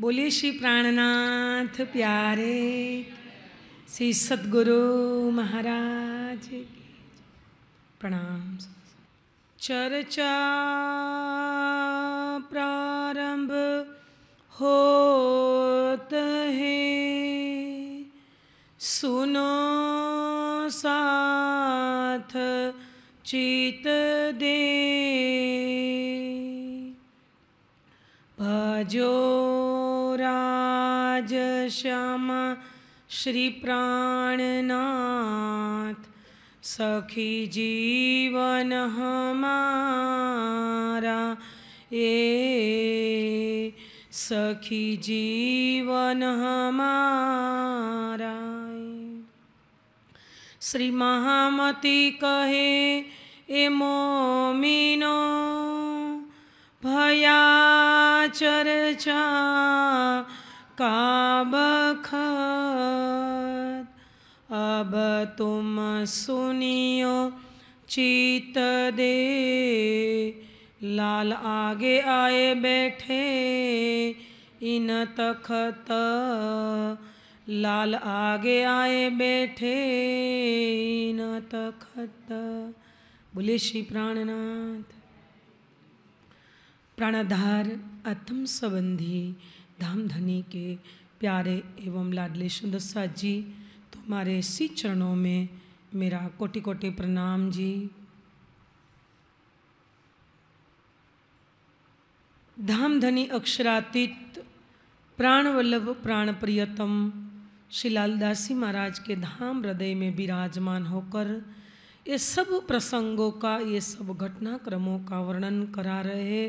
बोलिए श्री प्राणनाथ प्यारे श्री सदगुरु महाराज प्रणाम चर्चा प्रारंभ हो है सुनो साथ चित दे भजो राम श्री प्राणनाथ सखी जीवन हमारा ए सखी जीवन हमारा श्री महामती कहे ए मोमिनो भया चर्चा कामखाद अब तुम सुनियो चीत दे लाल आगे आए बैठे इन तखत लाल आगे आए बैठे इन तखत बोले श्री प्राणनाथ प्राणाधार आत्म संबंधी धाम धनी के प्यारे एवं लाडले सुंदर जी तुम्हारे इसी चरणों में मेरा कोटि कोटि प्रणाम जी धाम धनी अक्षरातीत प्राणवल्लभ प्राण प्रियतम श्री लालदासी महाराज के धाम हृदय में विराजमान होकर ये सब प्रसंगों का ये सब घटनाक्रमों का वर्णन करा रहे हैं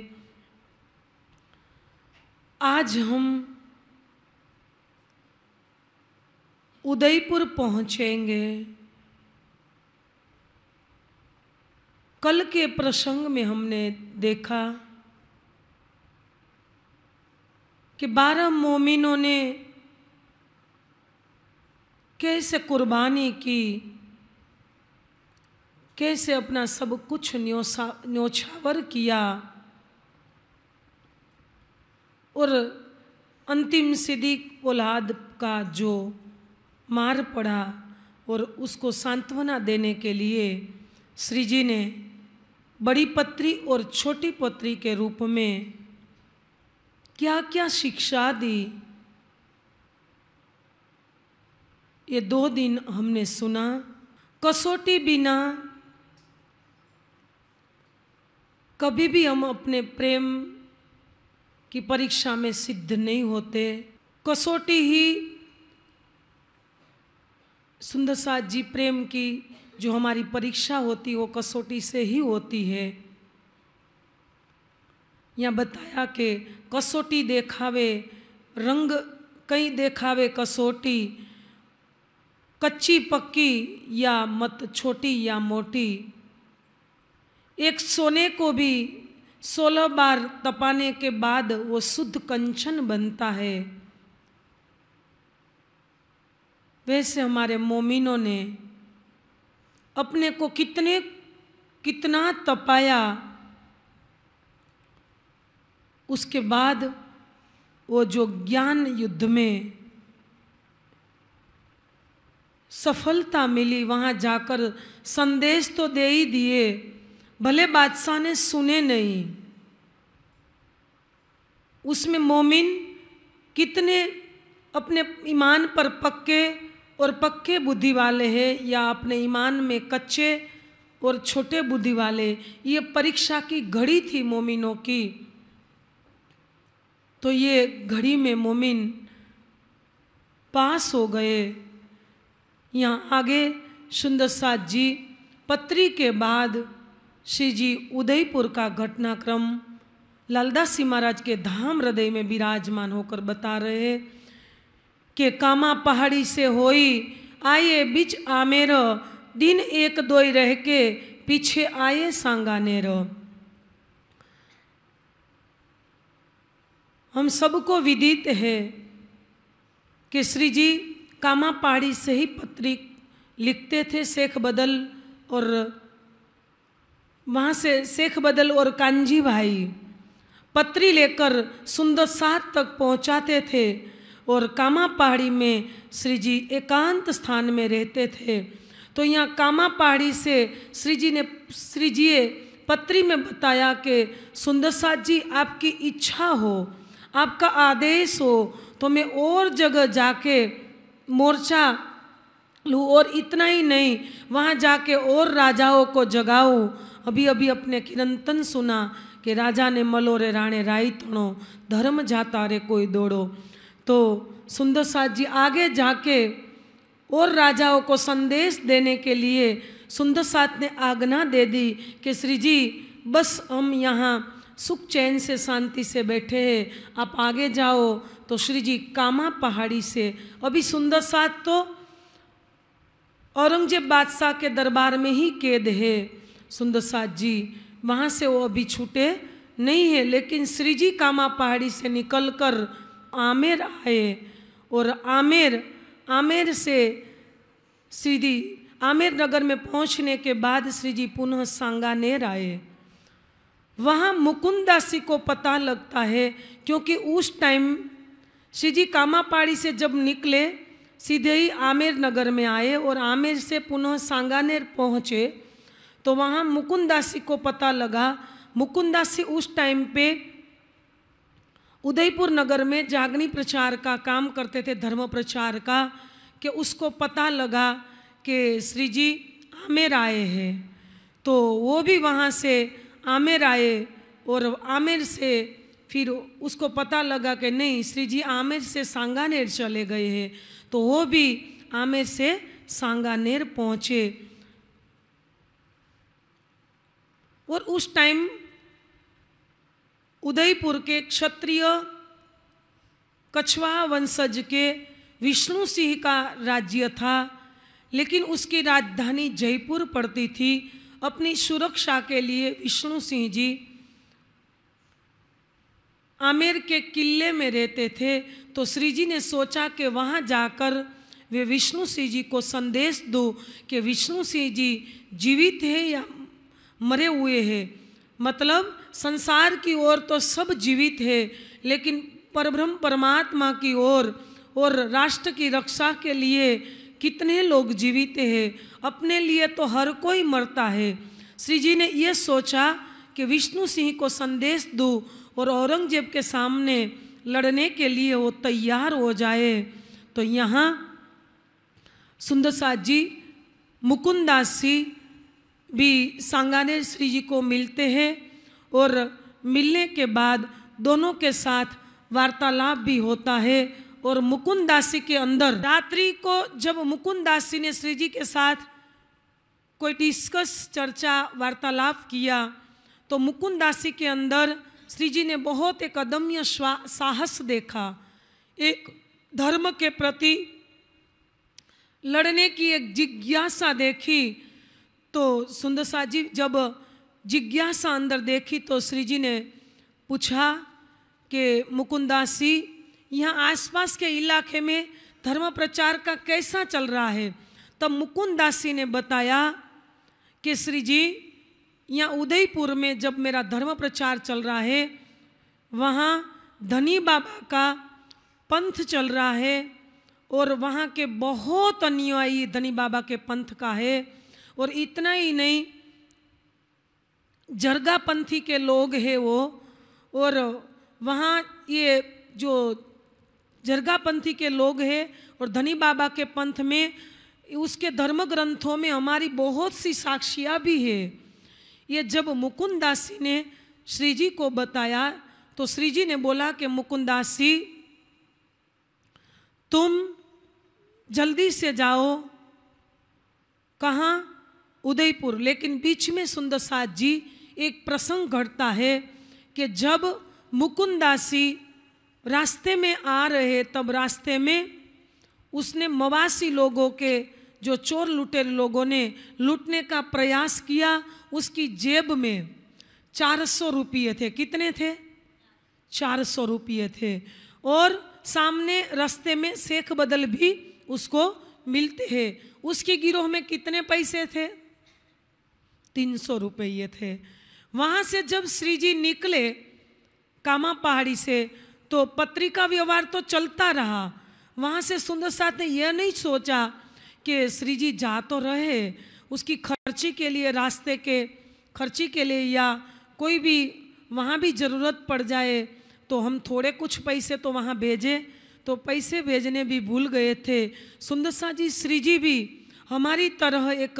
आज हम उदयपुर पहुंचेंगे कल के प्रसंग में हमने देखा कि बारह मोमिनों ने कैसे कुर्बानी की कैसे अपना सब कुछ न्योछावर किया और अंतिम सिद्दीक औलाद का जो मार पड़ा और उसको सांत्वना देने के लिए श्री जी ने बड़ी पत्री और छोटी पत्री के रूप में क्या क्या शिक्षा दी ये दो दिन हमने सुना कसौटी बिना कभी भी हम अपने प्रेम कि परीक्षा में सिद्ध नहीं होते कसौटी ही सुंदर जी प्रेम की जो हमारी परीक्षा होती वो कसौटी से ही होती है या बताया कि कसौटी देखावे रंग कई देखावे कसौटी कच्ची पक्की या मत छोटी या मोटी एक सोने को भी सोलह बार तपाने के बाद वो शुद्ध कंचन बनता है वैसे हमारे मोमिनों ने अपने को कितने कितना तपाया उसके बाद वो जो ज्ञान युद्ध में सफलता मिली वहाँ जाकर संदेश तो दे ही दिए भले बादशाह ने सुने नहीं उसमें मोमिन कितने अपने ईमान पर पक्के और पक्के बुद्धि वाले हैं या अपने ईमान में कच्चे और छोटे बुद्धि वाले ये परीक्षा की घड़ी थी मोमिनों की तो ये घड़ी में मोमिन पास हो गए यहाँ आगे सुंदर साथ जी पत्री के बाद श्री जी उदयपुर का घटनाक्रम लालदास महाराज के धाम हृदय में विराजमान होकर बता रहे के कामा पहाड़ी से होई आए बीच आमेर दिन एक दो रह के पीछे आए सांगानेर हम सबको विदित है कि श्री जी कामा पहाड़ी से ही पत्रिक लिखते थे शेख बदल और वहाँ से शेख बदल और कांजी भाई पत्री लेकर सुंदर सात तक पहुँचाते थे और कामा पहाड़ी में श्री जी एकांत स्थान में रहते थे तो यहाँ कामा पहाड़ी से श्री जी ने श्री जी पत्री में बताया कि सुंदर साथ जी आपकी इच्छा हो आपका आदेश हो तो मैं और जगह जाके मोर्चा लूँ और इतना ही नहीं वहाँ जाके और राजाओं को जगाऊँ अभी अभी अपने किरंतन सुना कि राजा ने मलो रे राणे राई तणो धर्म जाता रे कोई दौड़ो तो सुंदर साथ जी आगे जाके और राजाओं को संदेश देने के लिए सुंदर साथ ने आज्ञा दे दी कि श्री जी बस हम यहाँ सुख चैन से शांति से बैठे हैं आप आगे जाओ तो श्री जी कामा पहाड़ी से अभी सुंदर सात तो औरंगजेब बादशाह के दरबार में ही कैद है सुंदर साथ जी वहाँ से वो अभी छूटे नहीं है लेकिन श्री जी कामा पहाड़ी से निकलकर आमेर आए और आमेर आमेर से श्री जी आमेर नगर में पहुँचने के बाद श्री जी पुनः सांगानेर आए वहाँ मुकुंदासी को पता लगता है क्योंकि उस टाइम श्री जी कामापाड़ी से जब निकले सीधे ही आमेर नगर में आए और आमेर से पुनः सांगानेर पहुँचे तो वहाँ मुकुंदासी को पता लगा मुकुंदासी उस टाइम पे उदयपुर नगर में जागनी प्रचार का काम करते थे धर्म प्रचार का कि उसको पता लगा कि श्री जी आमेर आए हैं तो वो भी वहाँ से आमेर आए और आमेर से फिर उसको पता लगा कि नहीं श्री जी आमेर से सांगानेर चले गए हैं तो वो भी आमेर से सांगानेर पहुँचे और उस टाइम उदयपुर के क्षत्रिय कछवा वंशज के विष्णु सिंह का राज्य था लेकिन उसकी राजधानी जयपुर पड़ती थी अपनी सुरक्षा के लिए विष्णु सिंह जी आमेर के किले में रहते थे तो श्री जी ने सोचा कि वहाँ जाकर वे विष्णु सिंह जी को संदेश दो कि विष्णु सिंह जी जीवित हैं या मरे हुए हैं मतलब संसार की ओर तो सब जीवित है लेकिन परब्रह्म परमात्मा की ओर और राष्ट्र की रक्षा के लिए कितने लोग जीवित हैं अपने लिए तो हर कोई मरता है श्री जी ने यह सोचा कि विष्णु सिंह को संदेश दो और औरंगजेब के सामने लड़ने के लिए वो तैयार हो जाए तो यहाँ सुंदर जी मुकुंदास जी भी सांगानेर श्री जी को मिलते हैं और मिलने के बाद दोनों के साथ वार्तालाप भी होता है और मुकुंदासी के अंदर रात्रि को जब मुकुंदासी ने श्री जी के साथ कोई डिस्कस चर्चा वार्तालाप किया तो मुकुंदासी के अंदर श्री जी ने बहुत एक अदम्य साहस देखा एक धर्म के प्रति लड़ने की एक जिज्ञासा देखी तो सुंदर साहब जी जब जिज्ञासा अंदर देखी तो श्री जी ने पूछा कि मुकुंदास जी यहाँ आसपास के इलाके में धर्म प्रचार का कैसा चल रहा है तब मुकुंदास जी ने बताया कि श्री जी यहाँ उदयपुर में जब मेरा धर्म प्रचार चल रहा है वहाँ धनी बाबा का पंथ चल रहा है और वहाँ के बहुत अनुयायी धनी बाबा के पंथ का है और इतना ही नहीं जरगापंथी के लोग हैं वो और वहाँ ये जो जरगापंथी के लोग हैं और धनी बाबा के पंथ में उसके धर्म ग्रंथों में हमारी बहुत सी साक्षियाँ भी है ये जब मुकुंदासी ने श्री जी को बताया तो श्री जी ने बोला कि मुकुंदासी तुम जल्दी से जाओ कहाँ उदयपुर लेकिन बीच में सुंदर साथ जी एक प्रसंग घटता है कि जब मुकुंदासी रास्ते में आ रहे तब रास्ते में उसने मवासी लोगों के जो चोर लुटे लोगों ने लूटने का प्रयास किया उसकी जेब में चार सौ रुपये थे कितने थे चार सौ रुपये थे और सामने रास्ते में शेख बदल भी उसको मिलते हैं उसके गिरोह में कितने पैसे थे तीन सौ रुपये ये थे वहाँ से जब श्री जी निकले कामा पहाड़ी से तो पत्रिका व्यवहार तो चलता रहा वहाँ से सुंदर साथ ने यह नहीं सोचा कि श्री जी जा तो रहे उसकी खर्ची के लिए रास्ते के खर्ची के लिए या कोई भी वहाँ भी ज़रूरत पड़ जाए तो हम थोड़े कुछ पैसे तो वहाँ भेजें तो पैसे भेजने भी भूल गए थे सुंदर साह जी श्री जी भी हमारी तरह एक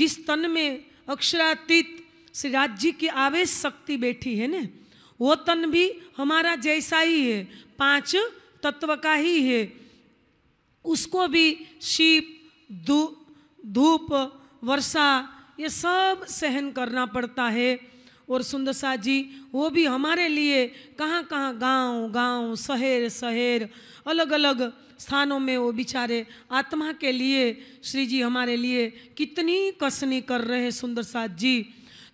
जिस तन में अक्षरातीत श्री राज्य की आवेश शक्ति बैठी है ना वो तन भी हमारा जैसा ही है पांच तत्व का ही है उसको भी शीप धू धूप वर्षा ये सब सहन करना पड़ता है और सुंदरसा जी वो भी हमारे लिए कहाँ कहाँ गांव गांव शहर शहर अलग अलग स्थानों में वो बिचारे आत्मा के लिए श्री जी हमारे लिए कितनी कसनी कर रहे हैं सुंदर साथ जी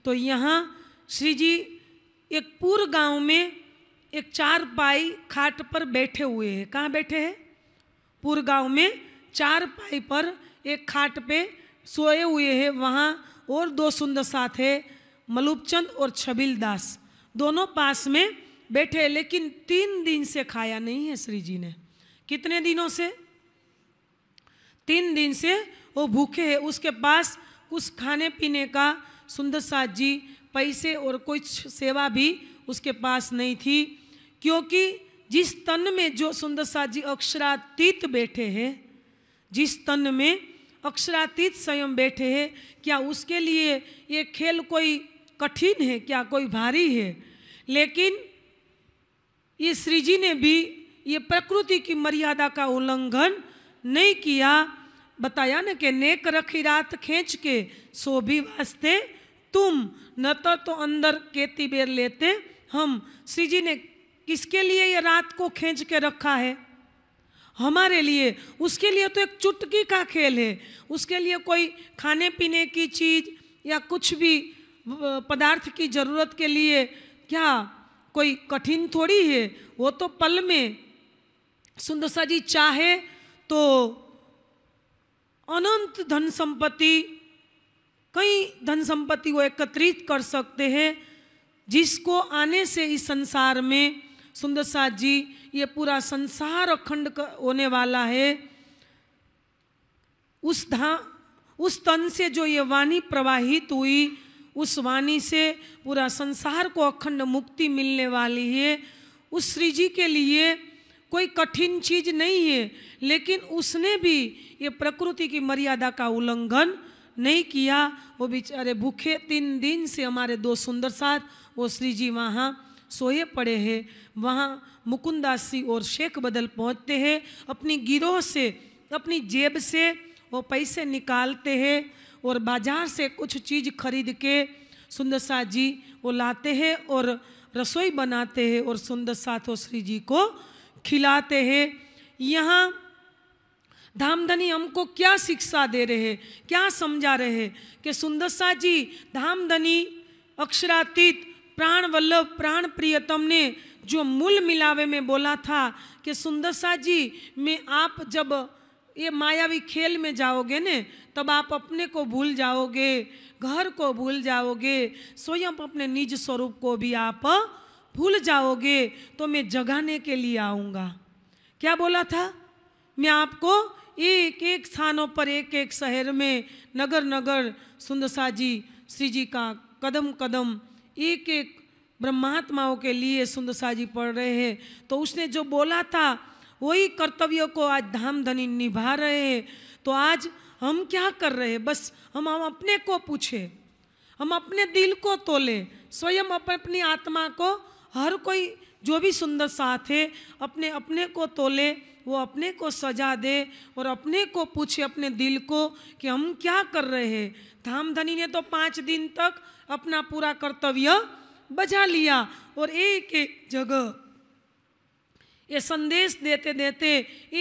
तो यहाँ श्री जी एक पूर्व गांव में एक चार पाई खाट पर बैठे हुए हैं कहाँ बैठे हैं पूर्व गांव में चार पाई पर एक खाट पे सोए हुए हैं वहाँ और दो सुंदर साथ है मलूपचंद और छबिल दास दोनों पास में बैठे लेकिन तीन दिन से खाया नहीं है श्री जी ने कितने दिनों से तीन दिन से वो भूखे है उसके पास कुछ खाने पीने का सुंदर साथ जी पैसे और कुछ सेवा भी उसके पास नहीं थी क्योंकि जिस तन में जो सुंदर साथ जी अक्षरातीत बैठे हैं जिस तन में अक्षरातीत स्वयं बैठे हैं क्या उसके लिए ये खेल कोई कठिन है क्या कोई भारी है लेकिन ये श्री जी ने भी ये प्रकृति की मर्यादा का उल्लंघन नहीं किया बताया न कि नेक रखी रात खींच के सो भी वास्ते तुम न तो, तो अंदर केती बेर लेते हम श्री जी ने किसके लिए ये रात को खींच के रखा है हमारे लिए उसके लिए तो एक चुटकी का खेल है उसके लिए कोई खाने पीने की चीज़ या कुछ भी पदार्थ की ज़रूरत के लिए क्या कोई कठिन थोड़ी है वो तो पल में सुंदरसा जी चाहे तो अनंत धन संपत्ति कई धन संपत्ति वो एकत्रित कर सकते हैं जिसको आने से इस संसार में सुंदर सा जी ये पूरा संसार अखंड होने वाला है उस धाम उस तन से जो ये वाणी प्रवाहित हुई उस वाणी से पूरा संसार को अखंड मुक्ति मिलने वाली है उस श्री जी के लिए कोई कठिन चीज नहीं है लेकिन उसने भी ये प्रकृति की मर्यादा का उल्लंघन नहीं किया वो बेचारे भूखे तीन दिन से हमारे दो सुंदर साथ वो श्री जी वहाँ सोए पड़े हैं वहाँ मुकुंदास जी और शेख बदल पहुँचते हैं अपनी गिरोह से अपनी जेब से वो पैसे निकालते हैं और बाजार से कुछ चीज़ खरीद के सुंदर शाह जी वो लाते हैं और रसोई बनाते हैं और सुंदर साथ और श्री जी को खिलाते हैं यहाँ धामधनी हमको क्या शिक्षा दे रहे हैं क्या समझा रहे हैं कि सुंदरसा जी धामधनी अक्षरातीत प्राण वल्लभ प्राण प्रियतम ने जो मूल मिलावे में बोला था कि सुंदरसा जी में आप जब ये मायावी खेल में जाओगे ने तब आप अपने को भूल जाओगे घर को भूल जाओगे स्वयं अपने निज स्वरूप को भी आप भूल जाओगे तो मैं जगाने के लिए आऊँगा क्या बोला था मैं आपको एक एक स्थानों पर एक एक शहर में नगर नगर सुंदरसा जी श्री जी का कदम कदम एक एक ब्रह्मात्माओं के लिए सुंदरसा जी पढ़ रहे हैं तो उसने जो बोला था वही कर्तव्यों को आज धाम धनी निभा रहे हैं तो आज हम क्या कर रहे हैं बस हम हम अपने को पूछे हम अपने दिल को तोले स्वयं अपनी आत्मा को हर कोई जो भी सुंदर साथ है अपने अपने को तोले वो अपने को सजा दे और अपने को पूछे अपने दिल को कि हम क्या कर रहे हैं धाम धनी ने तो पाँच दिन तक अपना पूरा कर्तव्य बजा लिया और एक एक जगह ये संदेश देते देते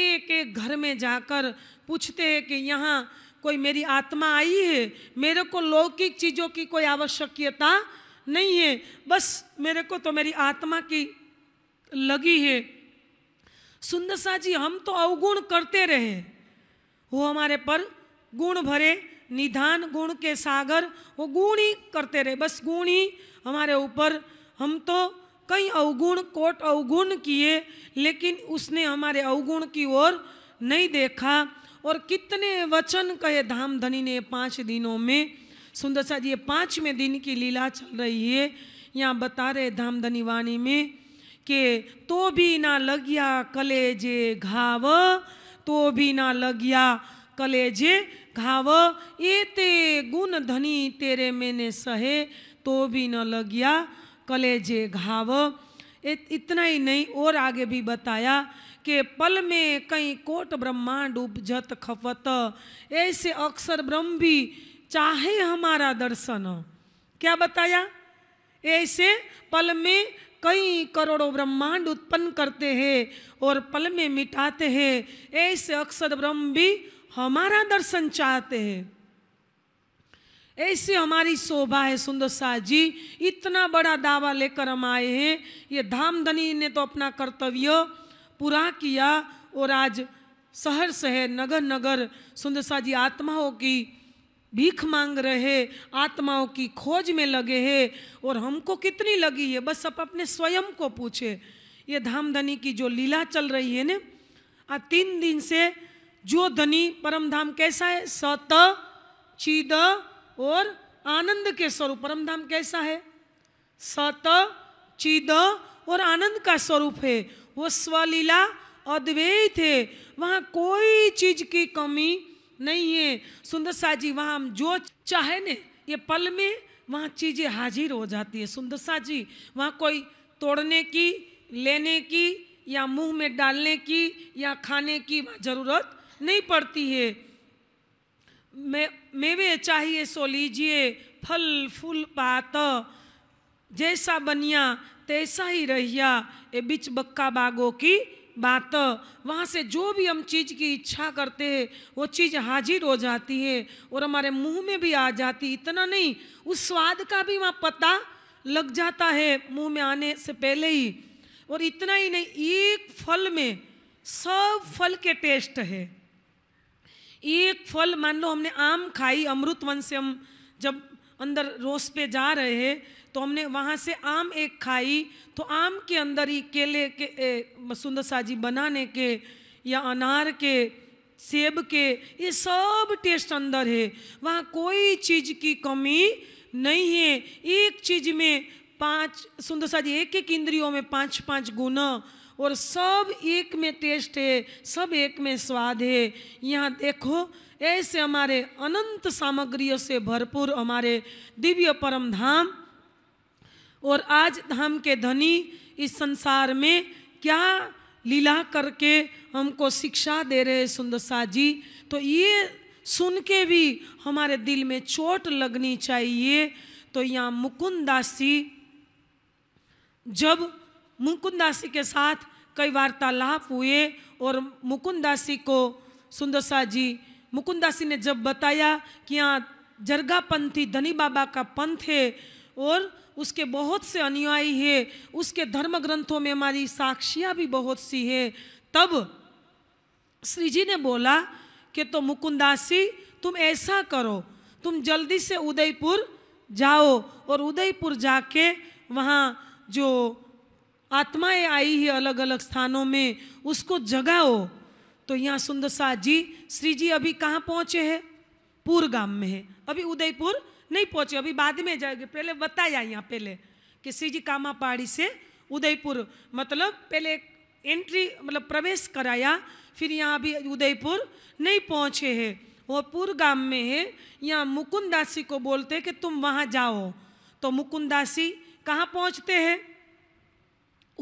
एक एक घर में जाकर पूछते हैं कि यहाँ कोई मेरी आत्मा आई है मेरे को लौकिक चीज़ों की कोई आवश्यकता नहीं है बस मेरे को तो मेरी आत्मा की लगी है सुंदर सा जी हम तो अवगुण करते रहे वो हमारे पर गुण भरे निधान गुण के सागर वो गुण ही करते रहे बस गुण ही हमारे ऊपर हम तो कई अवगुण कोट अवगुण किए लेकिन उसने हमारे अवगुण की ओर नहीं देखा और कितने वचन कहे धाम धनी ने पाँच दिनों में सुंदर साथ ये पाँचवें दिन की लीला चल रही है यहाँ बता रहे धनी वाणी में के तो भी ना लगिया कलेजे घाव तो भी ना लगिया कलेजे घाव ये ते गुण धनी तेरे मैंने सहे तो भी ना लगिया कलेजे घाव इतना ही नहीं और आगे भी बताया कि पल में कई कोट ब्रह्मांड उपजत खपत ऐसे अक्षर ब्रह्म भी चाहे हमारा दर्शन क्या बताया ऐसे पल में कई करोड़ों ब्रह्मांड उत्पन्न करते हैं और पल में मिटाते हैं ऐसे अक्षर ब्रह्म भी हमारा दर्शन चाहते हैं ऐसे हमारी शोभा है सुंदर शाह जी इतना बड़ा दावा लेकर हम आए हैं ये धाम धनी ने तो अपना कर्तव्य पूरा किया और आज शहर शहर नगर नगर सुंदर शाह जी आत्माओं की भीख मांग रहे आत्माओं की खोज में लगे हैं और हमको कितनी लगी है बस आप अपने स्वयं को पूछे ये धाम धनी की जो लीला चल रही है ना आ तीन दिन से जो धनी परम धाम कैसा है सत चिद और आनंद के स्वरूप परम धाम कैसा है सत चिद और आनंद का स्वरूप है वो स्वलीला अद्वैत है वहाँ कोई चीज़ की कमी नहीं है सुंदर शाह जी वहाँ हम जो चाहे ने ये पल में वहाँ चीज़ें हाजिर हो जाती है सुंदर शाह जी वहाँ कोई तोड़ने की लेने की या मुंह में डालने की या खाने की ज़रूरत नहीं पड़ती है मैं मेवे चाहिए सो लीजिए फल फूल पात जैसा बनिया तैसा ही रहिया ये बिच बक्का बागों की बात तो वहाँ से जो भी हम चीज़ की इच्छा करते हैं वो चीज़ हाजिर हो जाती है और हमारे मुंह में भी आ जाती इतना नहीं उस स्वाद का भी वहाँ पता लग जाता है मुंह में आने से पहले ही और इतना ही नहीं एक फल में सब फल के टेस्ट है एक फल मान लो हमने आम खाई अमृतवन से हम जब अंदर रोस पे जा रहे हैं तो हमने वहाँ से आम एक खाई तो आम के अंदर ही केले के सुंदर साजी बनाने के या अनार के सेब के ये सब टेस्ट अंदर है वहाँ कोई चीज़ की कमी नहीं है एक चीज़ में पांच सुंदर साजी एक एक इंद्रियों में पांच पांच गुना और सब एक में टेस्ट है सब एक में स्वाद है यहाँ देखो ऐसे हमारे अनंत सामग्रियों से भरपूर हमारे दिव्य परम धाम और आज धाम के धनी इस संसार में क्या लीला करके हमको शिक्षा दे रहे सुंदर शाह जी तो ये सुन के भी हमारे दिल में चोट लगनी चाहिए तो यहाँ मुकुंदासी जब मुकुंददासी के साथ कई वार्तालाप हुए और मुकुंदासी को सुंदर शाह जी मुकुंदासी ने जब बताया कि यहाँ जरगापंथी धनी बाबा का पंथ है और उसके बहुत से अनुयायी है उसके धर्म ग्रंथों में हमारी साक्षियाँ भी बहुत सी है तब श्री जी ने बोला कि तो मुकुंदासी तुम ऐसा करो तुम जल्दी से उदयपुर जाओ और उदयपुर जाके वहाँ जो आत्माएं आई है अलग अलग स्थानों में उसको जगाओ तो यहाँ सुंदर साह जी श्री जी अभी कहाँ पहुँचे हैं पूर्व गांव में है अभी उदयपुर नहीं पहुंचे अभी बाद में जाएंगे पहले बताया यहाँ पहले कि सीजी कामा पहाड़ी से उदयपुर मतलब पहले एंट्री मतलब प्रवेश कराया फिर यहाँ अभी उदयपुर नहीं पहुँचे है वो गाम में है यहाँ मुकुंदासी को बोलते हैं कि तुम वहाँ जाओ तो मुकुंदासी कहाँ पहुँचते हैं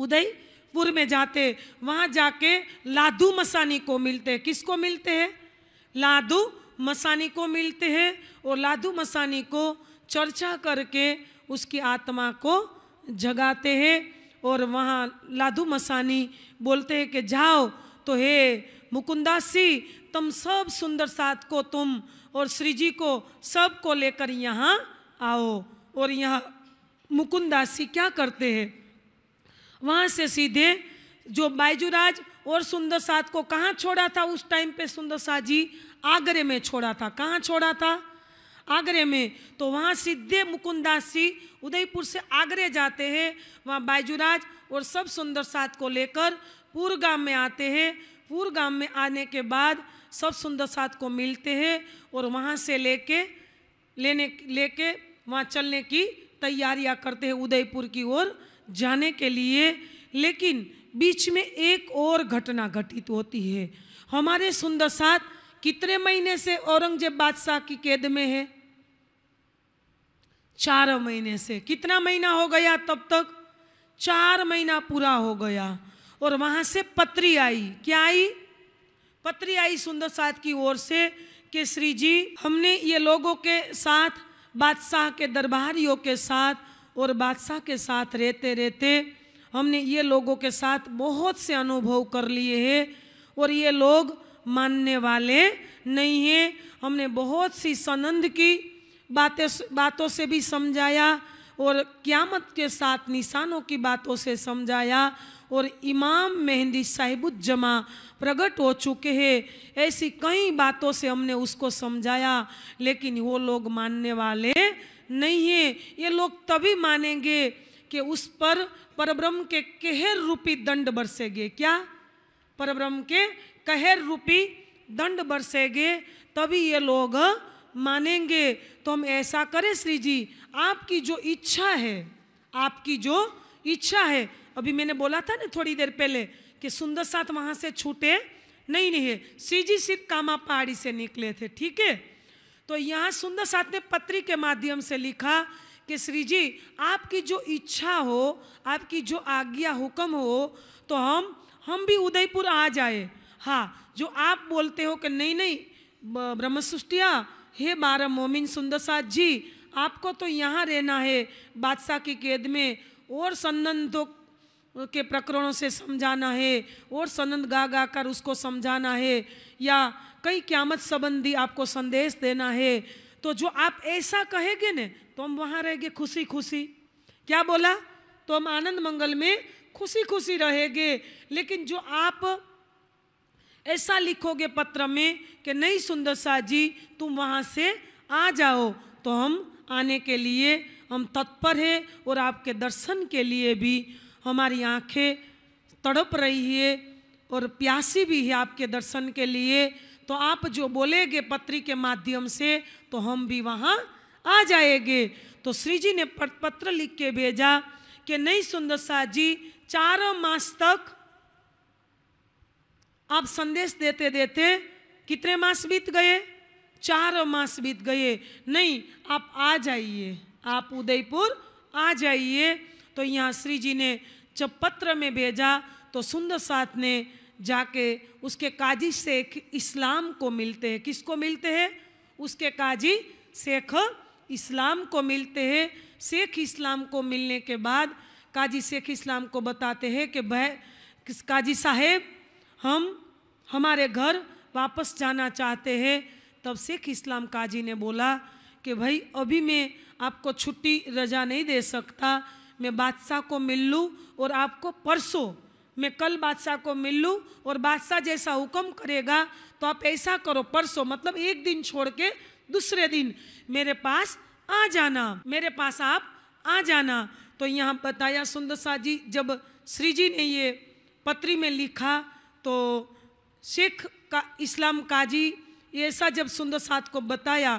उदयपुर में जाते वहाँ जाके लादू मसानी को मिलते किसको मिलते हैं लादू मसानी को मिलते हैं और लादू मसानी को चर्चा करके उसकी आत्मा को जगाते हैं और वहाँ लादू मसानी बोलते हैं कि जाओ तो हे मुकुंदासी तुम सब सुंदर साथ को तुम और श्री जी को सब को लेकर यहाँ आओ और यहाँ मुकुंदासी क्या करते हैं वहाँ से सीधे जो बायजूराज और सुंदर साथ को कहाँ छोड़ा था उस टाइम पे सुंदर साथ जी आगरे में छोड़ा था कहाँ छोड़ा था आगरे में तो वहाँ सीधे मुकुंदास जी उदयपुर से आगरे जाते हैं वहाँ बायजूराज और सब सुंदर साथ को लेकर पूर्गाम में आते हैं पूर्गाम में आने के बाद सब सुंदर साथ को मिलते हैं और वहाँ से लेके लेने लेके वहाँ चलने की तैयारियाँ करते हैं उदयपुर की ओर जाने के लिए लेकिन बीच में एक और घटना घटित होती है हमारे सुंदर साथ कितने महीने से औरंगजेब बादशाह की कैद में है चार महीने से कितना महीना हो गया तब तक चार महीना पूरा हो गया और वहाँ से पत्री आई क्या आई पत्री आई सुंदर साथ की ओर से कि श्री जी हमने ये लोगों के साथ बादशाह के दरबारियों के साथ और बादशाह के साथ रहते रहते हमने ये लोगों के साथ बहुत से अनुभव कर लिए हैं और ये लोग मानने वाले नहीं हैं हमने बहुत सी सनंद की बातें बातों से भी समझाया और क्यामत के साथ निशानों की बातों से समझाया और इमाम मेहंदी साहिबुजमा प्रकट हो चुके हैं ऐसी कई बातों से हमने उसको समझाया लेकिन वो लोग मानने वाले नहीं हैं ये लोग तभी मानेंगे कि उस पर परब्रह्म के कहर रूपी दंड बरसेंगे क्या परब्रह्म के कहर रूपी दंड बरसेगे तभी ये लोग मानेंगे तो हम ऐसा करें श्री जी आपकी जो इच्छा है आपकी जो इच्छा है अभी मैंने बोला था ना थोड़ी देर पहले कि सुंदर साथ वहाँ से छूटे नहीं नहीं है श्री जी सिर्फ कामा पहाड़ी से निकले थे ठीक है तो यहाँ सुंदर साथ ने पत्री के माध्यम से लिखा कि श्री जी आपकी जो इच्छा हो आपकी जो आज्ञा हुक्म हो तो हम हम भी उदयपुर आ जाए हाँ जो आप बोलते हो कि नहीं नहीं ब्रह्म सुष्टिया हे बारह मोमिन सुंदर जी आपको तो यहाँ रहना है बादशाह की कैद में और सन्नंदों के प्रकरणों से समझाना है और सनंद गा गा कर उसको समझाना है या कई क्यामत संबंधी आपको संदेश देना है तो जो आप ऐसा कहेंगे न तो हम वहाँ रहेंगे खुशी खुशी क्या बोला तो हम आनंद मंगल में खुशी खुशी रहेंगे लेकिन जो आप ऐसा लिखोगे पत्र में कि नहीं सुंदर शाह जी तुम वहाँ से आ जाओ तो हम आने के लिए हम तत्पर है और आपके दर्शन के लिए भी हमारी आंखें तड़प रही है और प्यासी भी है आपके दर्शन के लिए तो आप जो बोलेंगे पत्री के माध्यम से तो हम भी वहाँ आ जाएंगे तो श्री जी ने पत्र लिख के भेजा कि नहीं सुंदर शाह जी चार मास तक आप संदेश देते देते कितने मास बीत गए चार मास बीत गए नहीं आप आ जाइए आप उदयपुर आ जाइए तो यहाँ श्री जी ने जब पत्र में भेजा तो सुंदर साथ ने जाके उसके काजी शेख इस्लाम को मिलते हैं किसको मिलते हैं उसके काजी शेख इस्लाम को मिलते हैं शेख इस्लाम को मिलने के बाद काजी शेख इस्लाम को बताते हैं कि भय काजी साहेब हम हमारे घर वापस जाना चाहते हैं तब शेख इस्लाम काजी ने बोला कि भाई अभी मैं आपको छुट्टी रजा नहीं दे सकता मैं बादशाह को मिल लूँ और आपको परसों मैं कल बादशाह को मिल लूँ और बादशाह जैसा हुक्म करेगा तो आप ऐसा करो परसों मतलब एक दिन छोड़ के दूसरे दिन मेरे पास आ जाना मेरे पास आप आ जाना तो यहाँ बताया सुंदर शाह जी जब श्री जी ने ये पत्री में लिखा तो शेख का इस्लाम काजी ऐसा जब सुंदर साथ को बताया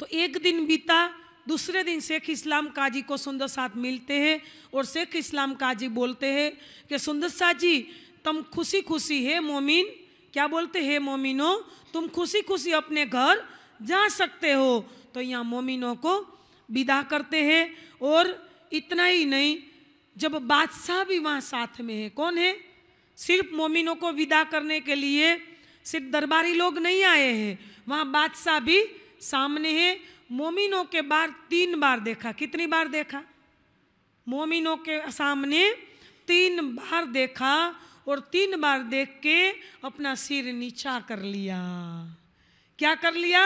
तो एक दिन बीता दूसरे दिन शेख इस्लाम काजी को सुंदर साथ मिलते हैं और शेख इस्लाम काजी बोलते हैं कि सुंदर साथ जी तुम खुशी खुशी है मोमिन क्या बोलते हैं मोमिनो तुम खुशी खुशी अपने घर जा सकते हो तो यहाँ मोमिनों को विदा करते हैं और इतना ही नहीं जब बादशाह भी वहाँ साथ में है कौन है सिर्फ मोमिनों को विदा करने के लिए सिर्फ दरबारी लोग नहीं आए हैं वहाँ बादशाह भी सामने है मोमिनों के बार तीन बार देखा कितनी बार देखा मोमिनों के सामने तीन बार देखा और तीन बार देख के अपना सिर नीचा कर लिया क्या कर लिया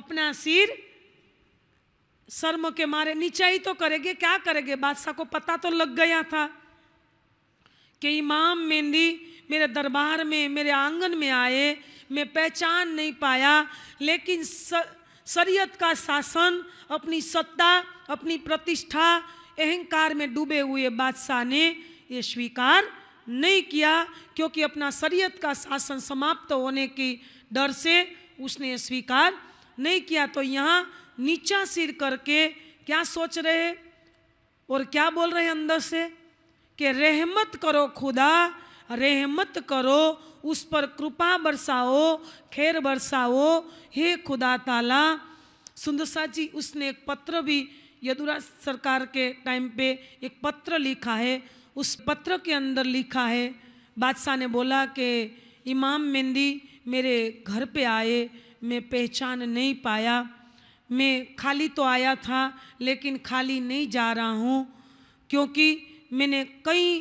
अपना सिर शर्म के मारे नीचा ही तो करेंगे क्या करेंगे बादशाह को पता तो लग गया था कि इमाम मेहंदी मेरे दरबार में मेरे आंगन में आए मैं पहचान नहीं पाया लेकिन शरीयत का शासन अपनी सत्ता अपनी प्रतिष्ठा अहंकार में डूबे हुए बादशाह ने ये स्वीकार नहीं किया क्योंकि अपना शरीयत का शासन समाप्त होने की डर से उसने स्वीकार नहीं किया तो यहाँ नीचा सिर करके क्या सोच रहे और क्या बोल रहे अंदर से कि रहमत करो खुदा रहमत करो उस पर कृपा बरसाओ खैर बरसाओ हे खुदा ताला सुंदरसा जी उसने एक पत्र भी यदुराज सरकार के टाइम पे एक पत्र लिखा है उस पत्र के अंदर लिखा है बादशाह ने बोला कि इमाम मेहंदी मेरे घर पे आए मैं पहचान नहीं पाया मैं खाली तो आया था लेकिन खाली नहीं जा रहा हूँ क्योंकि मैंने कई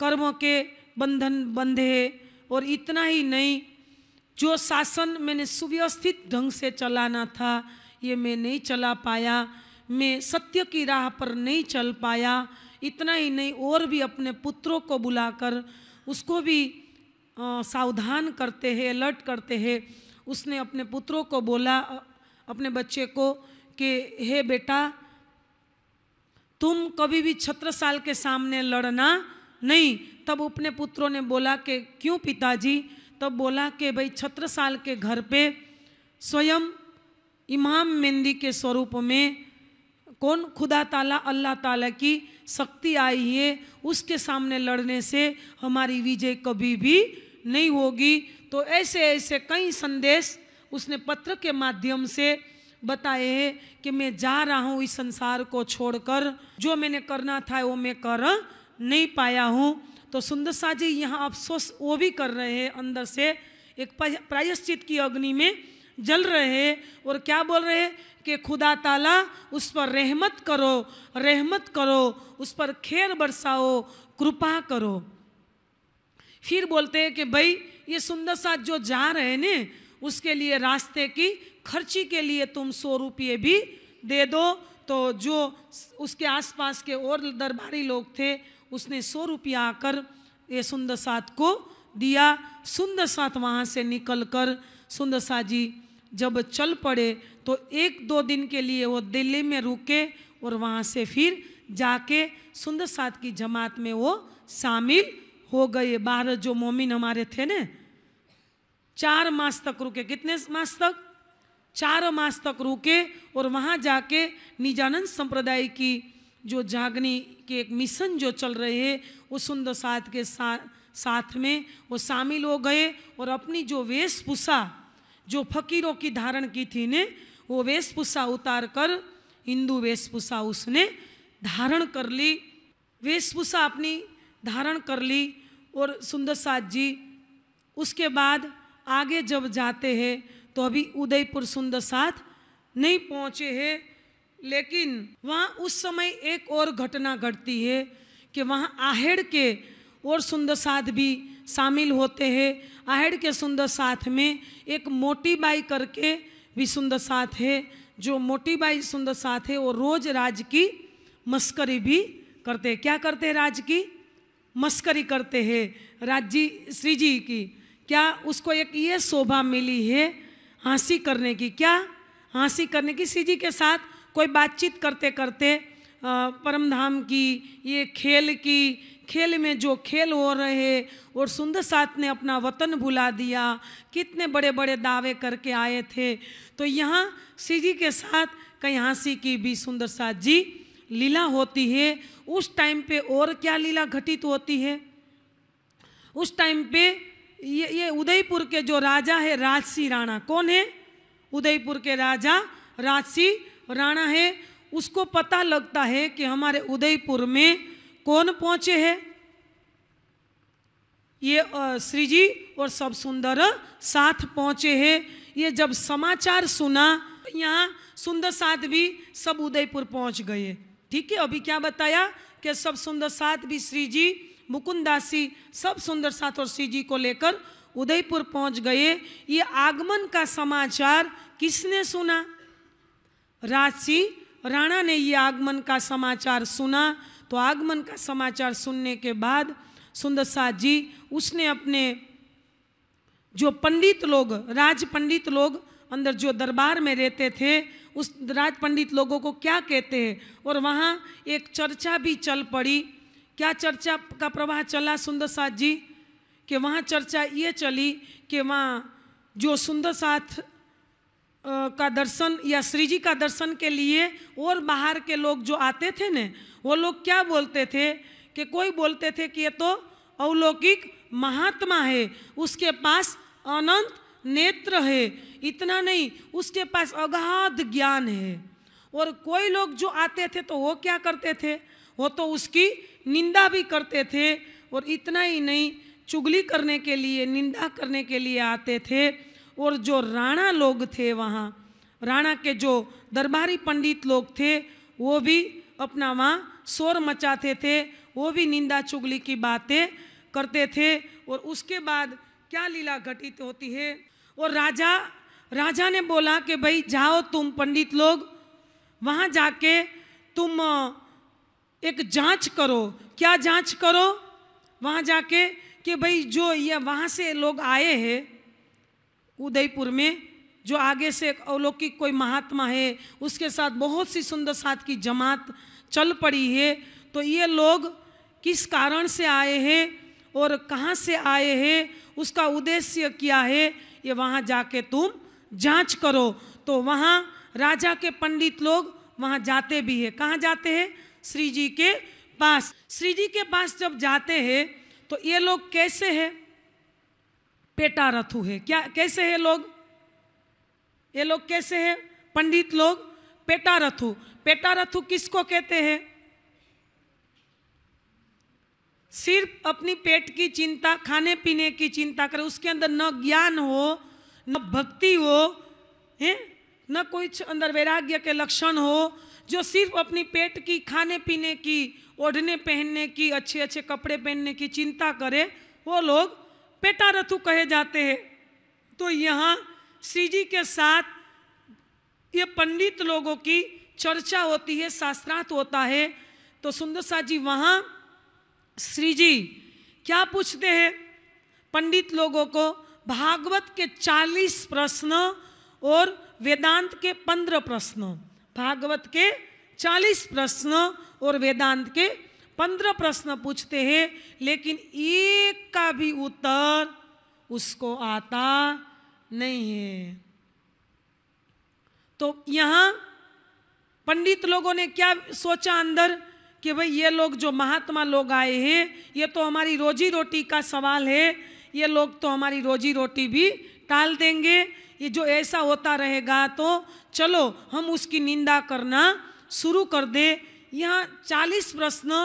कर्मों के बंधन बंधे और इतना ही नहीं जो शासन मैंने सुव्यवस्थित ढंग से चलाना था ये मैं नहीं चला पाया मैं सत्य की राह पर नहीं चल पाया इतना ही नहीं और भी अपने पुत्रों को बुलाकर उसको भी आ, सावधान करते हैं अलर्ट करते हैं उसने अपने पुत्रों को बोला अपने बच्चे को कि हे बेटा तुम कभी भी छत्रसाल के सामने लड़ना नहीं तब अपने पुत्रों ने बोला कि क्यों पिताजी तब बोला कि भाई छत्रसाल के घर पे स्वयं इमाम मेहंदी के स्वरूप में कौन खुदा ताला अल्लाह ताला की शक्ति आई है उसके सामने लड़ने से हमारी विजय कभी भी नहीं होगी तो ऐसे ऐसे कई संदेश उसने पत्र के माध्यम से बताए है कि मैं जा रहा हूँ इस संसार को छोड़कर जो मैंने करना था वो मैं कर नहीं पाया हूँ तो सुंदर शाह जी यहाँ अफसोस वो भी कर रहे हैं अंदर से एक प्रायश्चित की अग्नि में जल रहे हैं और क्या बोल रहे हैं कि खुदा ताला उस पर रहमत करो रहमत करो उस पर खैर बरसाओ कृपा करो फिर बोलते हैं कि भाई ये सुंदर साथ जो जा रहे हैं न उसके लिए रास्ते की खर्ची के लिए तुम सौ रुपये भी दे दो तो जो उसके आसपास के और दरबारी लोग थे उसने सौ रुपया आकर ये सुंदर साथ को दिया सुंदर साथ वहाँ से निकल कर सुंदर साथ जी जब चल पड़े तो एक दो दिन के लिए वो दिल्ली में रुके और वहाँ से फिर जाके सुंदर साथ की जमात में वो शामिल हो गए बारह जो मोमिन हमारे थे ना चार मास तक रुके कितने मास तक चार मास तक रुके और वहाँ जाके निजानंद संप्रदाय की जो जागनी के एक मिशन जो चल रहे है वो सुंदर साथ के साथ साथ में वो शामिल हो गए और अपनी जो वेशभूषा जो फकीरों की धारण की थी ने वो वेशभूषा उतार कर हिंदू वेशभूषा उसने धारण कर ली वेशभूषा अपनी धारण कर ली और सुंदर साथ जी उसके बाद आगे जब जाते हैं तो अभी उदयपुर सुंदर साथ नहीं पहुँचे हैं लेकिन वहाँ उस समय एक और घटना घटती है कि वहाँ आहेड़ के और सुंदर साथ भी शामिल होते हैं आहेड़ के सुंदर साथ में एक मोटी बाई करके भी सुंदर साथ है जो मोटी बाई सुंदर साथ है वो रोज़ राज की मस्करी भी करते क्या करते हैं राज की मस्करी करते हैं राज जी श्री जी की क्या उसको एक ये शोभा मिली है हंसी करने की क्या हंसी करने की सीजी के साथ कोई बातचीत करते करते परमधाम की ये खेल की खेल में जो खेल हो रहे और सुंदर साथ ने अपना वतन भुला दिया कितने बड़े बड़े दावे करके आए थे तो यहाँ सीजी के साथ कहीं हंसी की भी सुंदर साथ जी लीला होती है उस टाइम पे और क्या लीला घटित होती है उस टाइम पे ये ये उदयपुर के जो राजा है राजसी राणा कौन है उदयपुर के राजा राजसी राणा है उसको पता लगता है कि हमारे उदयपुर में कौन पहुंचे हैं ये श्री जी और सब सुंदर साथ पहुंचे हैं ये जब समाचार सुना यहाँ सुंदर साथ भी सब उदयपुर पहुंच गए ठीक है अभी क्या बताया कि सब सुंदर साथ भी श्री जी मुकुंदासी सब सुंदर साथ और श्री जी को लेकर उदयपुर पहुंच गए ये आगमन का समाचार किसने सुना राशि राणा ने ये आगमन का समाचार सुना तो आगमन का समाचार सुनने के बाद सुंदर साथ जी उसने अपने जो पंडित लोग राज पंडित लोग अंदर जो दरबार में रहते थे उस राज पंडित लोगों को क्या कहते हैं और वहाँ एक चर्चा भी चल पड़ी क्या चर्चा का प्रवाह चला सुंदर साथ जी कि वहाँ चर्चा ये चली कि वहाँ जो सुंदर साथ का दर्शन या श्री जी का दर्शन के लिए और बाहर के लोग जो आते थे ने वो लोग क्या बोलते थे कि कोई बोलते थे कि ये तो अवलौकिक महात्मा है उसके पास अनंत नेत्र है इतना नहीं उसके पास अगाध ज्ञान है और कोई लोग जो आते थे तो वो क्या करते थे वो तो उसकी निंदा भी करते थे और इतना ही नहीं चुगली करने के लिए निंदा करने के लिए आते थे और जो राणा लोग थे वहाँ राणा के जो दरबारी पंडित लोग थे वो भी अपना वहाँ शोर मचाते थे वो भी निंदा चुगली की बातें करते थे और उसके बाद क्या लीला घटित होती है और राजा राजा ने बोला कि भाई जाओ तुम पंडित लोग वहाँ जाके तुम एक जांच करो क्या जांच करो वहाँ जाके कि भाई जो ये वहाँ से लोग आए हैं उदयपुर में जो आगे से अलौकिक कोई महात्मा है उसके साथ बहुत सी सुंदर साथ की जमात चल पड़ी है तो ये लोग किस कारण से आए हैं और कहाँ से आए हैं उसका उद्देश्य क्या है ये वहाँ जाके तुम जांच करो तो वहाँ राजा के पंडित लोग वहाँ जाते भी है कहाँ जाते हैं श्री जी के पास श्री जी के पास जब जाते हैं तो ये लोग कैसे हैं पेटा रथु है क्या कैसे है लोग ये लोग कैसे हैं पंडित लोग पेटा रथु पेटा रथु किसको कहते हैं सिर्फ अपनी पेट की चिंता खाने पीने की चिंता करें उसके अंदर न ज्ञान हो न भक्ति हो है न कोई अंदर वैराग्य के लक्षण हो जो सिर्फ अपनी पेट की खाने पीने की ओढ़ने पहनने की अच्छे अच्छे कपड़े पहनने की चिंता करे वो लोग पेटा रथु कहे जाते हैं तो यहाँ श्री जी के साथ ये पंडित लोगों की चर्चा होती है शास्त्रार्थ होता है तो सुंदर शाह जी वहाँ श्री जी क्या पूछते हैं पंडित लोगों को भागवत के चालीस प्रश्न और वेदांत के पंद्रह प्रश्नों भागवत के चालीस प्रश्न और वेदांत के पंद्रह प्रश्न पूछते हैं लेकिन एक का भी उत्तर उसको आता नहीं है तो यहाँ पंडित लोगों ने क्या सोचा अंदर कि भाई ये लोग जो महात्मा लोग आए हैं ये तो हमारी रोजी रोटी का सवाल है ये लोग तो हमारी रोजी रोटी भी टाल देंगे ये जो ऐसा होता रहेगा तो चलो हम उसकी निंदा करना शुरू कर दे यहाँ चालीस प्रश्न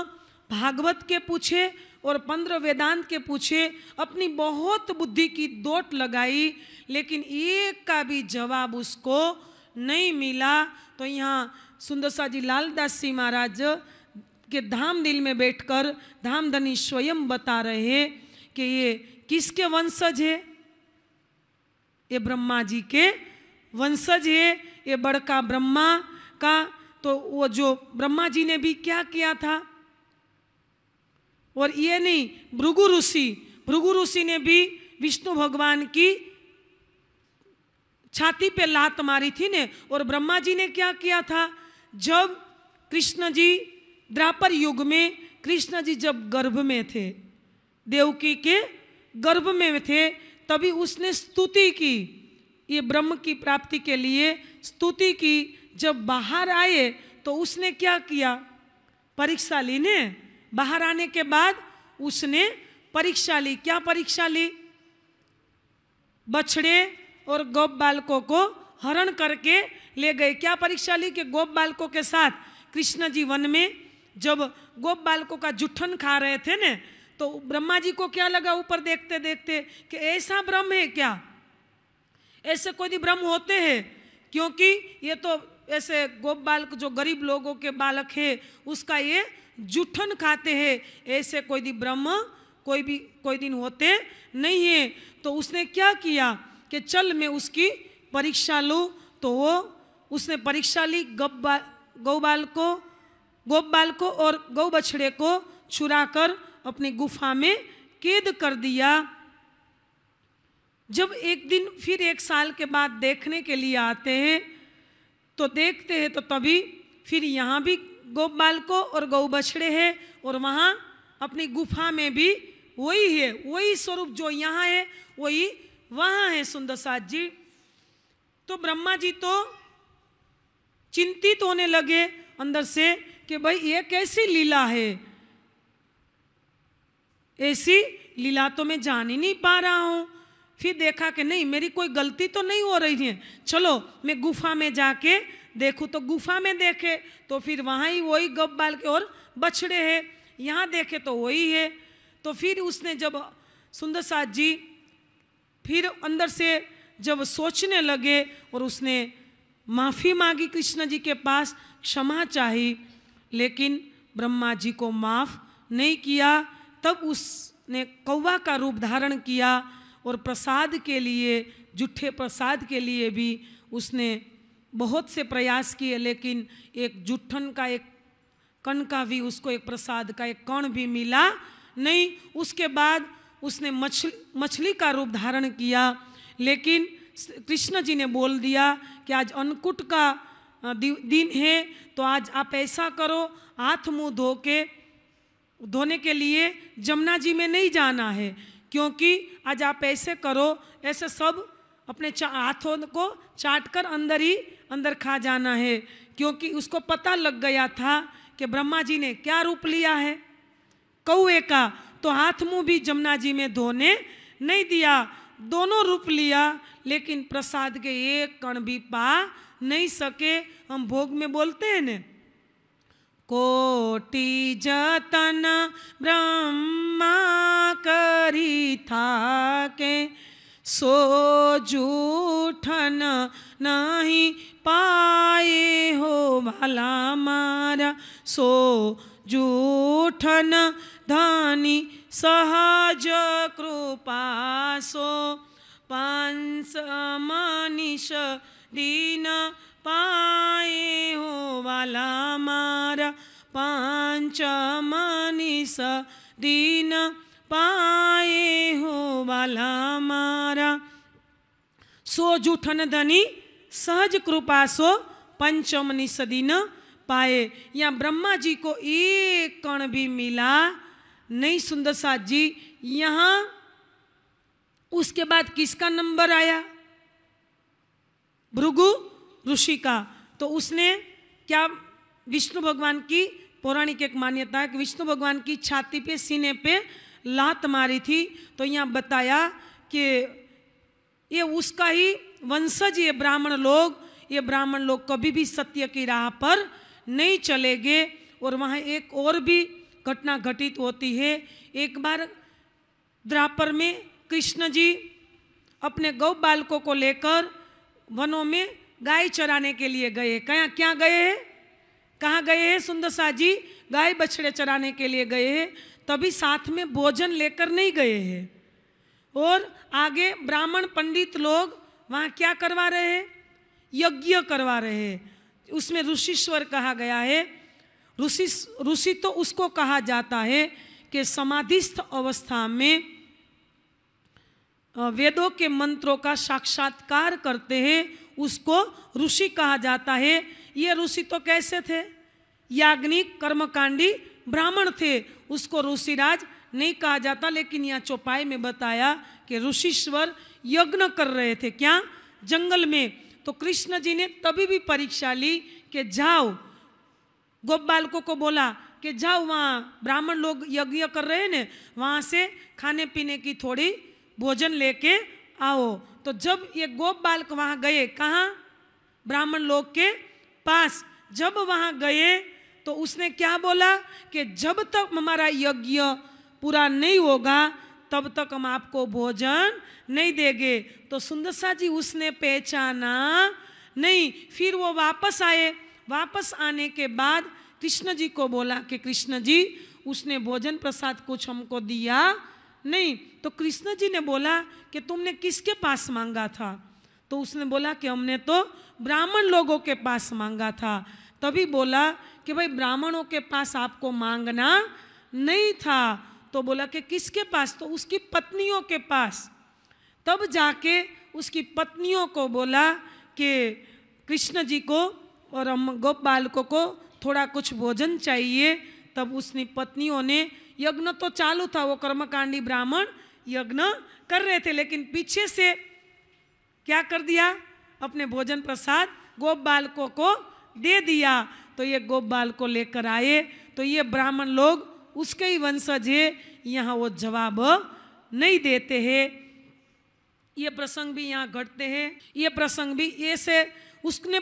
भागवत के पूछे और पंद्रह वेदांत के पूछे अपनी बहुत बुद्धि की दोट लगाई लेकिन एक का भी जवाब उसको नहीं मिला तो यहाँ सुंदरसा जी लालदास जी महाराज के धाम दिल में बैठकर धामधनी स्वयं बता रहे कि ये किसके वंशज है ये ब्रह्मा जी के वंशज है ये बड़का ब्रह्मा का तो वो जो ब्रह्मा जी ने भी क्या किया था और ये नहीं भृगु ऋषि भृगु ऋषि ने भी विष्णु भगवान की छाती पे लात मारी थी ने और ब्रह्मा जी ने क्या किया था जब कृष्ण जी द्रापर युग में कृष्ण जी जब गर्भ में थे देवकी के गर्भ में थे तभी उसने स्तुति की ये ब्रह्म की प्राप्ति के लिए स्तुति की जब बाहर आए तो उसने क्या किया परीक्षा ली ने बाहर आने के बाद उसने परीक्षा ली क्या परीक्षा ली बछड़े और गोप बालकों को हरण करके ले गए क्या परीक्षा ली कि गोप बालकों के साथ कृष्ण जी वन में जब गोप बालकों का जुठन खा रहे थे ना तो ब्रह्मा जी को क्या लगा ऊपर देखते देखते कि ऐसा ब्रह्म है क्या ऐसे कोई ब्रह्म होते हैं क्योंकि ये तो ऐसे गोप बालक जो गरीब लोगों के बालक है उसका ये जुठन खाते हैं ऐसे कोई दिन ब्रह्म कोई भी कोई दिन होते नहीं है तो उसने क्या किया कि चल मैं उसकी परीक्षा लूँ तो वो उसने परीक्षा ली गौ बाल को गोप बाल को और गौ बछड़े को छुरा कर अपने गुफा में कैद कर दिया जब एक दिन फिर एक साल के बाद देखने के लिए आते हैं तो देखते हैं तो तभी फिर यहाँ भी गौ बालकों और गौ बछड़े हैं और वहाँ अपनी गुफा में भी वही है वही स्वरूप जो यहाँ है वही वहाँ है सुंदर साथ जी तो ब्रह्मा जी तो चिंतित होने लगे अंदर से कि भाई ये कैसी लीला है ऐसी लीला तो मैं जान ही नहीं पा रहा हूँ फिर देखा कि नहीं मेरी कोई गलती तो नहीं हो रही है चलो मैं गुफा में जाके देखूँ तो गुफा में देखे तो फिर वहाँ ही वही गप बाल के और बछड़े है यहाँ देखे तो वही है तो फिर उसने जब सुंदर साथ जी फिर अंदर से जब सोचने लगे और उसने माफ़ी मांगी कृष्ण जी के पास क्षमा चाही लेकिन ब्रह्मा जी को माफ़ नहीं किया तब उसने कौवा का रूप धारण किया और प्रसाद के लिए जुठे प्रसाद के लिए भी उसने बहुत से प्रयास किए लेकिन एक जुठन का एक कण का भी उसको एक प्रसाद का एक कण भी मिला नहीं उसके बाद उसने मछली मछली का रूप धारण किया लेकिन कृष्ण जी ने बोल दिया कि आज अन्नकूट का दिन है तो आज आप ऐसा करो हाथ मुंह धो के धोने के लिए जमुना जी में नहीं जाना है क्योंकि आज आप ऐसे करो ऐसे सब अपने हाथों को चाट कर अंदर ही अंदर खा जाना है क्योंकि उसको पता लग गया था कि ब्रह्मा जी ने क्या रूप लिया है कौए का तो हाथ मुंह भी जमुना जी में धोने नहीं दिया दोनों रूप लिया लेकिन प्रसाद के एक कण भी पा नहीं सके हम भोग में बोलते हैं ना कोटि जतन ब्रह्मा करी था के सो जूठन नहीं पाए हो भला मारा सो जूठन धानी सहज कृपा सो पंस मनीष दीना पाए हो वाला मारा पांच स दीन पाए हो वाला मारा सो जूठन धनी सहज कृपा सो पंचमनी सदी न पाए या ब्रह्मा जी को एक कण भी मिला नहीं सुंदर सा जी यहां उसके बाद किसका नंबर आया भृगु ऋषि का तो उसने क्या विष्णु भगवान की पौराणिक एक मान्यता है कि विष्णु भगवान की छाती पे सीने पे लात मारी थी तो यहाँ बताया कि ये उसका ही वंशज ये ब्राह्मण लोग ये ब्राह्मण लोग कभी भी सत्य की राह पर नहीं चले गए और वहाँ एक और भी घटना घटित होती है एक बार द्रापर में कृष्ण जी अपने गौ बालकों को लेकर वनों में गाय चराने के लिए गए क्या क्या गए कहाँ गए हैं सुंदरसा जी गाय बछड़े चराने के लिए गए हैं तभी साथ में भोजन लेकर नहीं गए हैं और आगे ब्राह्मण पंडित लोग वहाँ क्या करवा रहे हैं यज्ञ करवा रहे हैं उसमें ऋषिश्वर कहा गया है ऋषि ऋषि तो उसको कहा जाता है कि समाधिस्थ अवस्था में वेदों के मंत्रों का साक्षात्कार करते हैं उसको ऋषि कहा जाता है ये ऋषि तो कैसे थे याग्निक कर्मकांडी ब्राह्मण थे उसको ऋषिराज नहीं कहा जाता लेकिन यहाँ चौपाई में बताया कि ऋषिश्वर यज्ञ कर रहे थे क्या जंगल में तो कृष्ण जी ने तभी भी परीक्षा ली कि जाओ गोप बालकों को बोला कि जाओ वहाँ ब्राह्मण लोग यज्ञ कर रहे हैं वहाँ से खाने पीने की थोड़ी भोजन लेके आओ तो जब ये गोप बालक वहाँ गए कहाँ ब्राह्मण लोग के पास जब वहाँ गए तो उसने क्या बोला कि जब तक हमारा यज्ञ पूरा नहीं होगा तब तक हम आपको भोजन नहीं देंगे तो सुंदरसा जी उसने पहचाना नहीं फिर वो वापस आए वापस आने के बाद कृष्ण जी को बोला कि कृष्ण जी उसने भोजन प्रसाद कुछ हमको दिया नहीं तो कृष्ण जी ने बोला कि तुमने किसके पास मांगा था तो उसने बोला कि हमने तो ब्राह्मण लोगों के पास मांगा था तभी बोला कि भाई ब्राह्मणों के पास आपको मांगना नहीं था तो बोला कि किसके पास तो उसकी पत्नियों के पास तब जाके उसकी पत्नियों को बोला कि कृष्ण जी को और हम गोप बालकों को थोड़ा कुछ भोजन चाहिए तब उसने पत्नियों ने यज्ञ तो चालू था वो कर्मकांडी ब्राह्मण यज्ञ कर रहे थे लेकिन पीछे से क्या कर दिया अपने भोजन प्रसाद गोप बालकों को दे दिया तो ये गोप बालको लेकर आए तो ये ब्राह्मण लोग उसके ही वंशज है यहाँ वो जवाब नहीं देते हैं ये प्रसंग भी यहाँ घटते हैं ये प्रसंग भी ये से उसने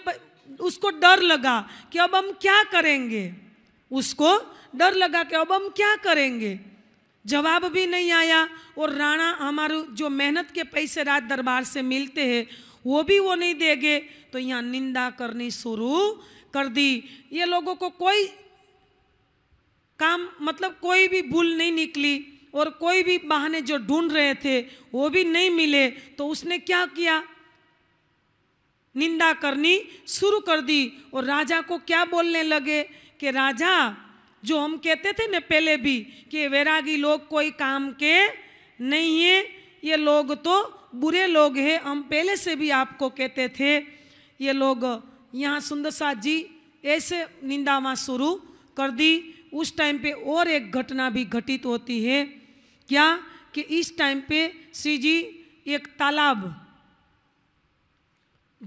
उसको डर लगा कि अब हम क्या करेंगे उसको डर लगा कि अब हम क्या करेंगे जवाब भी नहीं आया और राणा हमारे जो मेहनत के पैसे राज दरबार से मिलते हैं वो भी वो नहीं देंगे तो यहाँ निंदा करनी शुरू कर दी ये लोगों को कोई काम मतलब कोई भी भूल नहीं निकली और कोई भी बहाने जो ढूंढ रहे थे वो भी नहीं मिले तो उसने क्या किया निंदा करनी शुरू कर दी और राजा को क्या बोलने लगे कि राजा जो हम कहते थे ना पहले भी कि वैरागी लोग कोई काम के नहीं है ये लोग तो बुरे लोग हैं हम पहले से भी आपको कहते थे ये लोग यहाँ सुंदर जी ऐसे निंदावा शुरू कर दी उस टाइम पे और एक घटना भी घटित होती है क्या कि इस टाइम पे श्री जी एक तालाब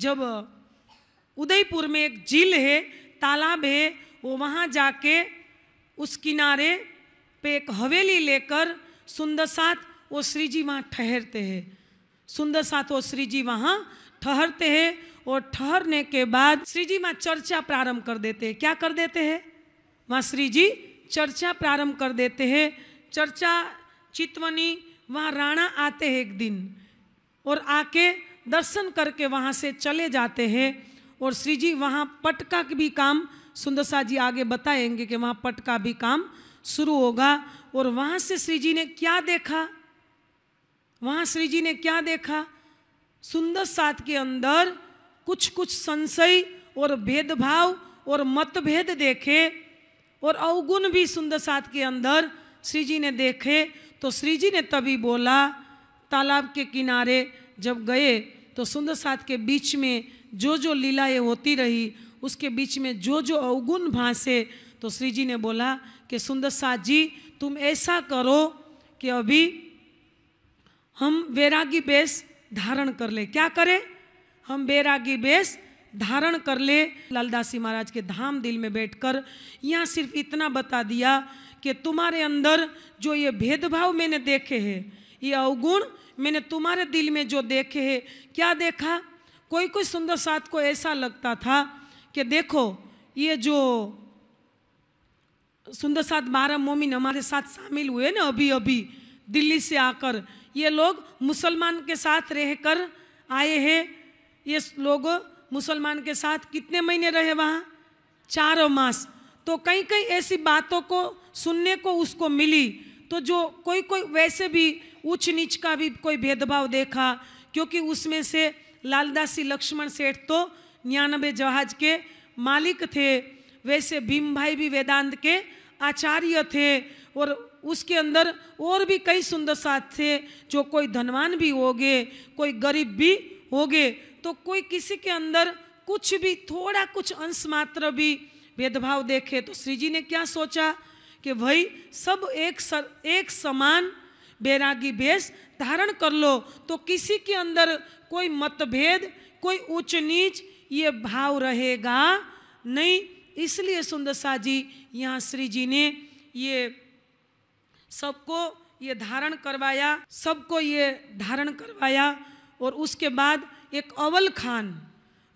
जब उदयपुर में एक झील है तालाब है वो वहाँ जाके उस किनारे पे एक हवेली लेकर सुंदर साथ वो श्री जी वहाँ ठहरते हैं सुंदर साथ वो श्री जी वहाँ ठहरते हैं और ठहरने के बाद श्री जी वहाँ चर्चा प्रारंभ कर देते हैं क्या कर देते हैं वहाँ श्री जी चर्चा प्रारंभ कर देते हैं चर्चा चितवनी वहाँ राणा आते हैं एक दिन और आके दर्शन करके वहाँ से चले जाते हैं और श्री जी वहाँ पटका भी काम सुंदरसा जी आगे बताएंगे कि वहाँ पट का भी काम शुरू होगा और वहाँ से श्री जी ने क्या देखा वहाँ श्री जी ने क्या देखा सुंदर साथ के अंदर कुछ कुछ संशय और भेदभाव और मतभेद देखे और अवगुण भी सुंदर साथ के अंदर श्री जी ने देखे तो श्री जी ने तभी बोला तालाब के किनारे जब गए तो सुंदर साथ के बीच में जो जो लीलाएँ होती रही उसके बीच में जो जो अवगुण भांसे तो श्री जी ने बोला कि सुंदर साथ जी तुम ऐसा करो कि अभी हम वैरागी बेस धारण कर ले क्या करें हम वैरागी बेस धारण कर ले लालदास जी महाराज के धाम दिल में बैठकर यहाँ सिर्फ इतना बता दिया कि तुम्हारे अंदर जो ये भेदभाव मैंने देखे हैं ये अवगुण मैंने तुम्हारे दिल में जो देखे हैं क्या देखा कोई कोई सुंदर साथ को ऐसा लगता था कि देखो ये जो सुंदर साद मारा मोमिन हमारे साथ शामिल हुए ना अभी अभी दिल्ली से आकर ये लोग मुसलमान के साथ रह कर आए हैं ये लोग मुसलमान के साथ कितने महीने रहे वहाँ चारों मास तो कई कई ऐसी बातों को सुनने को उसको मिली तो जो कोई कोई वैसे भी ऊंच नीच का भी कोई भेदभाव देखा क्योंकि उसमें से लालदासी लक्ष्मण सेठ तो निन्यानबे जहाज के मालिक थे वैसे भीम भाई भी वेदांत के आचार्य थे और उसके अंदर और भी कई सुंदर साथ थे जो कोई धनवान भी हो गए कोई गरीब भी हो गए तो कोई किसी के अंदर कुछ भी थोड़ा कुछ अंश मात्र भी भेदभाव देखे तो श्री जी ने क्या सोचा कि भाई सब एक सर एक समान बैरागी भेष धारण कर लो तो किसी के अंदर कोई मतभेद कोई ऊंच नीच ये भाव रहेगा नहीं इसलिए सुंदर शाह जी यहाँ श्री जी ने ये सबको ये धारण करवाया सबको ये धारण करवाया और उसके बाद एक अवल खान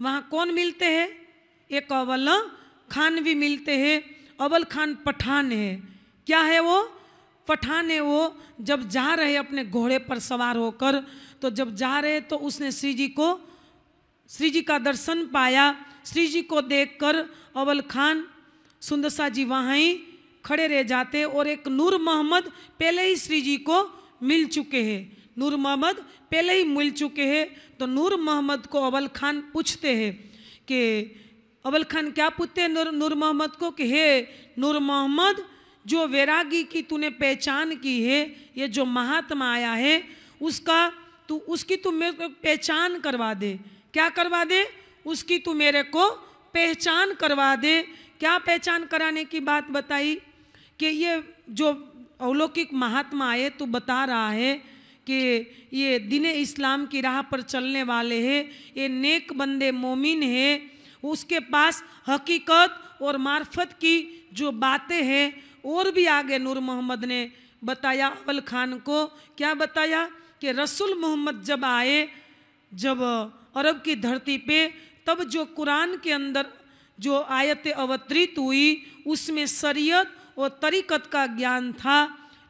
वहाँ कौन मिलते हैं एक अवल खान भी मिलते हैं अवल खान पठान है क्या है वो पठान है वो जब जा रहे अपने घोड़े पर सवार होकर तो जब जा रहे तो उसने श्री जी को श्री जी का दर्शन पाया श्री जी को देखकर अवल खान सुंदरसा जी ही खड़े रह जाते और एक नूर मोहम्मद पहले ही श्री जी को मिल चुके हैं नूर मोहम्मद पहले ही मिल चुके हैं तो नूर मोहम्मद को अवल खान पूछते हैं कि अवल खान क्या पूछते हैं नूर नूर मोहम्मद को कि हे नूर मोहम्मद जो वैरागी की तूने पहचान की है ये जो महात्मा आया है उसका तू उसकी तू मेरे को पहचान करवा दे क्या करवा दे उसकी तू मेरे को पहचान करवा दे क्या पहचान कराने की बात बताई कि ये जो अवलौकिक महात्मा आए तो बता रहा है कि ये दिन इस्लाम की राह पर चलने वाले हैं ये नेक बंदे मोमिन है उसके पास हकीकत और मार्फत की जो बातें हैं और भी आगे नूर मोहम्मद ने बताया अवल खान को क्या बताया कि रसूल मोहम्मद जब आए जब अरब की धरती पे तब जो कुरान के अंदर जो आयत अवतरित हुई उसमें शरीयत और तरीक़त का ज्ञान था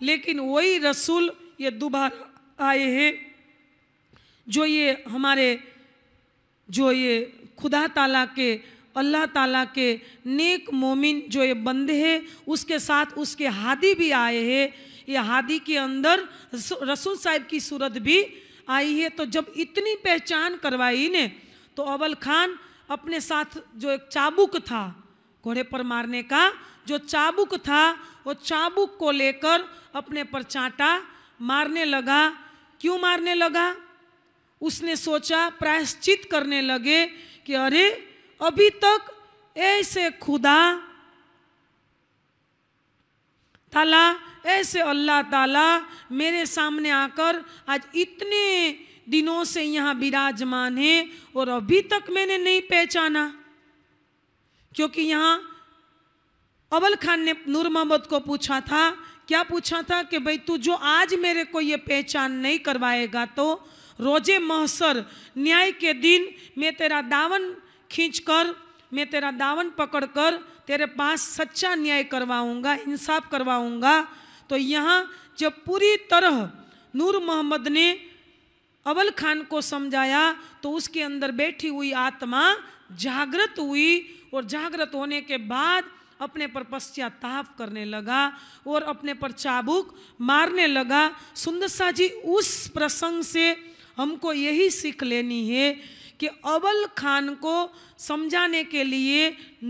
लेकिन वही रसूल ये दोबारा आए हैं जो ये हमारे जो ये खुदा ताला के अल्लाह ताला के नेक मोमिन जो ये बंदे हैं उसके साथ उसके हादी भी आए हैं ये हादी के अंदर रसूल साहिब की सूरत भी आई है तो जब इतनी पहचान करवाई ने तो अवल खान अपने साथ जो एक चाबुक था घोड़े पर मारने का जो चाबुक था वो चाबुक को लेकर अपने पर चाटा मारने लगा क्यों मारने लगा उसने सोचा प्रायश्चित करने लगे कि अरे अभी तक ऐसे खुदा ताला ऐसे अल्लाह ताला मेरे सामने आकर आज इतने दिनों से यहाँ विराजमान है और अभी तक मैंने नहीं पहचाना क्योंकि यहाँ अवल खान ने नूर मोहम्मद को पूछा था क्या पूछा था कि भाई तू जो आज मेरे को ये पहचान नहीं करवाएगा तो रोजे महसर न्याय के दिन मैं तेरा दावन खींच कर मैं तेरा दावन पकड़ कर तेरे पास सच्चा न्याय करवाऊँगा इंसाफ करवाऊँगा तो यहाँ जब पूरी तरह नूर मोहम्मद ने अवल खान को समझाया तो उसके अंदर बैठी हुई आत्मा जागृत हुई और जागृत होने के बाद अपने पर पश्चाताप करने लगा और अपने पर चाबुक मारने लगा सुंदर शाह जी उस प्रसंग से हमको यही सीख लेनी है कि अवल खान को समझाने के लिए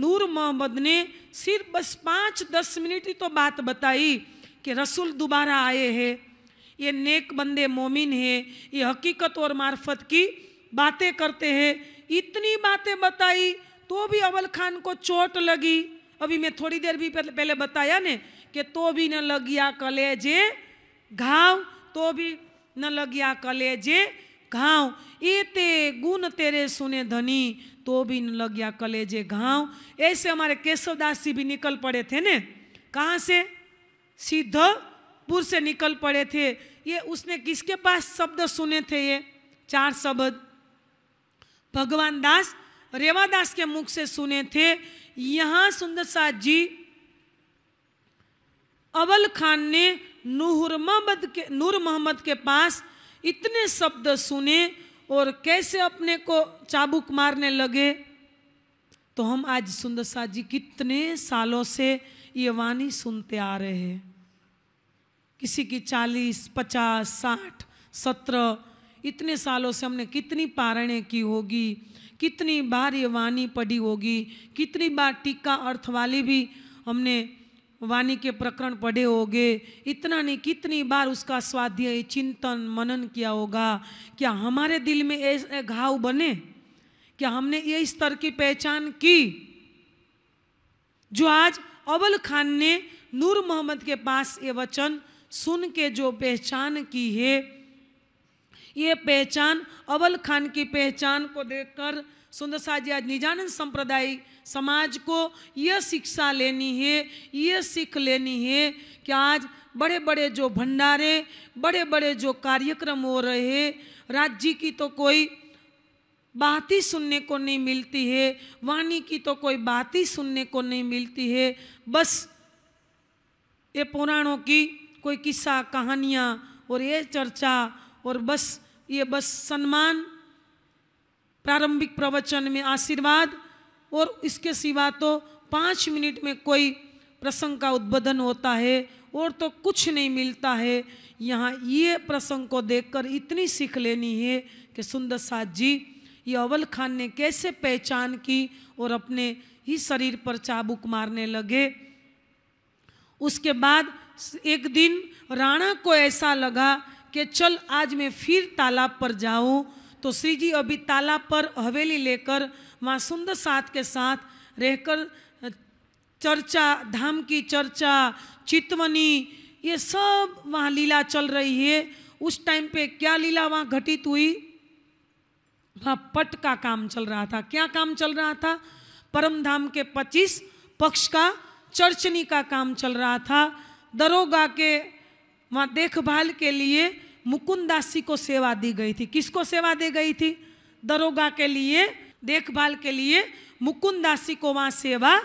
नूर मोहम्मद ने सिर्फ बस पाँच दस मिनट ही तो बात बताई कि रसूल दोबारा आए हैं ये नेक बंदे मोमिन हैं ये हकीकत और मार्फत की बातें करते हैं इतनी बातें बताई तो भी अवल खान को चोट लगी अभी मैं थोड़ी देर भी पहले बताया ने कि तो भी न लगिया कलेजे घाव तो भी न लगिया कलेजे घाव ये ते गुण तेरे सुने धनी तो भी न लगिया कलेजे घाव ऐसे हमारे केशवदास जी भी निकल पड़े थे ने कहाँ से सिद्धपुर से निकल पड़े थे ये उसने किसके पास शब्द सुने थे ये चार शब्द भगवान दास रेवादास के मुख से सुने थे यहाँ सुंदर साथ जी अवल खान ने नूर मोहम्मद के नूर मोहम्मद के पास इतने शब्द सुने और कैसे अपने को चाबुक मारने लगे तो हम आज सुंदर साथ जी कितने सालों से ये वाणी सुनते आ रहे हैं किसी की चालीस पचास साठ सत्रह इतने सालों से हमने कितनी पारणें की होगी कितनी बार ये वाणी पढ़ी होगी कितनी बार टीका अर्थ वाली भी हमने वाणी के प्रकरण पढ़े होंगे इतना नहीं कितनी बार उसका स्वाध्याय चिंतन मनन किया होगा क्या हमारे दिल में ऐसे घाव बने क्या हमने ये स्तर की पहचान की जो आज अवल खान ने नूर मोहम्मद के पास ये वचन सुन के जो पहचान की है ये पहचान अवल खान की पहचान को देखकर सुंदर साजी आज निजानंद संप्रदाय समाज को यह शिक्षा लेनी है ये सीख लेनी है कि आज बड़े बड़े जो भंडारे बड़े बड़े जो कार्यक्रम हो रहे हैं राज्य की तो कोई बात ही सुनने को नहीं मिलती है वाणी की तो कोई बात ही सुनने को नहीं मिलती है बस ये पुराणों की कोई किस्सा कहानियाँ और ये चर्चा और बस ये बस सम्मान प्रारंभिक प्रवचन में आशीर्वाद और इसके सिवा तो पाँच मिनट में कोई प्रसंग का उद्बोधन होता है और तो कुछ नहीं मिलता है यहाँ ये प्रसंग को देखकर इतनी सीख लेनी है कि सुंदर साथ जी ये अवल खान ने कैसे पहचान की और अपने ही शरीर पर चाबुक मारने लगे उसके बाद एक दिन राणा को ऐसा लगा कि चल आज मैं फिर तालाब पर जाऊं तो श्री जी अभी तालाब पर हवेली लेकर माँ सुंदर साथ के साथ रहकर चर्चा धाम की चर्चा चितवनी ये सब वहाँ लीला चल रही है उस टाइम पे क्या लीला वहाँ घटित हुई वहाँ पट का काम चल रहा था क्या काम चल रहा था परम धाम के 25 पक्ष का चर्चनी का काम चल रहा था दरोगा के वहाँ देखभाल के लिए मुकुंदासी को सेवा दी गई थी किसको सेवा दी गई थी दरोगा के लिए देखभाल के लिए मुकुंदासी को वहाँ सेवा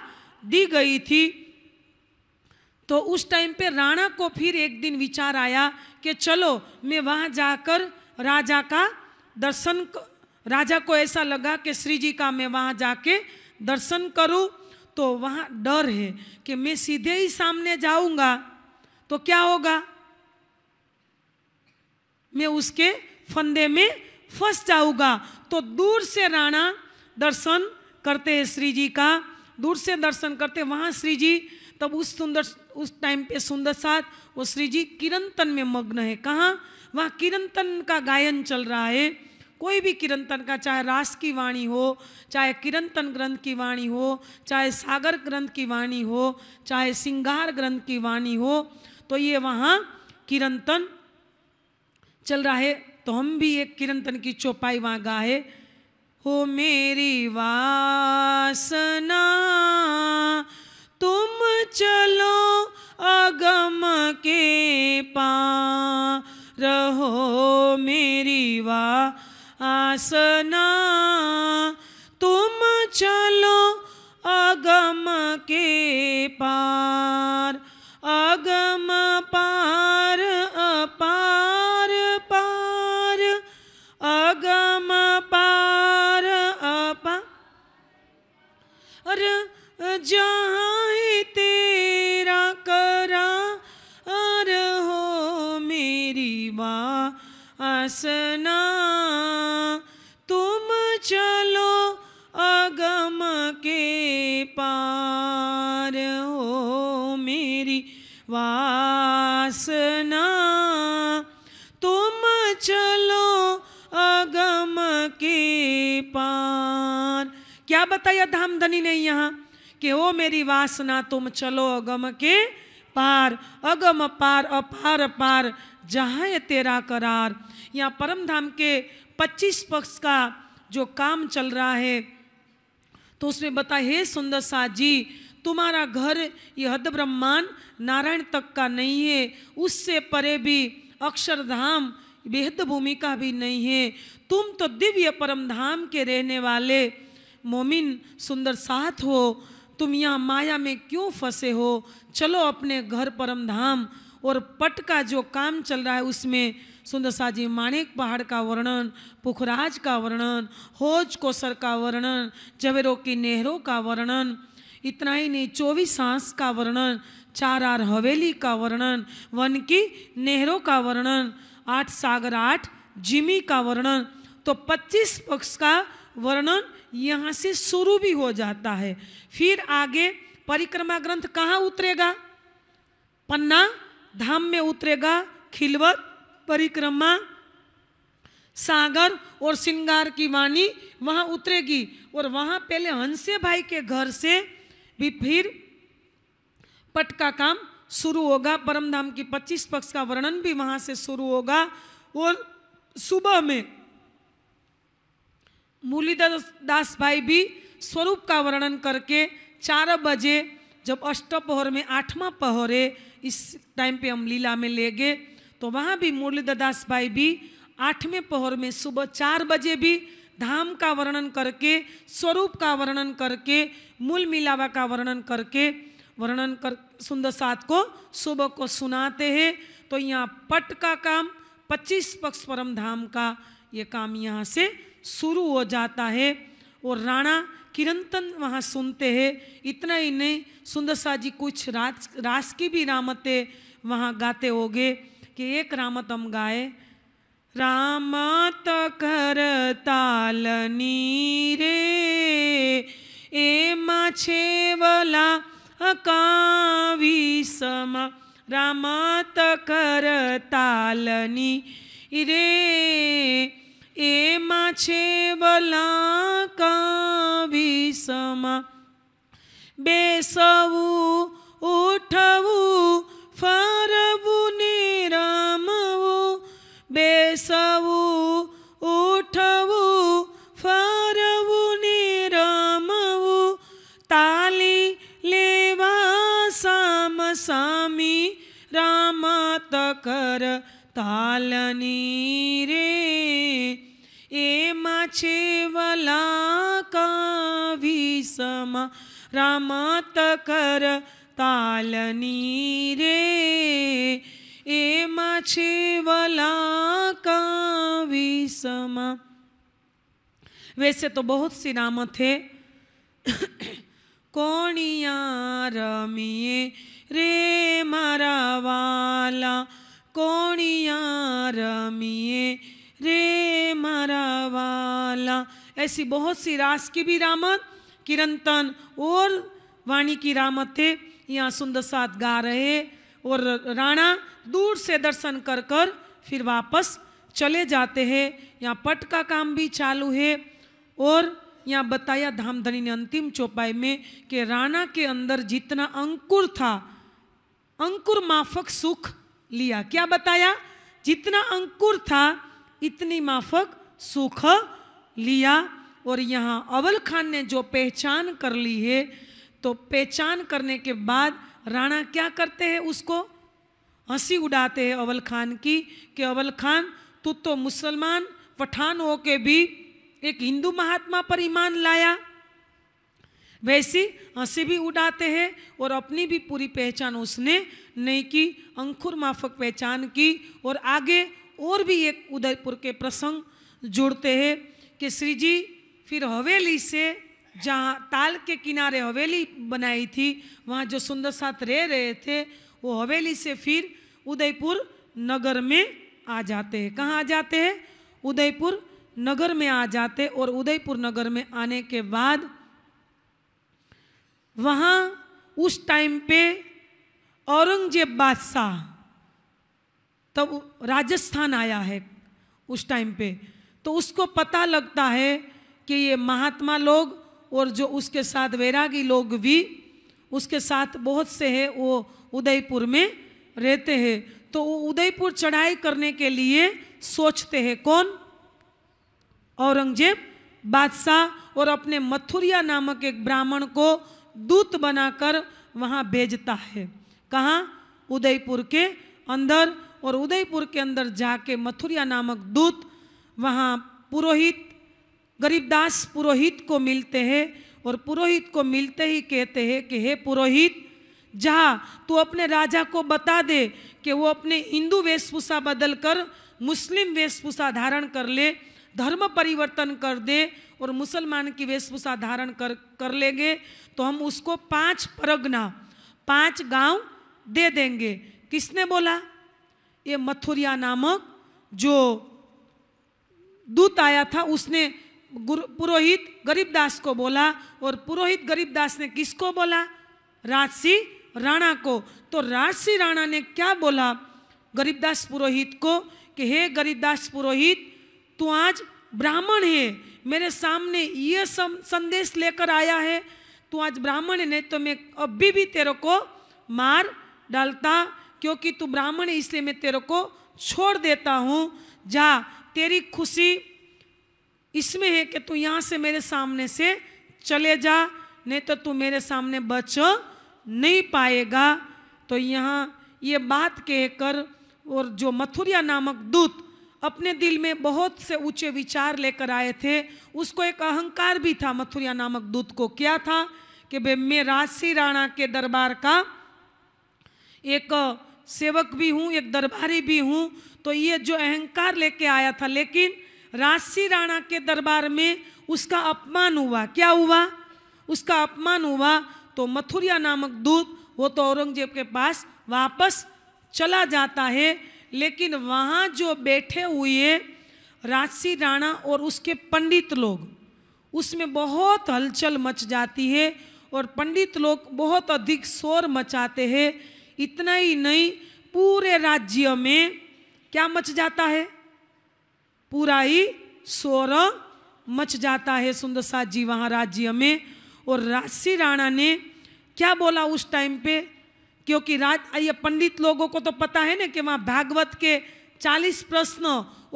दी गई थी तो उस टाइम पे राणा को फिर एक दिन विचार आया कि चलो मैं वहाँ जाकर राजा का दर्शन राजा को ऐसा लगा कि श्री जी का मैं वहाँ जाके दर्शन करूँ तो वहाँ डर है कि मैं सीधे ही सामने जाऊँगा तो क्या होगा मैं उसके फंदे में फंस जाऊंगा तो दूर से राणा दर्शन करते हैं श्री जी का दूर से दर्शन करते वहाँ श्री जी तब उस सुंदर उस टाइम पे सुंदर साथ वो श्री जी किरंतन में मग्न है कहाँ वहाँ किरंतन का गायन चल रहा है कोई भी किरंतन का चाहे रास की वाणी हो चाहे किरंतन ग्रंथ की वाणी हो चाहे सागर ग्रंथ की वाणी हो चाहे सिंगार ग्रंथ की वाणी हो तो ये वहाँ कीर्तन चल रहा है तो हम भी एक कीर्तन की चौपाई वहाँ गाए हो मेरी वासना तुम चलो अगम के पा रहो मेरी वासना तुम चलो अगम के पार आगम पार अपार पार अगम पार अपार जहा तेरा करा अर हो मेरी बा आसना क्या बताया धामधनी ने यहाँ कि ओ मेरी वासना तुम चलो अगम के पार अगम पार अपार पार जहाँ ये तेरा करार यहाँ परम धाम के पच्चीस पक्ष का जो काम चल रहा है तो उसमें बता हे सुंदर सा जी तुम्हारा घर ये हद ब्रह्मांड नारायण तक का नहीं है उससे परे भी अक्षरधाम बेहद भूमि का भी नहीं है तुम तो दिव्य परम धाम के रहने वाले मोमिन सुंदर साथ हो तुम यहाँ माया में क्यों फंसे हो चलो अपने घर परम धाम और पट का जो काम चल रहा है उसमें सुंदर साजी माणिक पहाड़ का वर्णन पुखराज का वर्णन होज कोसर का वर्णन जवेरों की नेहरों का वर्णन इतना ही नहीं चौबीस सांस का वर्णन चार आर हवेली का वर्णन वन की नेहरों का वर्णन आठ सागर आठ जिमी का वर्णन तो 25 पक्ष का वर्णन यहाँ से शुरू भी हो जाता है फिर आगे परिक्रमा ग्रंथ कहाँ उतरेगा पन्ना धाम में उतरेगा खिलवत परिक्रमा सागर और श्रृंगार की वाणी वहाँ उतरेगी और वहाँ पहले हंसे भाई के घर से भी फिर पट का काम शुरू होगा परमधाम की 25 पक्ष का वर्णन भी वहाँ से शुरू होगा और सुबह में मूलीदास दास भाई भी स्वरूप का वर्णन करके चार बजे जब अष्टपहर में आठवां पहरे इस टाइम पे हम लीला में ले गए तो वहाँ भी मुरलीधर दास भाई भी आठवें पहर में सुबह चार बजे भी धाम का वर्णन करके स्वरूप का वर्णन करके मूल मिलावा का वर्णन करके वर्णन कर सुंदर सात को सुबह को सुनाते हैं तो यहाँ पट का काम पच्चीस पक्ष परम धाम का ये काम यहाँ से शुरू हो जाता है और राणा किरंतन वहाँ सुनते हैं इतना ही नहीं सुंदर शाह जी कुछ रास रास की भी रामतें वहाँ गाते होंगे कि एक रामत हम गाए रामत कर तालनी रे ए माछेवला अकावी समा रामत कर तालनी रे ए माछे बला का भी समा बेसव उठव फरबू निरामव बेसव उठव ने निरामव ताली लेवा साम सामी राम तकर तालनी रे छेवला का भी समा राम तकर ताल रे ए माछेवला का भी समा वैसे तो बहुत सी राम थे कोणिया रमिए रे मारा वाला कोणिया रमिए रे मारा वाला ऐसी बहुत सी रास की भी रामत किरंतन और वाणी की रामत थे यहाँ सुंदर सात गा रहे और राणा दूर से दर्शन कर कर फिर वापस चले जाते हैं यहाँ पट का काम भी चालू है और यहाँ बताया धामधनी ने अंतिम चौपाई में कि राणा के अंदर जितना अंकुर था अंकुर माफक सुख लिया क्या बताया जितना अंकुर था इतनी माफक सुख लिया और यहाँ अवल खान ने जो पहचान कर ली है तो पहचान करने के बाद राणा क्या करते हैं उसको हंसी उड़ाते हैं अवल खान की कि अवल खान तू तो मुसलमान पठान हो के भी एक हिंदू महात्मा पर ईमान लाया वैसी हंसी भी उड़ाते हैं और अपनी भी पूरी पहचान उसने नहीं की अंकुर माफक पहचान की और आगे और भी एक उदयपुर के प्रसंग जोड़ते हैं कि श्री जी फिर हवेली से जहाँ ताल के किनारे हवेली बनाई थी वहाँ जो सुंदर साथ रह रहे थे वो हवेली से फिर उदयपुर नगर में आ जाते हैं कहाँ आ जाते हैं उदयपुर नगर में आ जाते और उदयपुर नगर में आने के बाद वहाँ उस टाइम पे औरंगजेब बादशाह तब राजस्थान आया है उस टाइम पे तो उसको पता लगता है कि ये महात्मा लोग और जो उसके साथ वैरागी लोग भी उसके साथ बहुत से हैं वो उदयपुर में रहते हैं तो वो उदयपुर चढ़ाई करने के लिए सोचते हैं कौन औरंगजेब बादशाह और अपने मथुरिया नामक एक ब्राह्मण को दूत बनाकर वहाँ भेजता है कहाँ उदयपुर के अंदर और उदयपुर के अंदर जाके मथुरिया नामक दूत वहाँ पुरोहित गरीबदास पुरोहित को मिलते हैं और पुरोहित को मिलते ही कहते हैं कि हे पुरोहित जा तू अपने राजा को बता दे कि वो अपने हिंदू वेशभूषा बदल कर मुस्लिम वेशभूषा धारण कर ले धर्म परिवर्तन कर दे और मुसलमान की वेशभूषा धारण कर कर लेंगे तो हम उसको पांच परगना पांच गांव दे देंगे किसने बोला ये मथुरिया नामक जो दूत आया था उसने गुरु पुरोहित गरीबदास को बोला और पुरोहित गरीबदास ने किसको बोला राजसी राणा को तो राजसी राणा ने क्या बोला गरीबदास पुरोहित को कि हे गरीबदास पुरोहित तू आज ब्राह्मण है मेरे सामने ये संदेश लेकर आया है तू आज ब्राह्मण है नहीं तो मैं अभी भी तेरे को मार डालता क्योंकि तू ब्राह्मण है इसलिए मैं तेरे को छोड़ देता हूँ जा तेरी खुशी इसमें है कि तू यहाँ से मेरे सामने से चले जा नहीं तो तू मेरे सामने बच नहीं पाएगा तो यहाँ ये बात कहकर और जो मथुरिया नामक दूत अपने दिल में बहुत से ऊंचे विचार लेकर आए थे उसको एक अहंकार भी था मथुरिया नामक दूत को क्या था कि भाई मैं राशि राणा के दरबार का एक सेवक भी हूँ एक दरबारी भी हूँ तो ये जो अहंकार लेके आया था लेकिन राशी राणा के दरबार में उसका अपमान हुआ क्या हुआ उसका अपमान हुआ तो मथुरिया नामक दूत वो तो औरंगजेब के पास वापस चला जाता है लेकिन वहाँ जो बैठे हुए राशी राणा और उसके पंडित लोग उसमें बहुत हलचल मच जाती है और पंडित लोग बहुत अधिक शोर मचाते हैं इतना ही नहीं पूरे राज्य में क्या मच जाता है पूरा ही शोर मच जाता है सुंदर जी वहाँ राज्य में और राशि राणा ने क्या बोला उस टाइम पे क्योंकि राज ये पंडित लोगों को तो पता है ना कि वहाँ भागवत के चालीस प्रश्न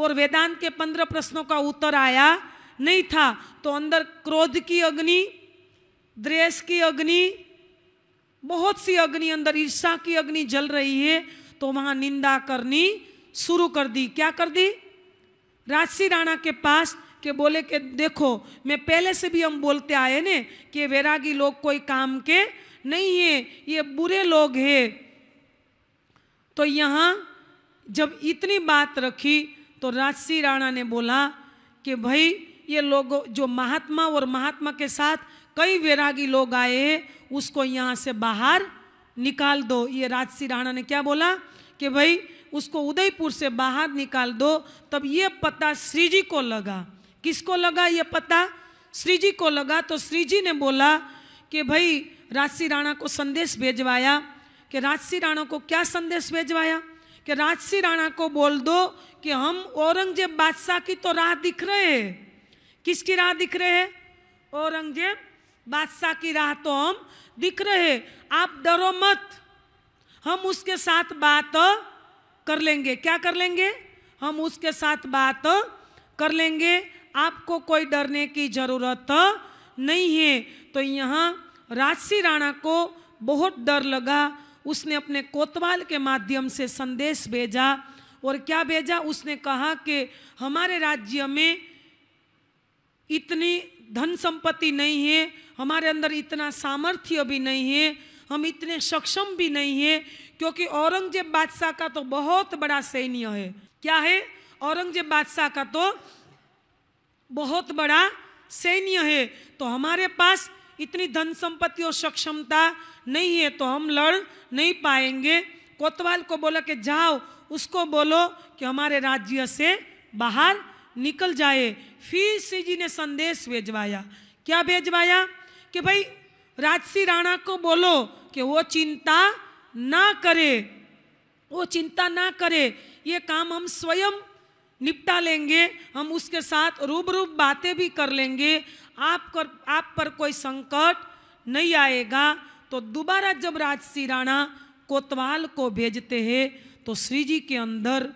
और वेदांत के पंद्रह प्रश्नों का उत्तर आया नहीं था तो अंदर क्रोध की अग्नि द्वेष की अग्नि बहुत सी अग्नि अंदर ईर्षा की अग्नि जल रही है तो वहाँ निंदा करनी शुरू कर दी क्या कर दी राजसी राणा के पास के बोले कि देखो मैं पहले से भी हम बोलते आए ने कि वैरागी लोग कोई काम के नहीं है ये बुरे लोग हैं तो यहाँ जब इतनी बात रखी तो राजसी राणा ने बोला कि भाई ये लोग जो महात्मा और महात्मा के साथ कई वैरागी लोग आए उसको यहाँ से बाहर निकाल दो ये राजसी राणा ने क्या बोला कि भाई उसको उदयपुर से बाहर निकाल दो तब ये पता श्री जी को लगा किसको लगा ये पता श्री जी को लगा तो श्री जी ने बोला कि भाई राजसी राणा को संदेश भेजवाया कि राजसी राणा को क्या संदेश भेजवाया कि राजसी राणा को बोल दो कि हम औरंगजेब बादशाह की तो राह दिख रहे हैं किसकी राह दिख रहे हैं औरंगजेब बादशाह की राह तो हम दिख रहे आप डरो मत हम उसके साथ बात कर लेंगे क्या कर लेंगे हम उसके साथ बात कर लेंगे आपको कोई डरने की ज़रूरत नहीं है तो यहाँ राजसी राणा को बहुत डर लगा उसने अपने कोतवाल के माध्यम से संदेश भेजा और क्या भेजा उसने कहा कि हमारे राज्य में इतनी धन संपत्ति नहीं है हमारे अंदर इतना सामर्थ्य भी नहीं है हम इतने सक्षम भी नहीं है क्योंकि औरंगजेब बादशाह का तो बहुत बड़ा सैन्य है क्या है औरंगजेब बादशाह का तो बहुत बड़ा सैन्य है तो हमारे पास इतनी धन संपत्ति और सक्षमता नहीं है तो हम लड़ नहीं पाएंगे कोतवाल को बोला कि जाओ उसको बोलो कि हमारे राज्य से बाहर निकल जाए फिर श्री जी ने संदेश भेजवाया क्या भेजवाया कि भाई राजसी राणा को बोलो कि वो चिंता ना करे वो चिंता ना करे ये काम हम स्वयं निपटा लेंगे हम उसके साथ रूब रूब बातें भी कर लेंगे आप कर आप पर कोई संकट नहीं आएगा तो दोबारा जब राजसी राणा कोतवाल को भेजते हैं तो श्री जी के अंदर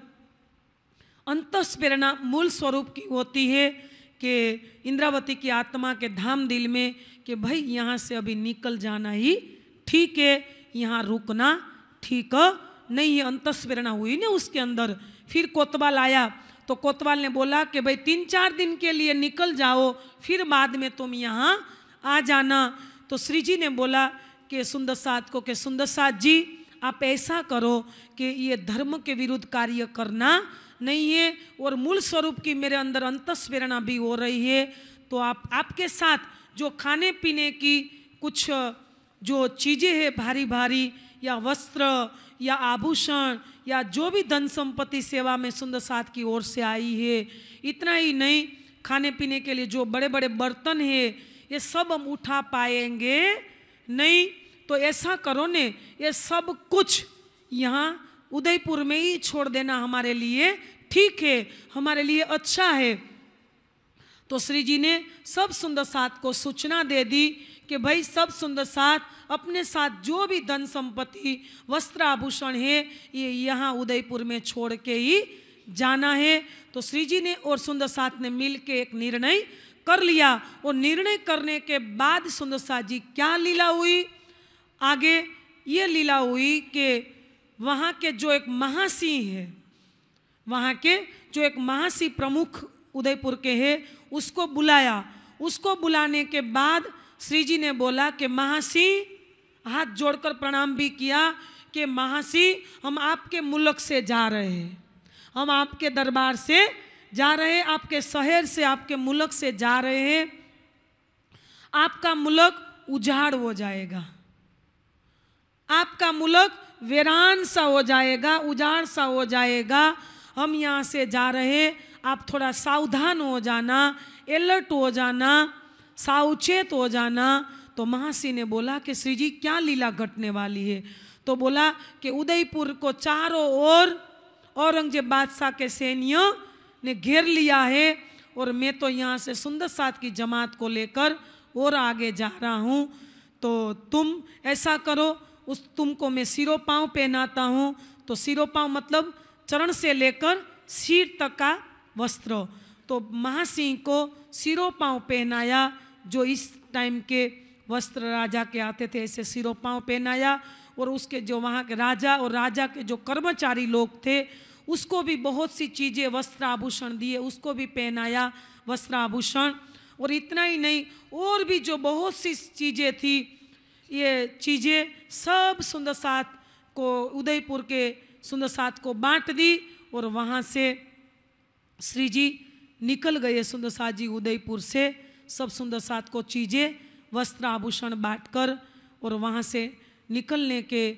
अंतस प्रेरणा मूल स्वरूप की होती है कि इंद्रावती की आत्मा के धाम दिल में कि भाई यहाँ से अभी निकल जाना ही ठीक है यहाँ रुकना ठीक नहीं है अंतस्प्रेरणा हुई ना उसके अंदर फिर कोतवाल आया तो कोतवाल ने बोला कि भाई तीन चार दिन के लिए निकल जाओ फिर बाद में तुम यहाँ आ जाना तो श्री जी ने बोला कि सुंदर साध को कि सुंदर साध जी आप ऐसा करो कि ये धर्म के विरुद्ध कार्य करना नहीं है और मूल स्वरूप की मेरे अंदर अंतस्प्रेरणा भी हो रही है तो आप आपके साथ जो खाने पीने की कुछ जो चीज़ें हैं भारी भारी या वस्त्र या आभूषण या जो भी धन संपत्ति सेवा में सुंदर साथ की ओर से आई है इतना ही नहीं खाने पीने के लिए जो बड़े बड़े बर्तन है ये सब हम उठा पाएंगे नहीं तो ऐसा करो ने ये सब कुछ यहाँ उदयपुर में ही छोड़ देना हमारे लिए ठीक है हमारे लिए अच्छा है तो श्री जी ने सब सुंदर साथ को सूचना दे दी कि भाई सब सुंदर साथ अपने साथ जो भी धन संपत्ति वस्त्र आभूषण है ये यहाँ उदयपुर में छोड़ के ही जाना है तो श्री जी ने और सुंदर साथ ने मिल के एक निर्णय कर लिया और निर्णय करने के बाद सुंदर साथ जी क्या लीला हुई आगे ये लीला हुई कि वहाँ के जो एक महासिंह है वहाँ के जो एक महासिंह प्रमुख उदयपुर के हैं उसको बुलाया उसको बुलाने के बाद श्री जी ने बोला कि महासी हाथ जोड़कर प्रणाम भी किया कि महासी हम आपके मुल्क से जा रहे हैं हम आपके दरबार से जा रहे हैं आपके शहर से आपके मुल्क से जा रहे हैं आपका मुल्क उजाड़ हो जाएगा आपका मुल्क वीरान सा हो जाएगा उजाड़ सा हो जाएगा हम यहाँ से जा रहे हैं आप थोड़ा सावधान हो जाना अलर्ट हो जाना सावचेत हो जाना तो महासी ने बोला कि श्री जी क्या लीला घटने वाली है तो बोला कि उदयपुर को चारों ओर औरंगजेब बादशाह के सैनियों ने घेर लिया है और मैं तो यहाँ से सुंदर साथ की जमात को लेकर और आगे जा रहा हूँ तो तुम ऐसा करो उस तुमको मैं सिरो पाँव पहनाता हूँ तो सिरो पाँव मतलब चरण से लेकर सिर तक का वस्त्र तो महासिंह को सिरो पाँव पहनाया जो इस टाइम के वस्त्र राजा के आते थे ऐसे सिरो पाँव पहनाया और उसके जो वहाँ के राजा और राजा के जो कर्मचारी लोग थे उसको भी बहुत सी चीज़ें वस्त्र आभूषण दिए उसको भी पहनाया वस्त्र आभूषण और इतना ही नहीं और भी जो बहुत सी चीज़ें थी ये चीज़ें सब सुंदर को उदयपुर के सुंदर को बांट दी और वहाँ से श्री जी निकल गए सुंदर साथ जी उदयपुर से सब सुंदर साथ को चीज़ें वस्त्र आभूषण बांटकर और वहाँ से निकलने के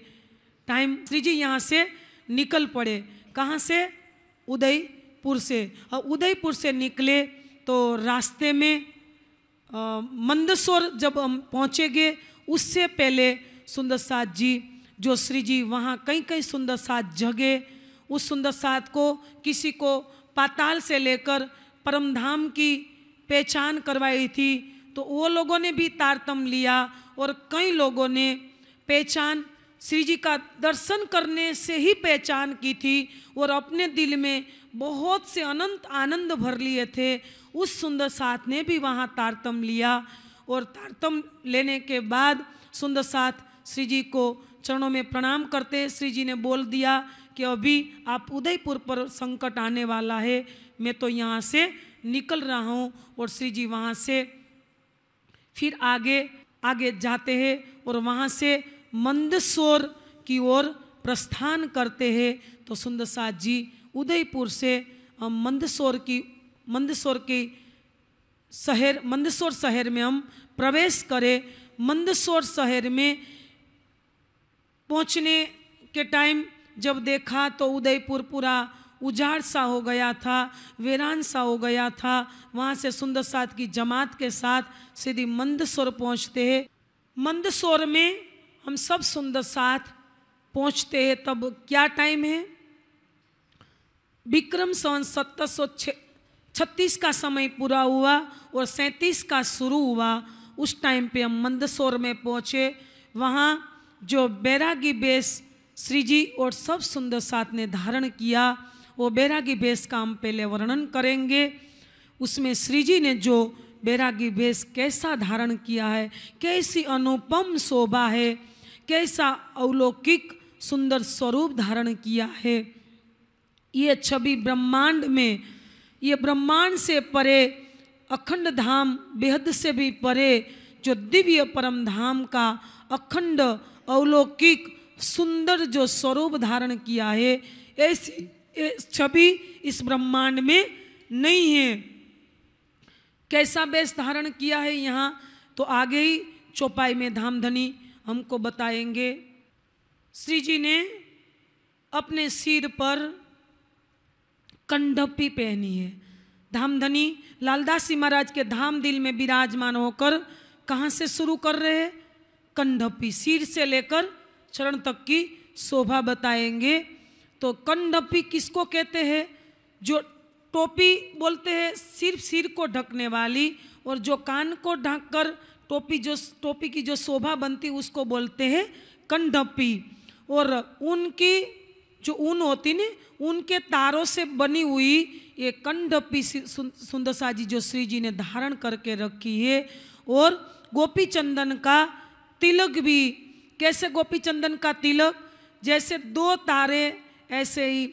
टाइम श्री जी यहाँ से निकल पड़े कहाँ से उदयपुर से और उदयपुर से निकले तो रास्ते में मंदसौर जब हम पहुँचेंगे उससे पहले सुंदर साथ जी जो श्री जी वहाँ कई कई सुंदर साथ जगे उस सुंदर साथ को किसी को पाताल से लेकर परमधाम की पहचान करवाई थी तो वो लोगों ने भी तारतम लिया और कई लोगों ने पहचान श्री जी का दर्शन करने से ही पहचान की थी और अपने दिल में बहुत से अनंत आनंद भर लिए थे उस सुंदर साथ ने भी वहाँ तारतम लिया और तारतम लेने के बाद सुंदर साथ श्री जी को चरणों में प्रणाम करते श्री जी ने बोल दिया कि अभी आप उदयपुर पर संकट आने वाला है मैं तो यहाँ से निकल रहा हूँ और श्री जी वहाँ से फिर आगे आगे जाते हैं और वहाँ से मंदसौर की ओर प्रस्थान करते हैं तो सुंदर जी उदयपुर से मंदसौर की मंदसौर की शहर मंदसौर शहर में हम प्रवेश करें मंदसौर शहर में पहुँचने के टाइम जब देखा तो उदयपुर पूरा उजाड़ सा हो गया था वीरान सा हो गया था वहाँ से सुंदर साथ की जमात के साथ सीधी मंदसौर पहुँचते हैं मंदसौर में हम सब सुंदर साथ पहुँचते हैं तब क्या टाइम है विक्रम सन सत्तर सौ छत्तीस का समय पूरा हुआ और सैंतीस का शुरू हुआ उस टाइम पे हम मंदसौर में पहुँचे वहाँ जो बैरागी बेस श्री जी और सब सुंदर साथ ने धारण किया वो बैरागी भेष का हम पहले वर्णन करेंगे उसमें श्री जी ने जो बैरागी भेष कैसा धारण किया है कैसी अनुपम शोभा है कैसा अवलौकिक सुंदर स्वरूप धारण किया है ये छवि ब्रह्मांड में ये ब्रह्मांड से परे अखंड धाम बेहद से भी परे जो दिव्य परम धाम का अखंड अवलौकिक सुंदर जो स्वरूप धारण किया है ऐसी छवि इस ब्रह्मांड में नहीं है कैसा वेश धारण किया है यहाँ तो आगे ही चौपाई में धामधनी हमको बताएंगे श्री जी ने अपने सिर पर कंडपी पहनी है धामधनी लालदास जी महाराज के धाम दिल में विराजमान होकर कहाँ से शुरू कर रहे हैं कंडपी सिर से लेकर चरण तक की शोभा बताएंगे तो कंडपी किसको कहते हैं जो टोपी बोलते हैं सिर्फ सिर को ढकने वाली और जो कान को ढककर टोपी जो टोपी की जो शोभा बनती उसको बोलते हैं कंडपी और उनकी जो ऊन होती नहीं उनके तारों से बनी हुई ये कंडपी सुंदरसा जी जो श्री जी ने धारण करके रखी है और गोपी चंदन का तिलक भी कैसे गोपी चंदन का तिलक जैसे दो तारे ऐसे ही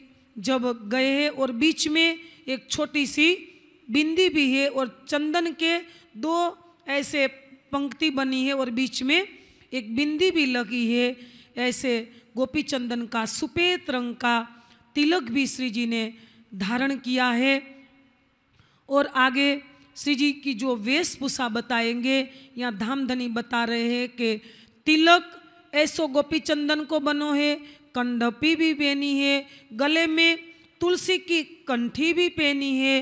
जब गए हैं और बीच में एक छोटी सी बिंदी भी है और चंदन के दो ऐसे पंक्ति बनी है और बीच में एक बिंदी भी लगी है ऐसे गोपी चंदन का सफ़ेद रंग का तिलक भी श्री जी ने धारण किया है और आगे श्री जी की जो वेशभूषा बताएंगे या धामधनी बता रहे हैं कि तिलक ऐसो गोपी चंदन को बनो है कंडपी भी पहनी है गले में तुलसी की कंठी भी पहनी है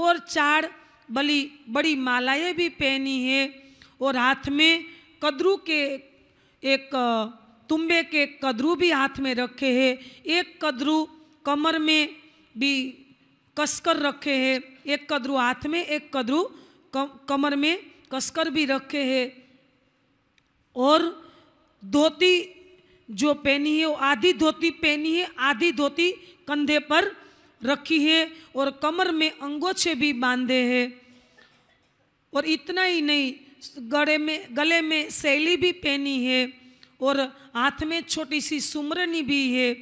और चार बली बड़ी मालाएं भी पहनी है और हाथ में कदरू के एक तुम्बे के कदरू भी हाथ में रखे हैं एक कदरू कमर में भी कसकर रखे हैं एक कदरू हाथ में एक कदरू कमर में कसकर भी रखे हैं और धोती जो पहनी है वो आधी धोती पहनी है आधी धोती कंधे पर रखी है और कमर में अंगोछे भी बांधे हैं और इतना ही नहीं गले में गले में सैली भी पहनी है और हाथ में छोटी सी सुमरनी भी है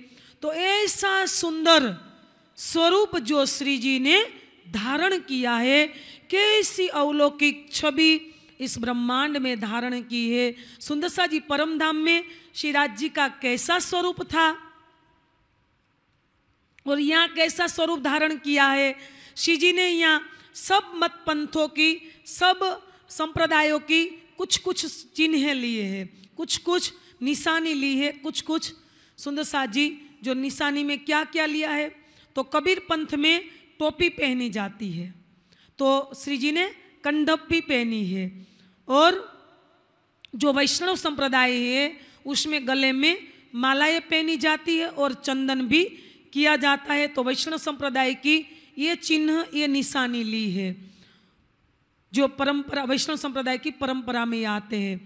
तो ऐसा सुंदर स्वरूप जो श्री जी ने धारण किया है कैसी अवलौकिक छवि इस ब्रह्मांड में धारण की है सुंदरसा जी परम धाम में श्रीराज जी का कैसा स्वरूप था और यहाँ कैसा स्वरूप धारण किया है श्री जी ने यहाँ सब मत पंथों की सब संप्रदायों की कुछ कुछ चिन्ह लिए हैं कुछ कुछ निशानी ली है कुछ कुछ सुंदर जी जो निशानी में क्या क्या लिया है तो कबीर पंथ में टोपी पहनी जाती है तो श्री जी ने कंडप भी पहनी है और जो वैष्णव संप्रदाय है उसमें गले में मालाएं पहनी जाती है और चंदन भी किया जाता है तो वैष्णव संप्रदाय की ये चिन्ह ये निशानी ली है जो परंपरा वैष्णव संप्रदाय की परंपरा में आते हैं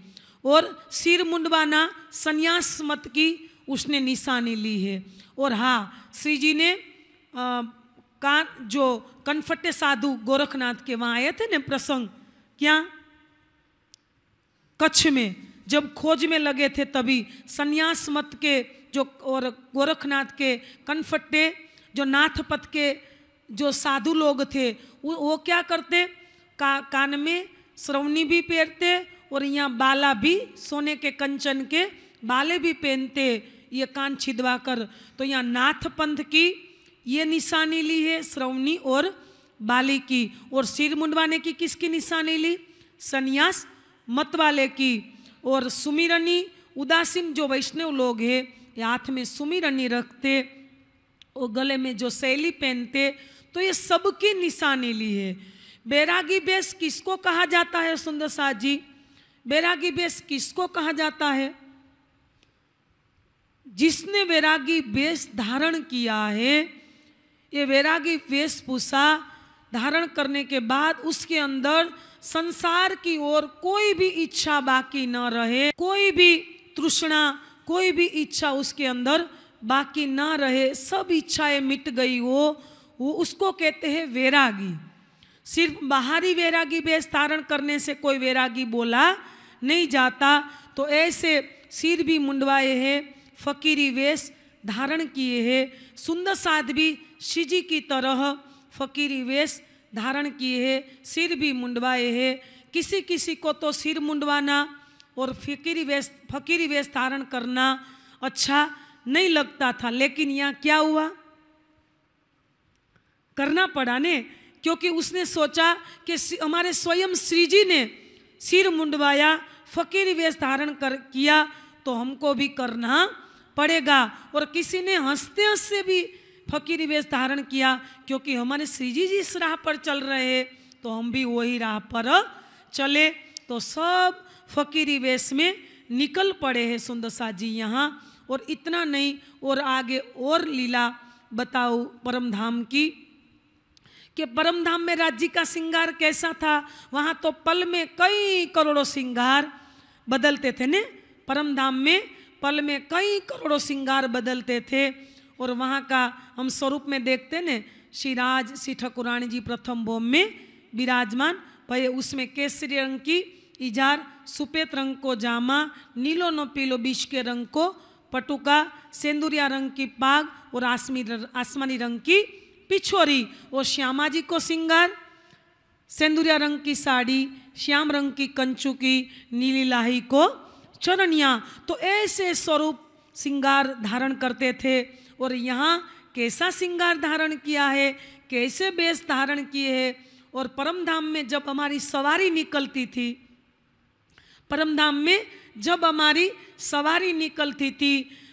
और सिर मुंडवाना संन्यास मत की उसने निशानी ली है और हाँ श्री जी ने का जो कनफटे साधु गोरखनाथ के वहाँ आए थे ना प्रसंग क्या कच्छ में जब खोज में लगे थे तभी सन्यास मत के जो और गोरखनाथ के कनफट्टे जो पथ के जो साधु लोग थे वो, वो क्या करते का, कान में श्रवणी भी पहनते और यहाँ बाला भी सोने के कंचन के बाले भी पहनते ये कान छिदवा कर तो यहाँ नाथ पंथ की ये निशानी ली है श्रवणी और बाली की और सिर मुंडवाने की किसकी निशानी ली सन्यास मत वाले की और सुमिरनी उदासीन जो वैष्णव लोग हैं हाथ में सुमिरनी रखते और गले में जो शैली पहनते तो ये सबकी निशानी ली है बैरागी बेस किसको कहा जाता है सुंदर शाह जी बैरागी बेस किसको कहा जाता है जिसने वैरागी बेस धारण किया है ये वैरागी वेशभूषा धारण करने के बाद उसके अंदर संसार की ओर कोई भी इच्छा बाकी न रहे कोई भी तृष्णा कोई भी इच्छा उसके अंदर बाकी ना रहे सब इच्छाएं मिट गई हो वो उसको कहते हैं वैरागी सिर्फ बाहरी वैरागी वेश धारण करने से कोई वैरागी बोला नहीं जाता तो ऐसे सिर भी मुंडवाए हैं फकीरी वेश धारण किए हैं सुंदर साध भी शिजी की तरह फकीरी वेश धारण किए है सिर भी मुंडवाए है किसी किसी को तो सिर मुंडवाना और फकीरी वेश फकीरी वेश धारण करना अच्छा नहीं लगता था लेकिन यहाँ क्या हुआ करना पड़ा ने क्योंकि उसने सोचा कि हमारे स्वयं श्री जी ने सिर मुंडवाया फकीर वेश धारण कर किया तो हमको भी करना पड़ेगा और किसी ने हंसते हंसते भी फकीरी वेश धारण किया क्योंकि हमारे श्री जी जिस राह पर चल रहे तो हम भी वही राह पर चले तो सब फकीरी वेश में निकल पड़े हैं सुंदर सा जी यहाँ और इतना नहीं और आगे और लीला बताओ परमधाम की कि परमधाम में राज्य का श्रृंगार कैसा था वहाँ तो पल में कई करोड़ों श्रृंगार बदलते थे ने परम धाम में पल में कई करोड़ों श्रृंगार बदलते थे और वहाँ का हम स्वरूप में देखते न श्रीराज श्री ठकुरानी जी प्रथम भोम में विराजमान भय उसमें केसरी रंग की इजार सुपेत रंग को जामा नीलो नो पीलो बीच के रंग को पटुका सेंदुरिया रंग की पाग और आसमी आसमानी रंग की पिछोरी और श्यामा जी को सिंगार सेंदुरिया रंग की साड़ी श्याम रंग की कंचू की नीली लाही को चरणिया तो ऐसे स्वरूप सिंगार धारण करते थे और यहाँ कैसा श्रृंगार धारण किया है कैसे बेस धारण किए हैं और परम धाम में जब हमारी सवारी निकलती थी परम धाम में जब हमारी सवारी निकलती थी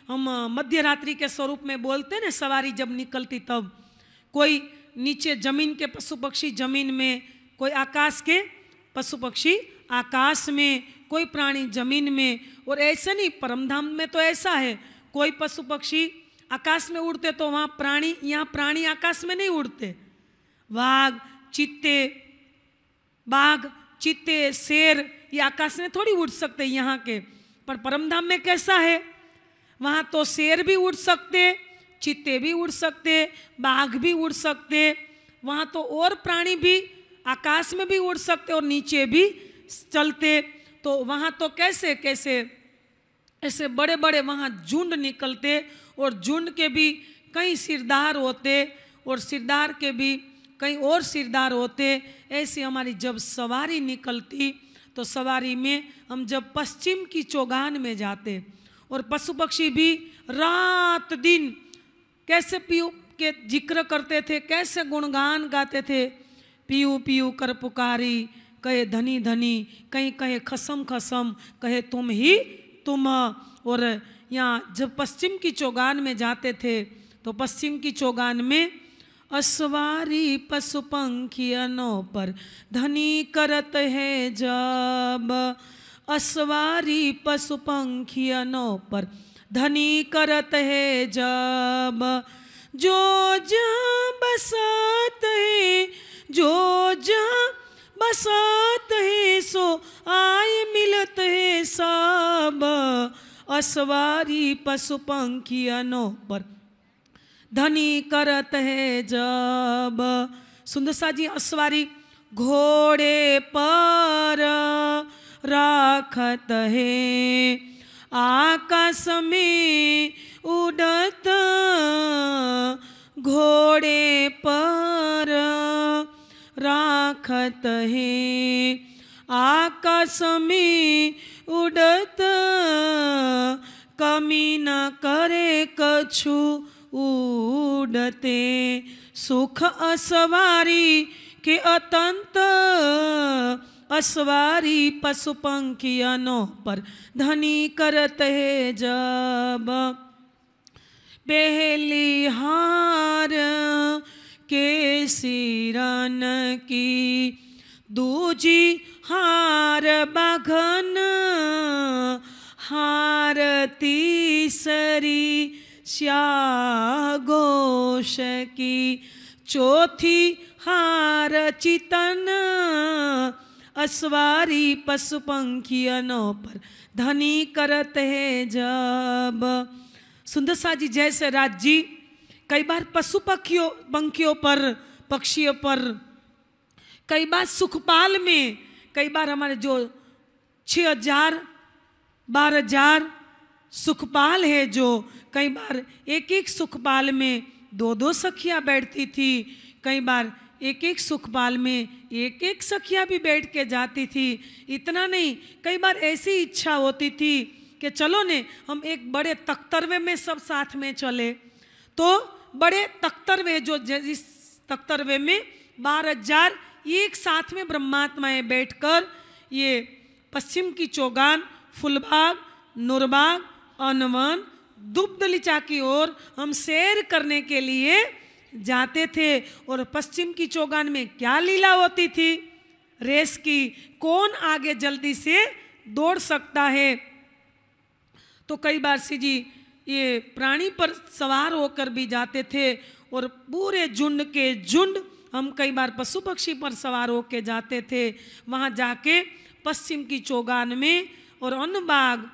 हम मध्य रात्रि के स्वरूप में बोलते ना सवारी जब निकलती तब कोई नीचे जमीन के पशु पक्षी जमीन में कोई आकाश के पशु पक्षी आकाश में कोई प्राणी जमीन में और ऐसे नहीं परमधाम में तो ऐसा है कोई पशु पक्षी आकाश में उड़ते तो वहाँ प्राणी यहाँ प्राणी आकाश में नहीं उड़ते वाघ चित्ते बाघ चित्ते शेर ये आकाश में थोड़ी उड़ सकते यहाँ के पर परमधाम में कैसा है वहाँ तो शेर भी उड़ सकते चित्ते भी उड़ सकते बाघ भी उड़ सकते वहाँ तो और प्राणी भी आकाश में भी उड़ सकते और नीचे भी चलते तो वहाँ तो कैसे कैसे ऐसे बड़े बड़े वहाँ झुंड निकलते और झुंड के भी कई सिरदार होते और सिरदार के भी कई और सिरदार होते ऐसी हमारी जब सवारी निकलती तो सवारी में हम जब पश्चिम की चौगान में जाते और पशु पक्षी भी रात दिन कैसे पीयू के जिक्र करते थे कैसे गुणगान गाते थे पीयू पीयू कर पुकारी कहे धनी धनी कहीं कहे खसम खसम कहे तुम ही तुम और या जब पश्चिम की चौगान में जाते थे तो पश्चिम की चौगान में अस्वारी पशु पंखियनों पर धनी करत है जब अस्वारी पशु पंखियनों पर धनी करत है जब जो जहा बसात है जो जहा बसात है सो आय मिलत है सब असवारी पशु पंखियनों पर धनी करत है जब सुंदर सा जी असवारी घोड़े पर राखत है आकाश में उड़त घोड़े पर राखत है आकाश में उड़त कमी न करे कछु उड़ते सुख असवारी के अतंत असवारी पशु पंखियनों पर धनी करते जब पहली हार के सिरन की दूजी हार बघन हार तीसरी श्यागोश की चौथी हार चितन अस्वारी पंखियनों पर धनी करते हैं जब सुंदर जी जैसे राज जी कई बार पशु पक्षियों पंखियों पर पक्षियों पर कई बार सुखपाल में कई बार हमारे जो छः हजार बारह हजार सुखपाल है जो कई बार एक एक सुखपाल में दो दो सखियाँ बैठती थी कई बार एक एक सुखपाल में एक एक सखिया भी बैठ के जाती थी इतना नहीं कई बार ऐसी इच्छा होती थी कि चलो ने हम एक बड़े तख्तरवे में सब साथ में चले तो बड़े तख्तरवे जो जिस तख्तरवे में बारह हजार एक साथ में ब्रह्मात्माएं बैठकर ये पश्चिम की चौगान फुलबाग नूरबाग अनवन दुग्धलिचा की ओर हम सैर करने के लिए जाते थे और पश्चिम की चौगान में क्या लीला होती थी रेस की कौन आगे जल्दी से दौड़ सकता है तो कई बार सी जी ये प्राणी पर सवार होकर भी जाते थे और पूरे झुंड के झुंड हम कई बार पशु पक्षी पर सवार होके जाते थे वहाँ जाके पश्चिम की चौगान में और अन्न बाग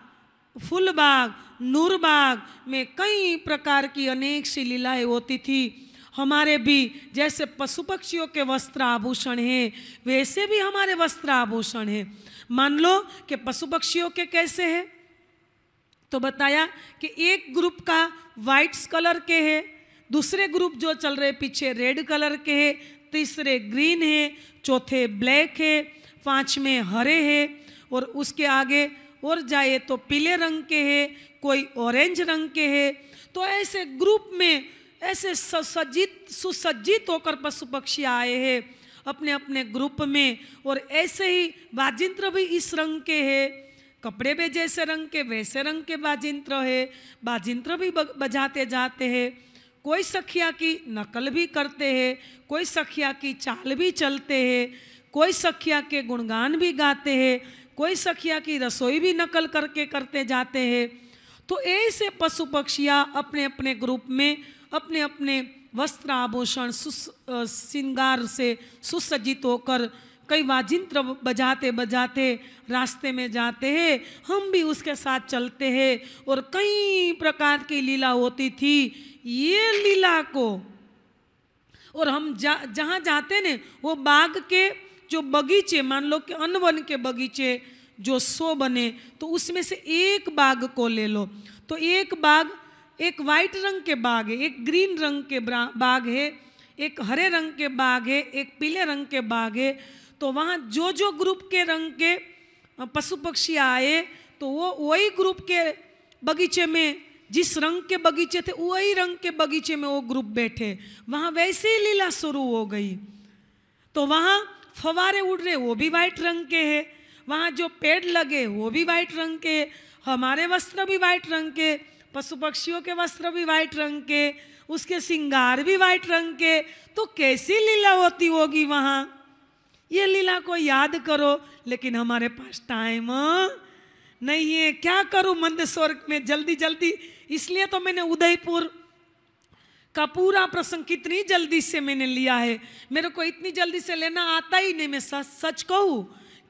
फुलबाग नूरबाग में कई प्रकार की अनेक सी लीलाएँ होती थी हमारे भी जैसे पशु पक्षियों के वस्त्र आभूषण हैं वैसे भी हमारे वस्त्र आभूषण हैं मान लो कि पशु पक्षियों के कैसे हैं तो बताया कि एक ग्रुप का वाइट्स कलर के हैं दूसरे ग्रुप जो चल रहे पीछे रेड कलर के है तीसरे ग्रीन है चौथे ब्लैक है पाँचवें हरे है और उसके आगे और जाए तो पीले रंग के है कोई ऑरेंज रंग के है तो ऐसे ग्रुप में ऐसे ससज्जित सुसज्जित होकर पशु पक्षी आए हैं अपने अपने ग्रुप में और ऐसे ही बाजिंत्र भी इस रंग के है कपड़े भी जैसे रंग के वैसे रंग के बाजिंत्र है बाजिंत्र भी बजाते जाते हैं कोई सखिया की नकल भी करते हैं कोई सखिया की चाल भी चलते हैं कोई सखिया के गुणगान भी गाते हैं कोई सखिया की रसोई भी नकल करके करते जाते हैं तो ऐसे पशु पक्षियाँ अपने अपने ग्रुप में अपने अपने वस्त्र आभूषण सुस श्रृंगार से सुसज्जित होकर कई वाजिंत्र बजाते बजाते रास्ते में जाते हैं हम भी उसके साथ चलते हैं और कई प्रकार की लीला होती थी ये लीला को और हम जा जहाँ जाते ने वो बाग के जो बगीचे मान लो कि अनवन के बगीचे जो सो बने तो उसमें से एक बाग को ले लो तो एक बाग एक वाइट रंग के बाग है एक ग्रीन रंग के बाग है एक हरे रंग के बाग है एक पीले रंग के बाग है तो वहाँ जो जो ग्रुप के रंग के पशु पक्षी आए तो वो वही ग्रुप के बगीचे में जिस रंग के बगीचे थे वही रंग के बगीचे में वो ग्रुप बैठे वहाँ वैसे ही लीला शुरू हो गई तो वहाँ फवारे उड़ रहे वो भी व्हाइट रंग के है वहाँ जो पेड़ लगे वो भी व्हाइट रंग के हमारे वस्त्र भी व्हाइट रंग के पशु पक्षियों के वस्त्र भी व्हाइट रंग के उसके श्रृंगार भी व्हाइट रंग के तो कैसी लीला होती होगी वहाँ ये लीला को याद करो लेकिन हमारे पास टाइम हाँ? नहीं है क्या करूं मंद स्वर्ग में जल्दी जल्दी इसलिए तो मैंने उदयपुर का पूरा प्रसंग कितनी जल्दी से मैंने लिया है मेरे को इतनी जल्दी से लेना आता ही नहीं मैं सच सच कहूँ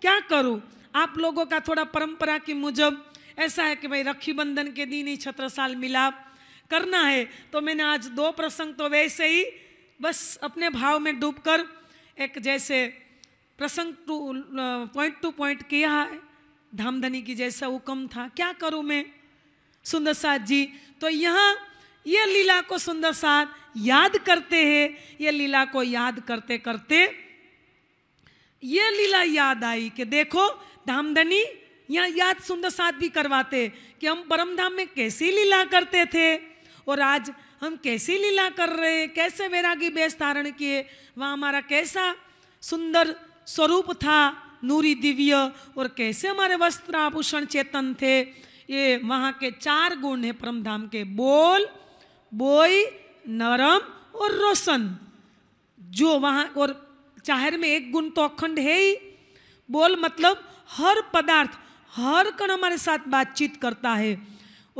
क्या करूँ आप लोगों का थोड़ा परंपरा के मुजब ऐसा है कि भाई रखी बंधन के दिन ही छत्र साल मिला करना है तो मैंने आज दो प्रसंग तो वैसे ही बस अपने भाव में डूबकर एक जैसे प्रसंग टू पॉइंट टू पॉइंट किया है धामधनी की जैसा हुक्म था क्या करूँ मैं सुंदर साथ जी तो यहाँ ये लीला को सुंदर साथ याद करते हैं ये लीला को याद करते करते ये लीला याद आई कि देखो धामधनी यहाँ याद सुंदर साथ भी करवाते कि हम परम धाम में कैसी लीला करते थे और आज हम कैसी लीला कर रहे हैं कैसे वैरागी बेस धारण किए वहाँ हमारा कैसा सुंदर स्वरूप था नूरी दिव्य और कैसे हमारे वस्त्र आभूषण चेतन थे ये वहाँ के चार गुण है परमधाम के बोल बोई नरम और रोशन जो वहाँ और चाहर में एक गुण तो अखंड है ही बोल मतलब हर पदार्थ हर कण हमारे साथ बातचीत करता है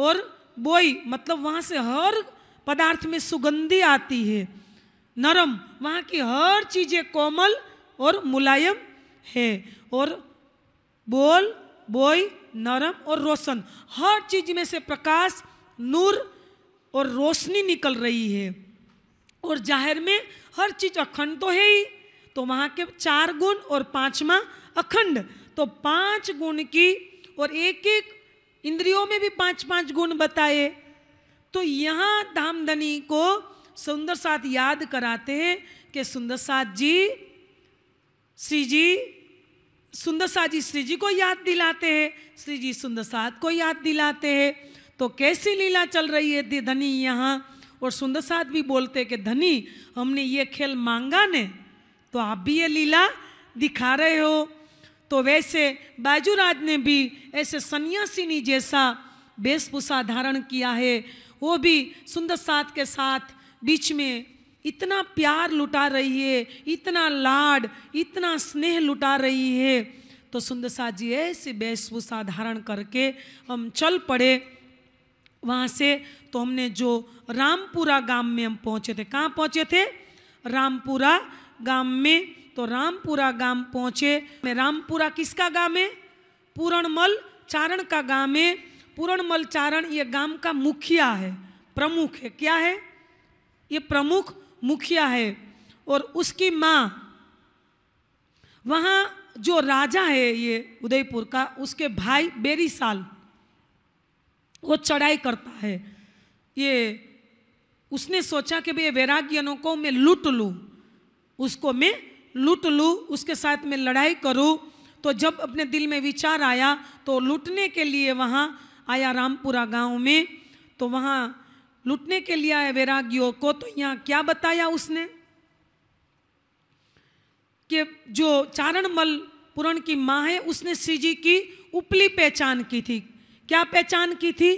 और बोई मतलब वहाँ से हर पदार्थ में सुगंधी आती है नरम वहाँ की हर चीज़ें कोमल और मुलायम है और बोल बोई नरम और रोशन हर चीज में से प्रकाश नूर और रोशनी निकल रही है और जाहिर में हर चीज अखंड तो है ही तो वहाँ के चार गुण और पांचवा अखंड तो पांच गुण की और एक एक इंद्रियों में भी पांच पांच गुण बताए तो यहाँ धामधनी को सुंदर साथ याद कराते हैं कि सुंदर साथ जी श्री जी सुंदर सा जी श्री जी को याद दिलाते हैं श्री जी सुंदर साथ को याद दिलाते हैं तो कैसी लीला चल रही है धनी यहाँ और सुंदर साथ भी बोलते कि धनी हमने ये खेल मांगा ने तो आप भी ये लीला दिखा रहे हो तो वैसे बाजूराज ने भी ऐसे सन्यासिनी जैसा वेशभूषा धारण किया है वो भी सुंदर साथ के साथ बीच में इतना प्यार लुटा रही है इतना लाड इतना स्नेह लुटा रही है तो सुंदसा जी ऐसे वेशभूषा धारण करके हम चल पड़े वहाँ से तो हमने जो रामपुरा गांव में हम पहुँचे थे कहाँ पहुँचे थे रामपुरा गांव में तो रामपुरा गांव पहुँचे मैं रामपुरा किसका गांव है पूरणमल चारण का गांव है पूरणमल चारण ये गांव का मुखिया है प्रमुख है क्या है ये प्रमुख मुखिया है और उसकी माँ वहाँ जो राजा है ये उदयपुर का उसके भाई बेरीसाल वो चढ़ाई करता है ये उसने सोचा कि भाई वैराग्यनों को मैं लूट लूँ उसको मैं लूट लूँ उसके साथ मैं लड़ाई करूँ तो जब अपने दिल में विचार आया तो लूटने के लिए वहाँ आया रामपुरा गांव में तो वहाँ लूटने के लिए आए वैरागियों को तो यहाँ क्या बताया उसने कि जो चारणमल पुरण की माँ है उसने श्रीजी की उपली पहचान की थी क्या पहचान की थी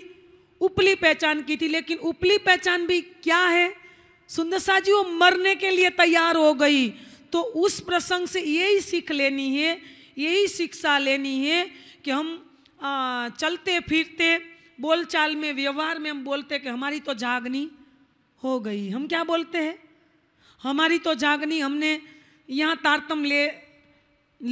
उपली पहचान की थी लेकिन उपली पहचान भी क्या है सुंदर जी वो मरने के लिए तैयार हो गई तो उस प्रसंग से यही सीख लेनी है यही शिक्षा लेनी है कि हम आ, चलते फिरते बोलचाल में व्यवहार में हम बोलते हैं कि हमारी तो जागनी हो गई हम क्या बोलते हैं हमारी तो जागनी हमने यहाँ तारतम ले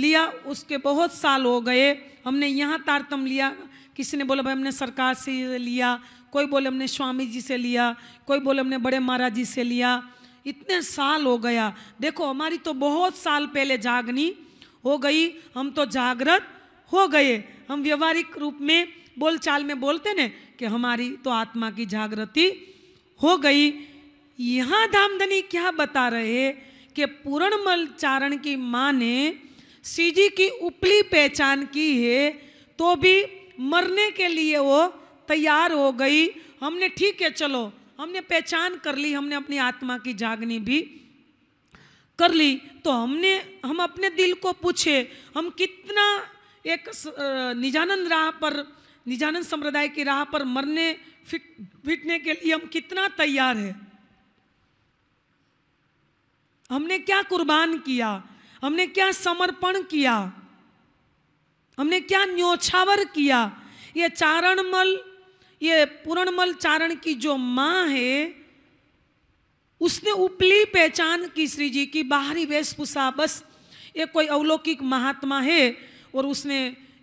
लिया उसके बहुत साल हो गए हमने यहाँ तारतम लिया किसी ने बोला भाई हमने सरकार से लिया कोई बोले हमने स्वामी जी से लिया कोई बोले हमने बड़े महाराज जी से लिया इतने साल हो गया देखो हमारी तो बहुत साल पहले जागनी हो गई हम तो जागृत हो गए हम व्यवहारिक रूप में बोलचाल में बोलते ना कि हमारी तो आत्मा की जागृति हो गई यहाँ धामधनी क्या बता रहे कि पूर्णमल चारण की माँ ने सीजी की उपली पहचान की है तो भी मरने के लिए वो तैयार हो गई हमने ठीक है चलो हमने पहचान कर ली हमने अपनी आत्मा की जागनी भी कर ली तो हमने हम अपने दिल को पूछे हम कितना एक निजानंद राह पर निजानंद संप्रदाय की राह पर मरने फिटने के लिए हम कितना तैयार है हमने क्या कुर्बान किया हमने क्या समर्पण किया हमने क्या न्योछावर किया ये चारणमल ये पूरणमल चारण की जो माँ है उसने उपली पहचान की श्री जी की बाहरी वेशभूषा बस ये कोई अवलौकिक महात्मा है और उसने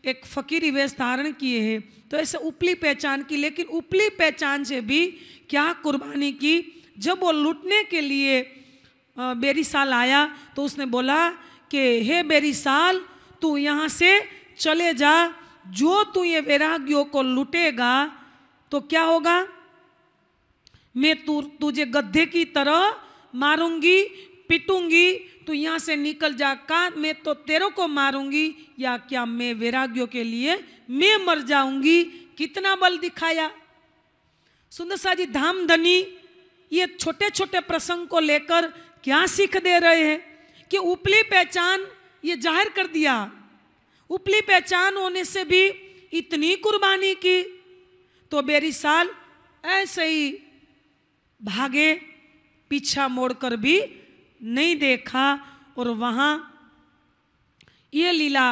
एक फकीरी वेश धारण किए हैं तो ऐसे उपली पहचान की लेकिन उपली पहचान से भी क्या कुर्बानी की जब वो लूटने के लिए बेरीसाल आया तो उसने बोला कि हे बेरीसाल तू यहाँ से चले जा जो तू ये वैरागियों को लूटेगा तो क्या होगा मैं तू तुझे गद्दे की तरह मारूंगी पिटूंगी तू यहाँ से निकल जा का मैं तो तेरों को मारूंगी या क्या मैं वैराग्यों के लिए मैं मर जाऊंगी कितना बल दिखाया सुंदर सा जी धाम धनी ये छोटे छोटे प्रसंग को लेकर क्या सीख दे रहे हैं कि उपली पहचान ये जाहिर कर दिया उपली पहचान होने से भी इतनी कुर्बानी की तो बेरी साल ऐसे ही भागे पीछा मोड़कर भी नहीं देखा और वहाँ ये लीला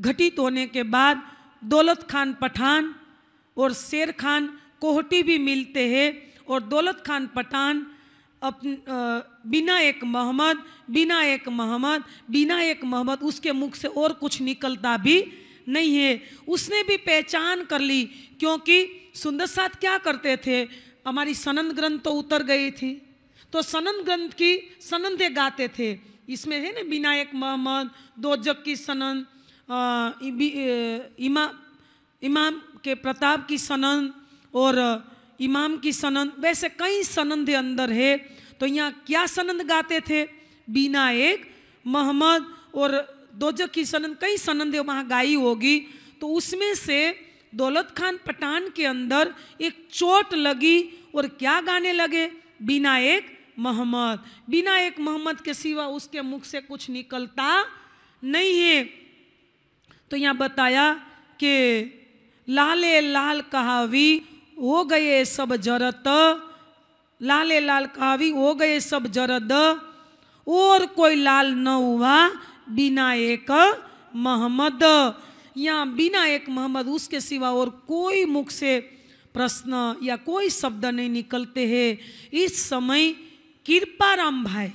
घटित होने के बाद दौलत खान पठान और शेर खान कोहटी भी मिलते हैं और दौलत खान पठान अपन बिना एक मोहम्मद बिना एक मोहम्मद बिना एक मोहम्मद उसके मुख से और कुछ निकलता भी नहीं है उसने भी पहचान कर ली क्योंकि सुंदर साथ क्या करते थे हमारी सनंद ग्रंथ तो उतर गई थी तो सनन ग्रंथ की सनंदे गाते थे इसमें है ना विनायक मोहम्मद दो जग की सनन इमा इमाम के प्रताप की सनन और इमाम की सनंद वैसे कई सनंद अंदर है तो यहाँ क्या सनंद गाते थे बिना एक मोहम्मद और दोजक की सनंद कई सनंदे वहाँ गाई होगी तो उसमें से दौलत खान पठान के अंदर एक चोट लगी और क्या गाने लगे बिना एक मोहम्मद बिना एक मोहम्मद के सिवा उसके मुख से कुछ निकलता नहीं है तो यहाँ बताया कि लाले लाल कहावी हो गए सब जरत लाले लाल कहावी हो गए सब जरद और कोई लाल न हुआ बिना एक मोहम्मद या बिना एक मोहम्मद उसके सिवा और कोई मुख से प्रश्न या कोई शब्द नहीं निकलते हैं इस समय कृपा राम भाई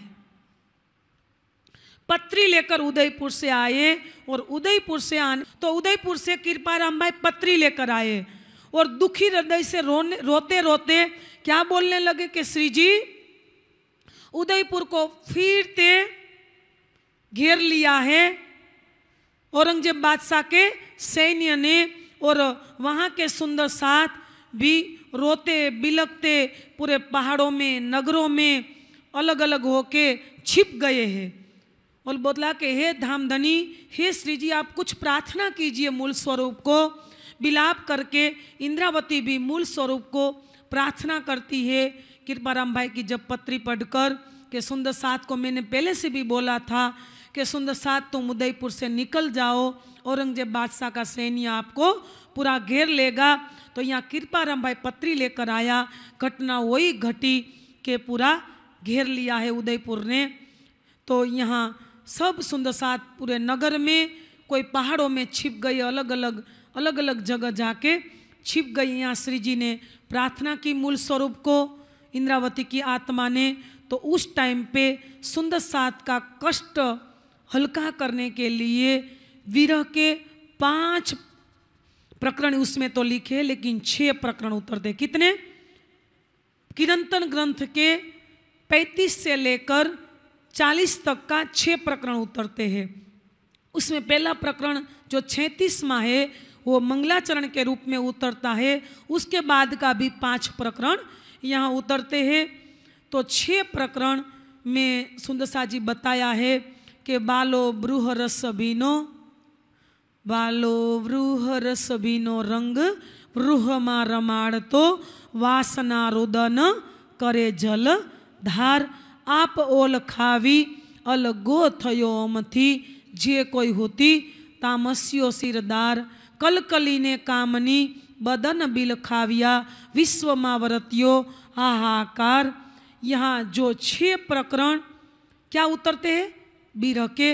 पत्री लेकर उदयपुर से आए और उदयपुर से आने तो उदयपुर से कृपा राम भाई पत्री लेकर आए और दुखी हृदय से रोने रोते रोते क्या बोलने लगे कि श्री जी उदयपुर को फिरते घेर लिया है औरंगजेब बादशाह के सैन्य ने और वहाँ के सुंदर साथ भी रोते बिलकते पूरे पहाड़ों में नगरों में अलग अलग होके छिप गए हैं और बोतला के हे धामधनी हे श्री जी आप कुछ प्रार्थना कीजिए मूल स्वरूप को विलाप करके इंद्रावती भी मूल स्वरूप को प्रार्थना करती है कृपा राम भाई की जब पत्री पढ़कर के सुंदर साथ को मैंने पहले से भी बोला था कि सुंदर साथ तुम उदयपुर से निकल जाओ औरंगजेब बादशाह का सैन्य आपको पूरा घेर लेगा तो यहाँ कृपा राम भाई पत्री लेकर आया घटना वही घटी के पूरा घेर लिया है उदयपुर ने तो यहाँ सब सुंदरसात पूरे नगर में कोई पहाड़ों में छिप गई अलग अलग अलग अलग जगह जाके छिप गई यहाँ श्री जी ने प्रार्थना की मूल स्वरूप को इंद्रावती की आत्मा ने तो उस टाइम पे सुंदर सात का कष्ट हल्का करने के लिए विरह के पांच प्रकरण उसमें तो लिखे लेकिन छह प्रकरण उतरते कितने किरंतन ग्रंथ के 35 से लेकर 40 तक का छः प्रकरण उतरते हैं उसमें पहला प्रकरण जो माह है वो मंगलाचरण के रूप में उतरता है उसके बाद का भी पांच प्रकरण यहाँ उतरते हैं तो छः प्रकरण में सुंदरसा जी बताया है कि बालो ब्रूह रस बीनो बालो ब्रूह रस बीनो रंग मा रमाण तो वासना रुदन करे जल आप ओल खावी अलगो અલગો થયો जे कोई होती तामस्यो सिरदार कलकली ने कामनी बदन बिल खाविया विश्व मावरतियो हाहाकार यहाँ जो छे प्रकरण क्या उतरते हैं बीर के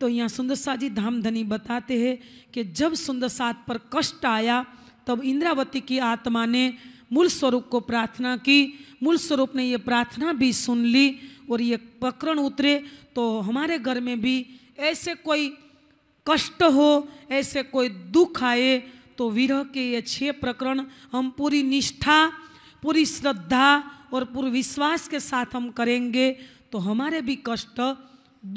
तो यहाँ सुंदर साजी धाम धनी बताते हैं कि जब सुंदर सात पर कष्ट आया तब इंद्रावती की आत्मा ने मूल स्वरूप को प्रार्थना की मूल स्वरूप ने ये प्रार्थना भी सुन ली और ये प्रकरण उतरे तो हमारे घर में भी ऐसे कोई कष्ट हो ऐसे कोई दुख आए तो विरह के ये छह प्रकरण हम पूरी निष्ठा पूरी श्रद्धा और पूरे विश्वास के साथ हम करेंगे तो हमारे भी कष्ट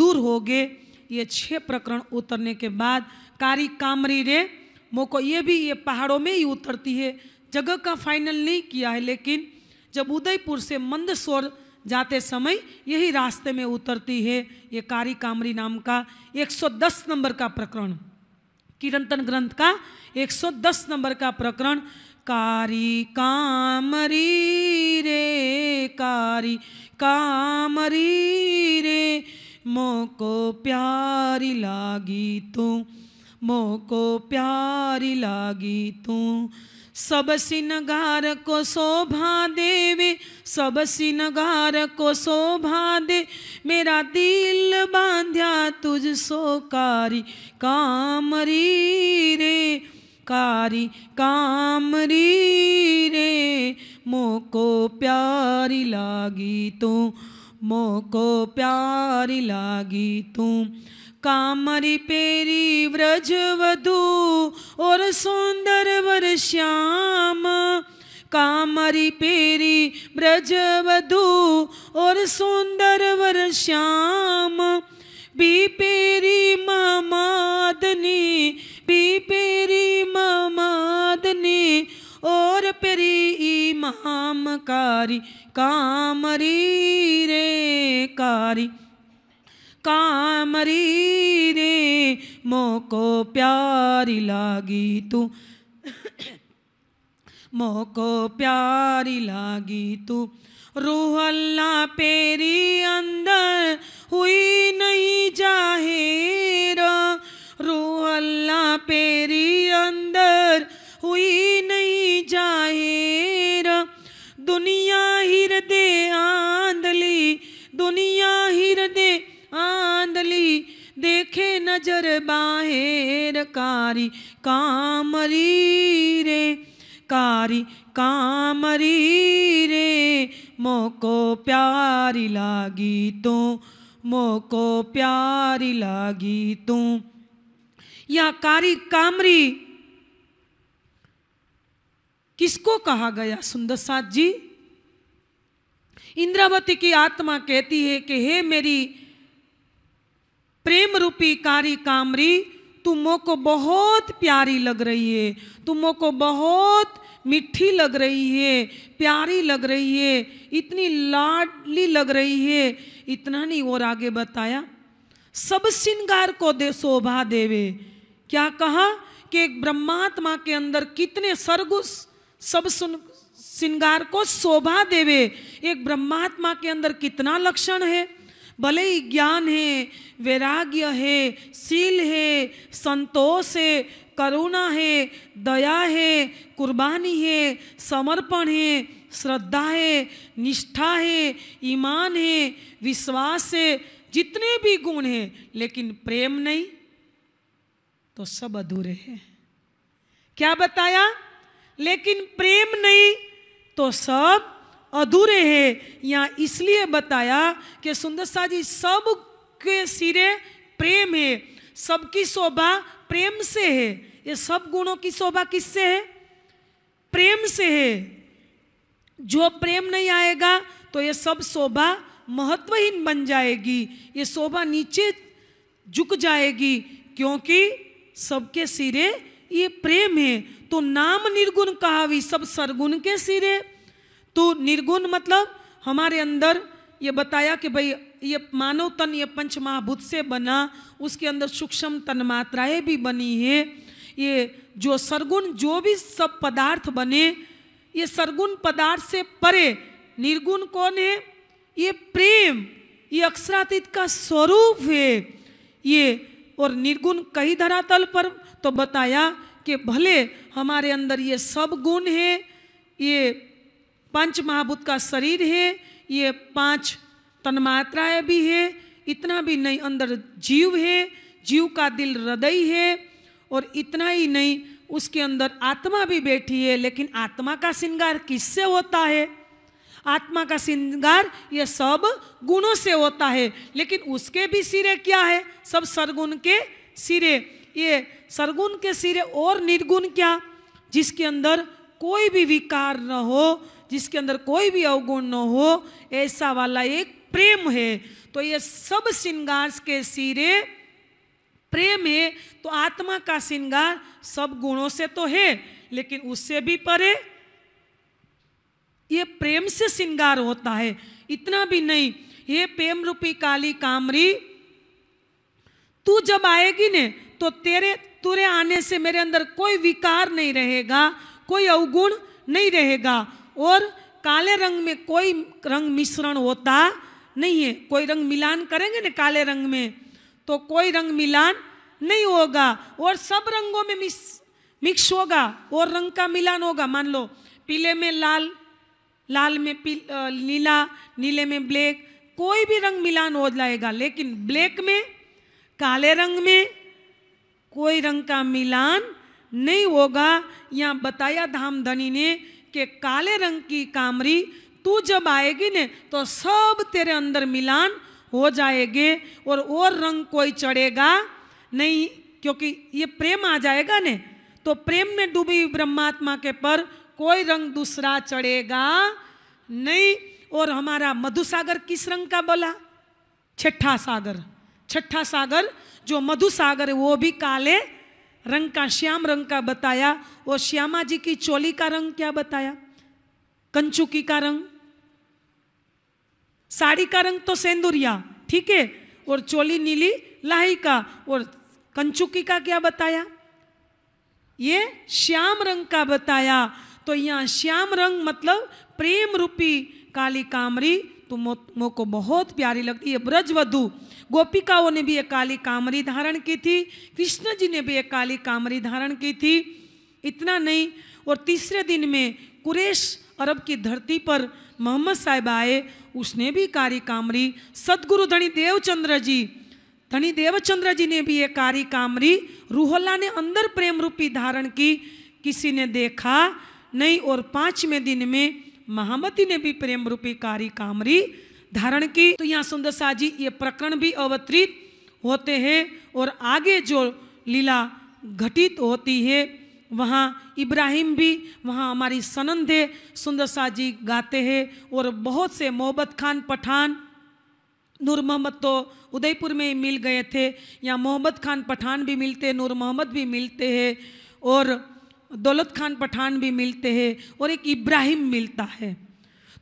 दूर हो गए ये छह प्रकरण उतरने के बाद कारी कामरी रे मोको ये भी ये पहाड़ों में ही उतरती है जगह का फाइनल नहीं किया है लेकिन जब उदयपुर से मंदसौर जाते समय यही रास्ते में उतरती है ये कारी कामरी नाम का 110 नंबर का प्रकरण किरंतन ग्रंथ का 110 नंबर का प्रकरण कारी कामरी रे कारी कामरी रे मोको प्यारी लागी तू मोको प्यारी लागी तू सब सिनगार को शोभा देवे सब सिनगार को शोभा दे मेरा दिल बांध्या तुझ सो कारी कामरी रे कारी कामरी रे मोको प्यारी लागी तू मोको प्यारी लागी तू कामरी पेरी व्रज वधु और सुंदर वर श्याम कामरी पेरी ब्रज वधु और सुंदर वर श्याम बी पेरी ममादनी बी पेरी ममादनी और पेरी महामकारी कामरी रे कारी कामरी ने मोको प्यारी लागी तू मोको प्यारी लागी तू रूह अल्लाह पेरी अंदर हुई नहीं जाहिर रूह अल्लाह पेरी अंदर हुई नहीं जाहिर दुनिया हिरदे आंदली दुनिया हिरदे आंदली देखे नजर बाहेर कारी कामरी रे कारी कामरी रे मोको प्यारी लागी तू मोको प्यारी लागी तू या कारी कामरी किसको कहा गया सुंदर साथ जी इंद्रावती की आत्मा कहती है कि हे मेरी प्रेम रूपी कारी कामरी तुम मो को बहुत प्यारी लग रही है तुम मो को बहुत मिठी लग रही है प्यारी लग रही है इतनी लाडली लग रही है इतना नहीं और आगे बताया सब श्रृंगार को दे शोभा देवे क्या कहा कि एक ब्रह्मात्मा के अंदर कितने सरगुस सब सुन श्रृंगार को शोभा देवे एक ब्रह्मात्मा के अंदर कितना लक्षण है भले ही ज्ञान है वैराग्य है सील है संतोष है करुणा है दया है कुर्बानी है समर्पण है श्रद्धा है निष्ठा है ईमान है विश्वास है जितने भी गुण हैं लेकिन प्रेम नहीं तो सब अधूरे हैं क्या बताया लेकिन प्रेम नहीं तो सब अधूरे हैं यहाँ इसलिए बताया कि सुंदर शाह जी सब के सिरे प्रेम है सबकी शोभा प्रेम से है ये सब गुणों की शोभा किससे है प्रेम से है जो प्रेम नहीं आएगा तो ये सब शोभा महत्वहीन बन जाएगी ये शोभा नीचे झुक जाएगी क्योंकि सबके सिरे ये प्रेम है तो नाम निर्गुण कहावी सब सरगुण के सिरे तो निर्गुण मतलब हमारे अंदर ये बताया कि भाई ये मानव तन ये पंच महाभूत से बना उसके अंदर सूक्ष्म तन मात्राएँ भी बनी है ये जो सरगुण जो भी सब पदार्थ बने ये सरगुण पदार्थ से परे निर्गुण कौन है ये प्रेम ये अक्षरातीत का स्वरूप है ये और निर्गुण कई धरातल पर तो बताया कि भले हमारे अंदर ये सब गुण है ये पंच महाभूत का शरीर है ये पांच तन्मात्राएं भी है इतना भी नहीं अंदर जीव है जीव का दिल हृदय है और इतना ही नहीं उसके अंदर आत्मा भी बैठी है लेकिन आत्मा का श्रृंगार किससे होता है आत्मा का श्रृंगार ये सब गुणों से होता है लेकिन उसके भी सिरे क्या है सब सरगुण के सिरे ये सरगुण के सिरे और निर्गुण क्या जिसके अंदर कोई भी विकार न हो जिसके अंदर कोई भी अवगुण न हो ऐसा वाला एक प्रेम है तो ये सब श्रृंगार के सिरे प्रेम है तो आत्मा का श्रृंगार सब गुणों से तो है लेकिन उससे भी परे ये प्रेम से श्रृंगार होता है इतना भी नहीं ये प्रेम रूपी काली कामरी तू जब आएगी ने तो तेरे तुरे आने से मेरे अंदर कोई विकार नहीं रहेगा कोई अवगुण नहीं रहेगा और काले रंग में कोई रंग मिश्रण होता नहीं है कोई रंग मिलान करेंगे ना काले रंग में तो कोई रंग मिलान नहीं होगा और सब रंगों में मिस मिक्स होगा और रंग का मिलान होगा मान लो पीले में लाल लाल में नीला नीले में ब्लैक कोई भी रंग मिलान हो जाएगा लेकिन ब्लैक में काले रंग में कोई रंग का मिलान नहीं होगा यहाँ बताया धामधनी ने कि काले रंग की कामरी तू जब आएगी ने तो सब तेरे अंदर मिलान हो जाएंगे और और रंग कोई चढ़ेगा नहीं क्योंकि ये प्रेम आ जाएगा ने तो प्रेम में डूबी ब्रह्मात्मा के पर कोई रंग दूसरा चढ़ेगा नहीं और हमारा मधुसागर किस रंग का बोला छठा सागर छठा सागर जो मधुसागर है वो भी काले रंग का श्याम रंग का बताया और श्यामा जी की चोली का रंग क्या बताया कंचुकी का रंग साड़ी का रंग तो सेंदुरिया ठीक है और चोली नीली लाही का और कंचुकी का क्या बताया ये श्याम रंग का बताया तो यहाँ श्याम रंग मतलब प्रेम रूपी काली कामरी तुम तो मो, मो को बहुत प्यारी लगती है ब्रजवधु गोपिकाओं ने भी एक काली कामरी धारण की थी कृष्ण जी ने भी एक काली कामरी धारण की थी इतना नहीं और तीसरे दिन में कुरेश अरब की धरती पर मोहम्मद साहब आए उसने भी कारी कामरी सदगुरु धनी देवचंद्र जी धनी देवचंद्र जी ने भी ये कारी कामरी रूहल्ला ने अंदर प्रेम रूपी धारण की किसी ने देखा नहीं और पाँचवें दिन में महामती ने भी प्रेम रूपी कारी कामरी धारण की तो यहाँ सुंदर शाह जी ये प्रकरण भी अवतरित होते हैं और आगे जो लीला घटित होती है वहाँ इब्राहिम भी वहाँ हमारी सनंद है सुंदर शाह जी गाते हैं और बहुत से मोहब्बत खान पठान नूर मोहम्मद तो उदयपुर में ही मिल गए थे यहाँ मोहम्मद खान पठान भी मिलते नूर मोहम्मद भी मिलते हैं और दौलत खान पठान भी मिलते हैं और एक इब्राहिम मिलता है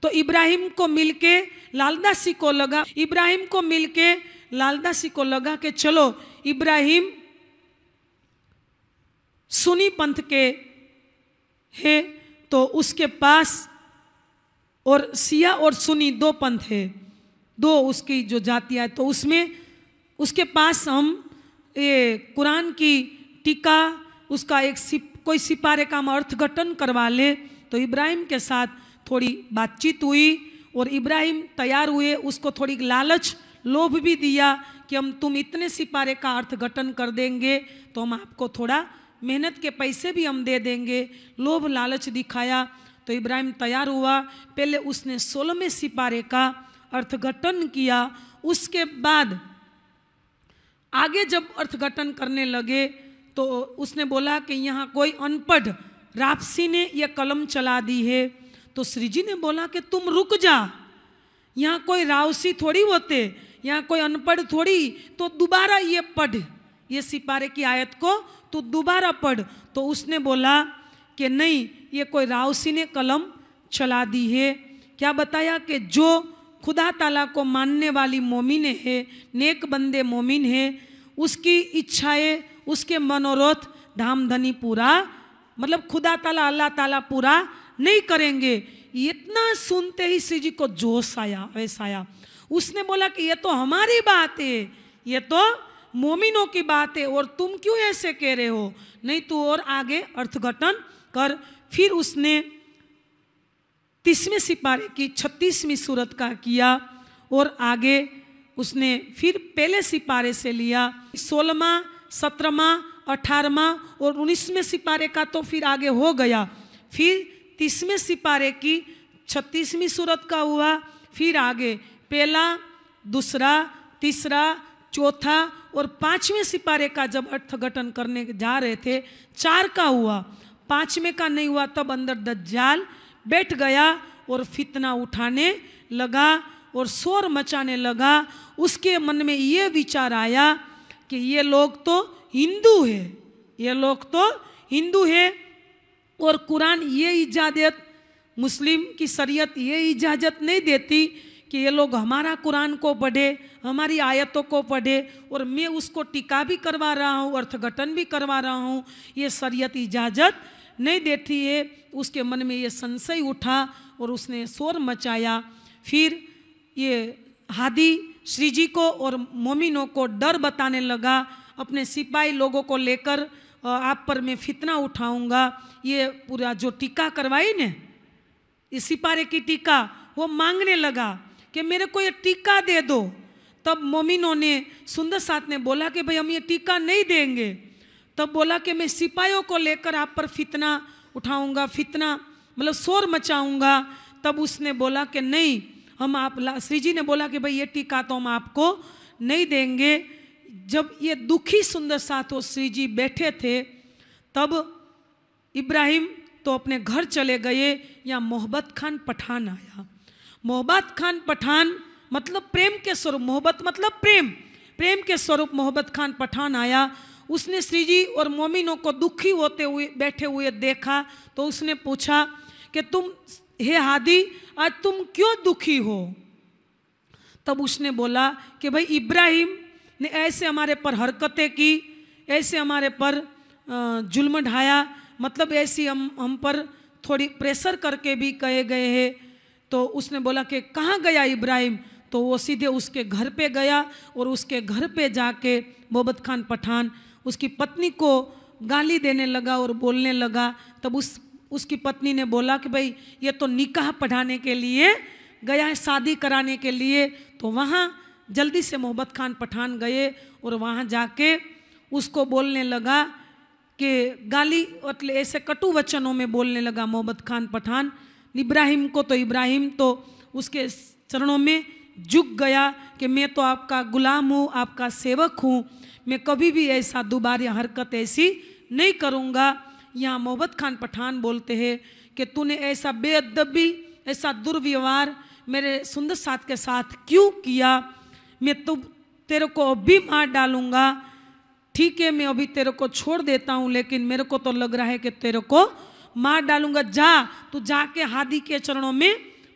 तो इब्राहिम को मिलके लालदासी को लगा इब्राहिम को मिलके लालदासी को लगा कि चलो इब्राहिम सुनी पंथ के है तो उसके पास और सिया और सुनी दो पंथ है दो उसकी जो जातियाँ तो उसमें उसके पास हम ये कुरान की टीका उसका एक सिप कोई सिपारे का हम अर्थघटन करवा ले तो इब्राहिम के साथ थोड़ी बातचीत हुई और इब्राहिम तैयार हुए उसको थोड़ी लालच लोभ भी दिया कि हम तुम इतने सिपारे का गठन कर देंगे तो हम आपको थोड़ा मेहनत के पैसे भी हम दे देंगे लोभ लालच दिखाया तो इब्राहिम तैयार हुआ पहले उसने सोलहवें सिपारे का अर्थघटन किया उसके बाद आगे जब अर्थघटन करने लगे तो उसने बोला कि यहाँ कोई अनपढ़ रापसी ने यह कलम चला दी है तो श्री जी ने बोला कि तुम रुक जा यहाँ कोई रावसी थोड़ी होते यहाँ कोई अनपढ़ थोड़ी तो दोबारा ये पढ़ ये सिपारे की आयत को तो दोबारा पढ़ तो उसने बोला कि नहीं ये कोई रावसी ने कलम चला दी है क्या बताया कि जो खुदा ताला को मानने वाली मोमिन है नेक बंदे मोमिन है उसकी इच्छाएं उसके मनोरथ धामधनी पूरा मतलब खुदा ताला अल्लाह ताला पूरा नहीं करेंगे इतना सुनते ही श्री जी को जोश आया वैसा आया उसने बोला कि ये तो हमारी बात है ये तो मोमिनों की बात है और तुम क्यों ऐसे कह रहे हो नहीं तो और आगे अर्थघटन कर फिर उसने तीसवें सिपारे की छत्तीसवीं सूरत का किया और आगे उसने फिर पहले सिपारे से लिया सोलहवा सत्रहवा अठारहवा और उन्नीसवें सिपारे का तो फिर आगे हो गया फिर तीसवें सिपारे की छत्तीसवीं सूरत का हुआ फिर आगे पहला दूसरा तीसरा चौथा और पांचवें सिपारे का जब अर्थगठन करने जा रहे थे चार का हुआ पांचवें का नहीं हुआ तब अंदर दज्जाल बैठ गया और फितना उठाने लगा और शोर मचाने लगा उसके मन में ये विचार आया कि ये लोग तो हिंदू है ये लोग तो हिंदू है और कुरान ये इजाजत मुस्लिम की शरीयत ये इजाज़त नहीं देती कि ये लोग हमारा कुरान को पढ़े हमारी आयतों को पढ़े और मैं उसको टीका भी करवा रहा हूँ अर्थगठन भी करवा रहा हूँ ये शरीयत इजाज़त नहीं देती है उसके मन में ये संशय उठा और उसने शोर मचाया फिर ये हादी श्री जी को और मोमिनों को डर बताने लगा अपने सिपाही लोगों को लेकर आप पर मैं फितना उठाऊंगा ये पूरा जो टीका करवाई ने इस सिपारे की टीका वो मांगने लगा कि मेरे को ये टीका दे दो तब मोमिनों ने सुंदर साथ ने बोला कि भाई हम ये टीका नहीं देंगे तब बोला कि मैं सिपाहियों को लेकर आप पर फितना उठाऊंगा फितना मतलब शोर मचाऊंगा तब उसने बोला कि नहीं हम आप श्री जी ने बोला कि भाई ये टीका तो हम आपको नहीं देंगे जब ये दुखी सुंदर साथ वो श्री जी बैठे थे तब इब्राहिम तो अपने घर चले गए या मोहब्बत खान पठान आया मोहब्बत खान पठान मतलब प्रेम के स्वरूप मोहब्बत मतलब प्रेम प्रेम के स्वरूप मोहब्बत खान पठान आया उसने श्री जी और मोमिनों को दुखी होते हुए बैठे हुए देखा तो उसने पूछा कि तुम हे हादी आज तुम क्यों दुखी हो तब उसने बोला कि भाई इब्राहिम ने ऐसे हमारे पर हरकतें की ऐसे हमारे पर जुल्म ढाया मतलब ऐसी हम हम पर थोड़ी प्रेशर करके भी कहे गए हैं तो उसने बोला कि कहाँ गया इब्राहिम तो वो सीधे उसके घर पे गया और उसके घर पे जाके मोहब्बत खान पठान उसकी पत्नी को गाली देने लगा और बोलने लगा तब उस उसकी पत्नी ने बोला कि भाई ये तो निकाह पढ़ाने के लिए गया है शादी कराने के लिए तो वहाँ जल्दी से मोहब्बत खान पठान गए और वहाँ जाके उसको बोलने लगा कि गाली मतलब ऐसे कटु वचनों में बोलने लगा मोहब्बत खान पठान इब्राहिम को तो इब्राहिम तो उसके चरणों में झुक गया कि मैं तो आपका गुलाम हूँ आपका सेवक हूँ मैं कभी भी ऐसा दोबारा हरकत ऐसी नहीं करूँगा यहाँ मोहब्बत खान पठान बोलते हैं कि तूने ऐसा बेअदबी ऐसा दुर्व्यवहार मेरे सुंदर साथ के साथ क्यों किया मैं तो तेरे को अभी मार डालूंगा ठीक है मैं अभी तेरे को छोड़ देता हूँ लेकिन मेरे को तो लग रहा है कि तेरे को मार डालूंगा जा तू जाके हादी के चरणों में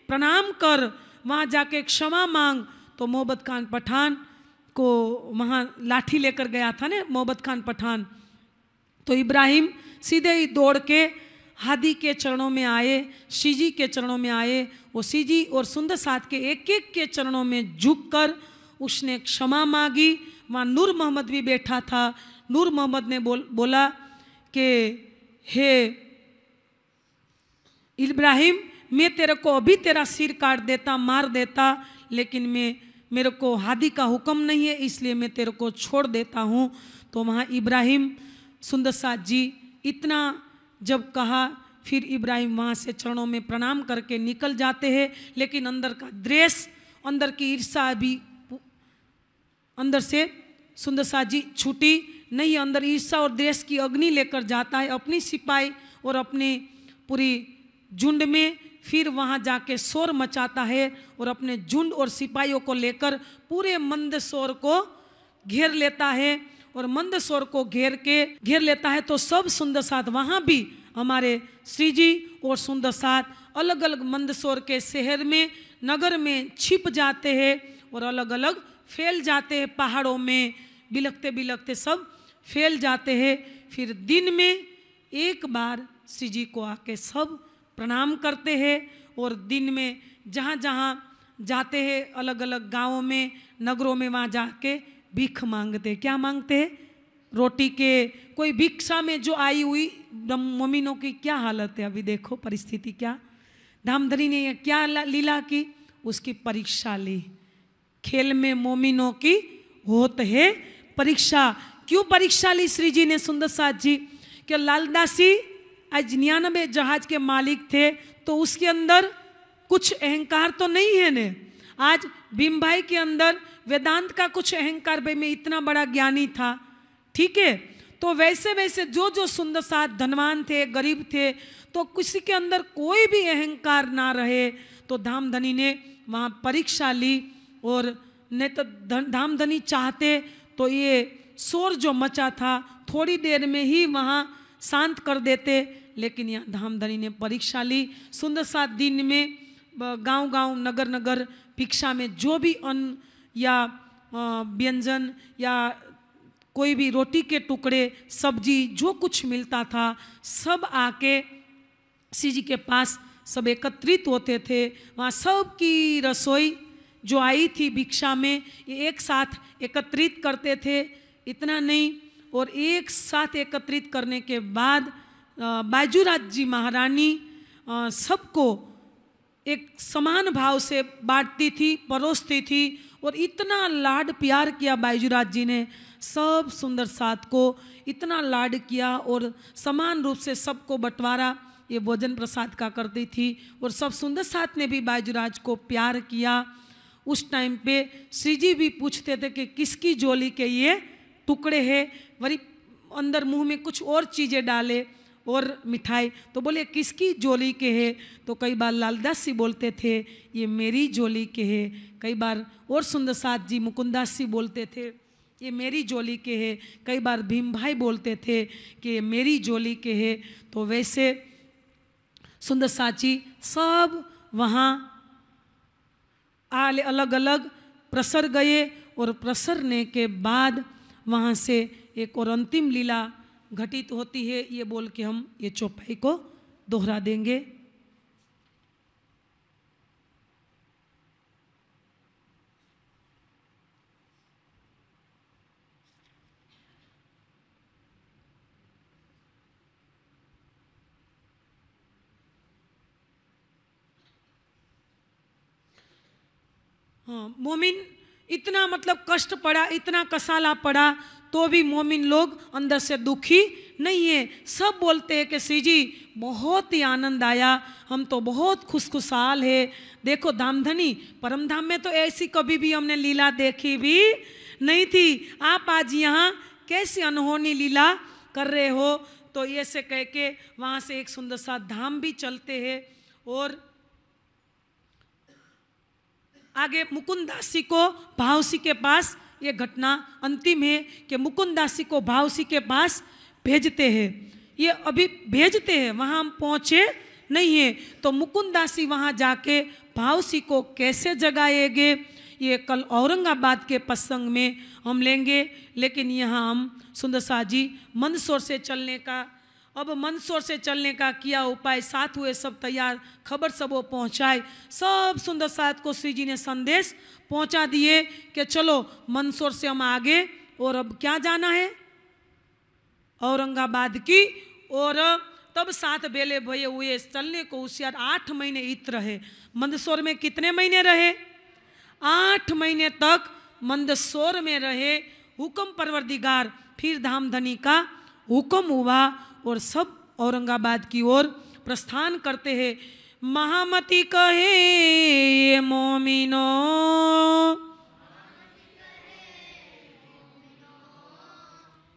प्रणाम कर वहाँ जाके क्षमा मांग तो मोहब्बत खान पठान को वहाँ लाठी लेकर गया था ना मोहब्बत खान पठान तो इब्राहिम सीधे ही दौड़ के हादी के चरणों में आए शिजी के चरणों में आए वो सीजी और सुंदर साथ के एक एक के चरणों में झुक कर उसने क्षमा मांगी वहाँ नूर मोहम्मद भी बैठा था नूर मोहम्मद ने बोल बोला कि हे इब्राहिम मैं तेरे को अभी तेरा सिर काट देता मार देता लेकिन मैं मेरे को हादी का हुक्म नहीं है इसलिए मैं तेरे को छोड़ देता हूँ तो वहाँ इब्राहिम सुंदर साथ जी इतना जब कहा फिर इब्राहिम वहाँ से चरणों में प्रणाम करके निकल जाते हैं लेकिन अंदर का द्रेस अंदर की ईर्षा भी अंदर से सुंदर शाह जी छूटी नहीं अंदर ईर्षा और देश की अग्नि लेकर जाता है अपनी सिपाही और अपने पूरी झुंड में फिर वहाँ जाके शोर मचाता है और अपने झुंड और सिपाहियों को लेकर पूरे मंद शोर को घेर लेता है और मंद शोर को घेर के घेर लेता है तो सब सुंदर साथ वहाँ भी हमारे श्री जी और सुंदर साथ अलग अलग मंदसौर के शहर में नगर में छिप जाते हैं और अलग अलग फैल जाते हैं पहाड़ों में बिलखते बिलखते सब फैल जाते हैं फिर दिन में एक बार श्री जी को आके सब प्रणाम करते हैं और दिन में जहाँ जहाँ जाते हैं अलग अलग गांवों में नगरों में वहाँ जाके भीख मांगते क्या मांगते हैं रोटी के कोई भिक्षा में जो आई हुई मोमिनों की क्या हालत है अभी देखो परिस्थिति क्या धामधरी ने क्या लीला की उसकी परीक्षा ली खेल में मोमिनों की होत है परीक्षा क्यों परीक्षा ली श्री जी ने सुंदर साहद जी कि लालदासी आज निन्यानवे जहाज के मालिक थे तो उसके अंदर कुछ अहंकार तो नहीं है ने आज भीम भाई के अंदर वेदांत का कुछ अहंकार भाई में इतना बड़ा ज्ञानी था ठीक है तो वैसे वैसे जो जो सुंदर साहद धनवान थे गरीब थे तो किसी के अंदर कोई भी अहंकार ना रहे तो धाम धनी ने वहाँ परीक्षा ली और नहीं तो धन धाम धनी चाहते तो ये शोर जो मचा था थोड़ी देर में ही वहाँ शांत कर देते लेकिन यहाँ धामधनी ने परीक्षा ली सुंदर सात दिन में गांव गांव नगर नगर भिक्षा में जो भी अन्न या व्यंजन या कोई भी रोटी के टुकड़े सब्जी जो कुछ मिलता था सब आके सी जी के पास सब एकत्रित होते थे वहाँ सब की रसोई जो आई थी भिक्षा में ये एक साथ एकत्रित करते थे इतना नहीं और एक साथ एकत्रित करने के बाद बाजूराज जी महारानी सबको एक समान भाव से बांटती थी परोसती थी और इतना लाड प्यार किया बाजूराज जी ने सब सुंदर साथ को इतना लाड किया और समान रूप से सबको बंटवारा ये भोजन प्रसाद का करती थी और सब सुंदर साथ ने भी बाजूराज को प्यार किया उस टाइम पे श्री जी भी पूछते थे कि किसकी जोली के ये टुकड़े हैं वरी अंदर मुंह में कुछ और चीज़ें डाले और मिठाई तो बोले किसकी जोली के है तो कई बार लालदास जी बोलते थे ये मेरी जोली के है कई बार और सुंदर साथ जी मुकुंदास जी बोलते थे ये मेरी जोली के है कई बार भीम भाई बोलते थे कि ये मेरी जोली के है तो वैसे सुंदर साची सब वहाँ आले अलग अलग प्रसर गए और प्रसरने के बाद वहाँ से एक और अंतिम लीला घटित होती है ये बोल के हम ये चौपाई को दोहरा देंगे हाँ मोमिन इतना मतलब कष्ट पड़ा इतना कसाला पड़ा तो भी मोमिन लोग अंदर से दुखी नहीं है सब बोलते हैं कि श्री जी बहुत ही आनंद आया हम तो बहुत खुशखुशहाल है देखो दामधनी परम धाम में तो ऐसी कभी भी हमने लीला देखी भी नहीं थी आप आज यहाँ कैसी अनहोनी लीला कर रहे हो तो ऐसे कह के वहाँ से एक सुंदर सा धाम भी चलते हैं और आगे मुकुंदासी को भावसी के पास ये घटना अंतिम है कि मुकुंदासी को भावसी के पास भेजते हैं ये अभी भेजते हैं वहाँ हम पहुँचे नहीं है तो मुकुंदासी वहाँ जाके भावसी को कैसे जगाएंगे ये कल औरंगाबाद के प्रसंग में हम लेंगे लेकिन यहाँ हम सुंदर शाह जी मंदसौर से चलने का अब मंदसौर से चलने का किया उपाय साथ हुए सब तैयार खबर सब वो पहुँचाए सब सुंदर साथ को श्री जी ने संदेश पहुँचा दिए कि चलो मंदसौर से हम आगे और अब क्या जाना है औरंगाबाद की और तब सात बेले भये हुए चलने को होशियार आठ महीने इत रहे मंदसौर में कितने महीने रहे आठ महीने तक मंदसौर में रहे हुक्म परवरदिगार फिर धामधनी का हुक्म हुआ और सब औरंगाबाद की ओर प्रस्थान करते हैं महामती कहे ये मोमिनो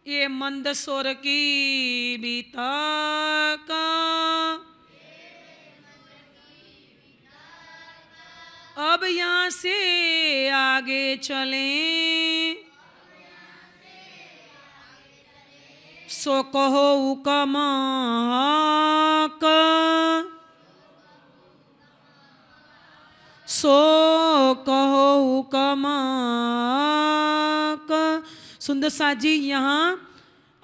ये मंदसोर की बीता का अब यहाँ से आगे चलें सो कहो कमाक सो कहो कमाक सुंदर साथ जी यहाँ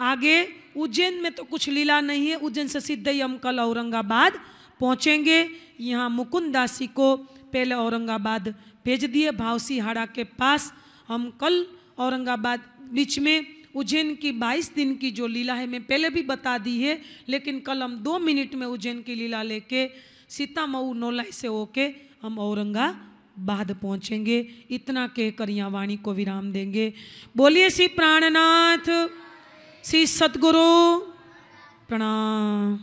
आगे उज्जैन में तो कुछ लीला नहीं है उज्जैन से सीधे ही हम कल औरंगाबाद पहुँचेंगे यहाँ मुकुंदासी को पहले औरंगाबाद भेज दिए भावसी हाड़ा के पास हम कल औरंगाबाद बीच में उज्जैन की 22 दिन की जो लीला है मैं पहले भी बता दी है लेकिन कल हम दो मिनट में उज्जैन की लीला लेके सीता मऊ नौलाई से होके हम औरंगाबाद पहुँचेंगे इतना कहकर यहाँ वाणी को विराम देंगे बोलिए श्री प्राणनाथ श्री सतगुरु प्रणाम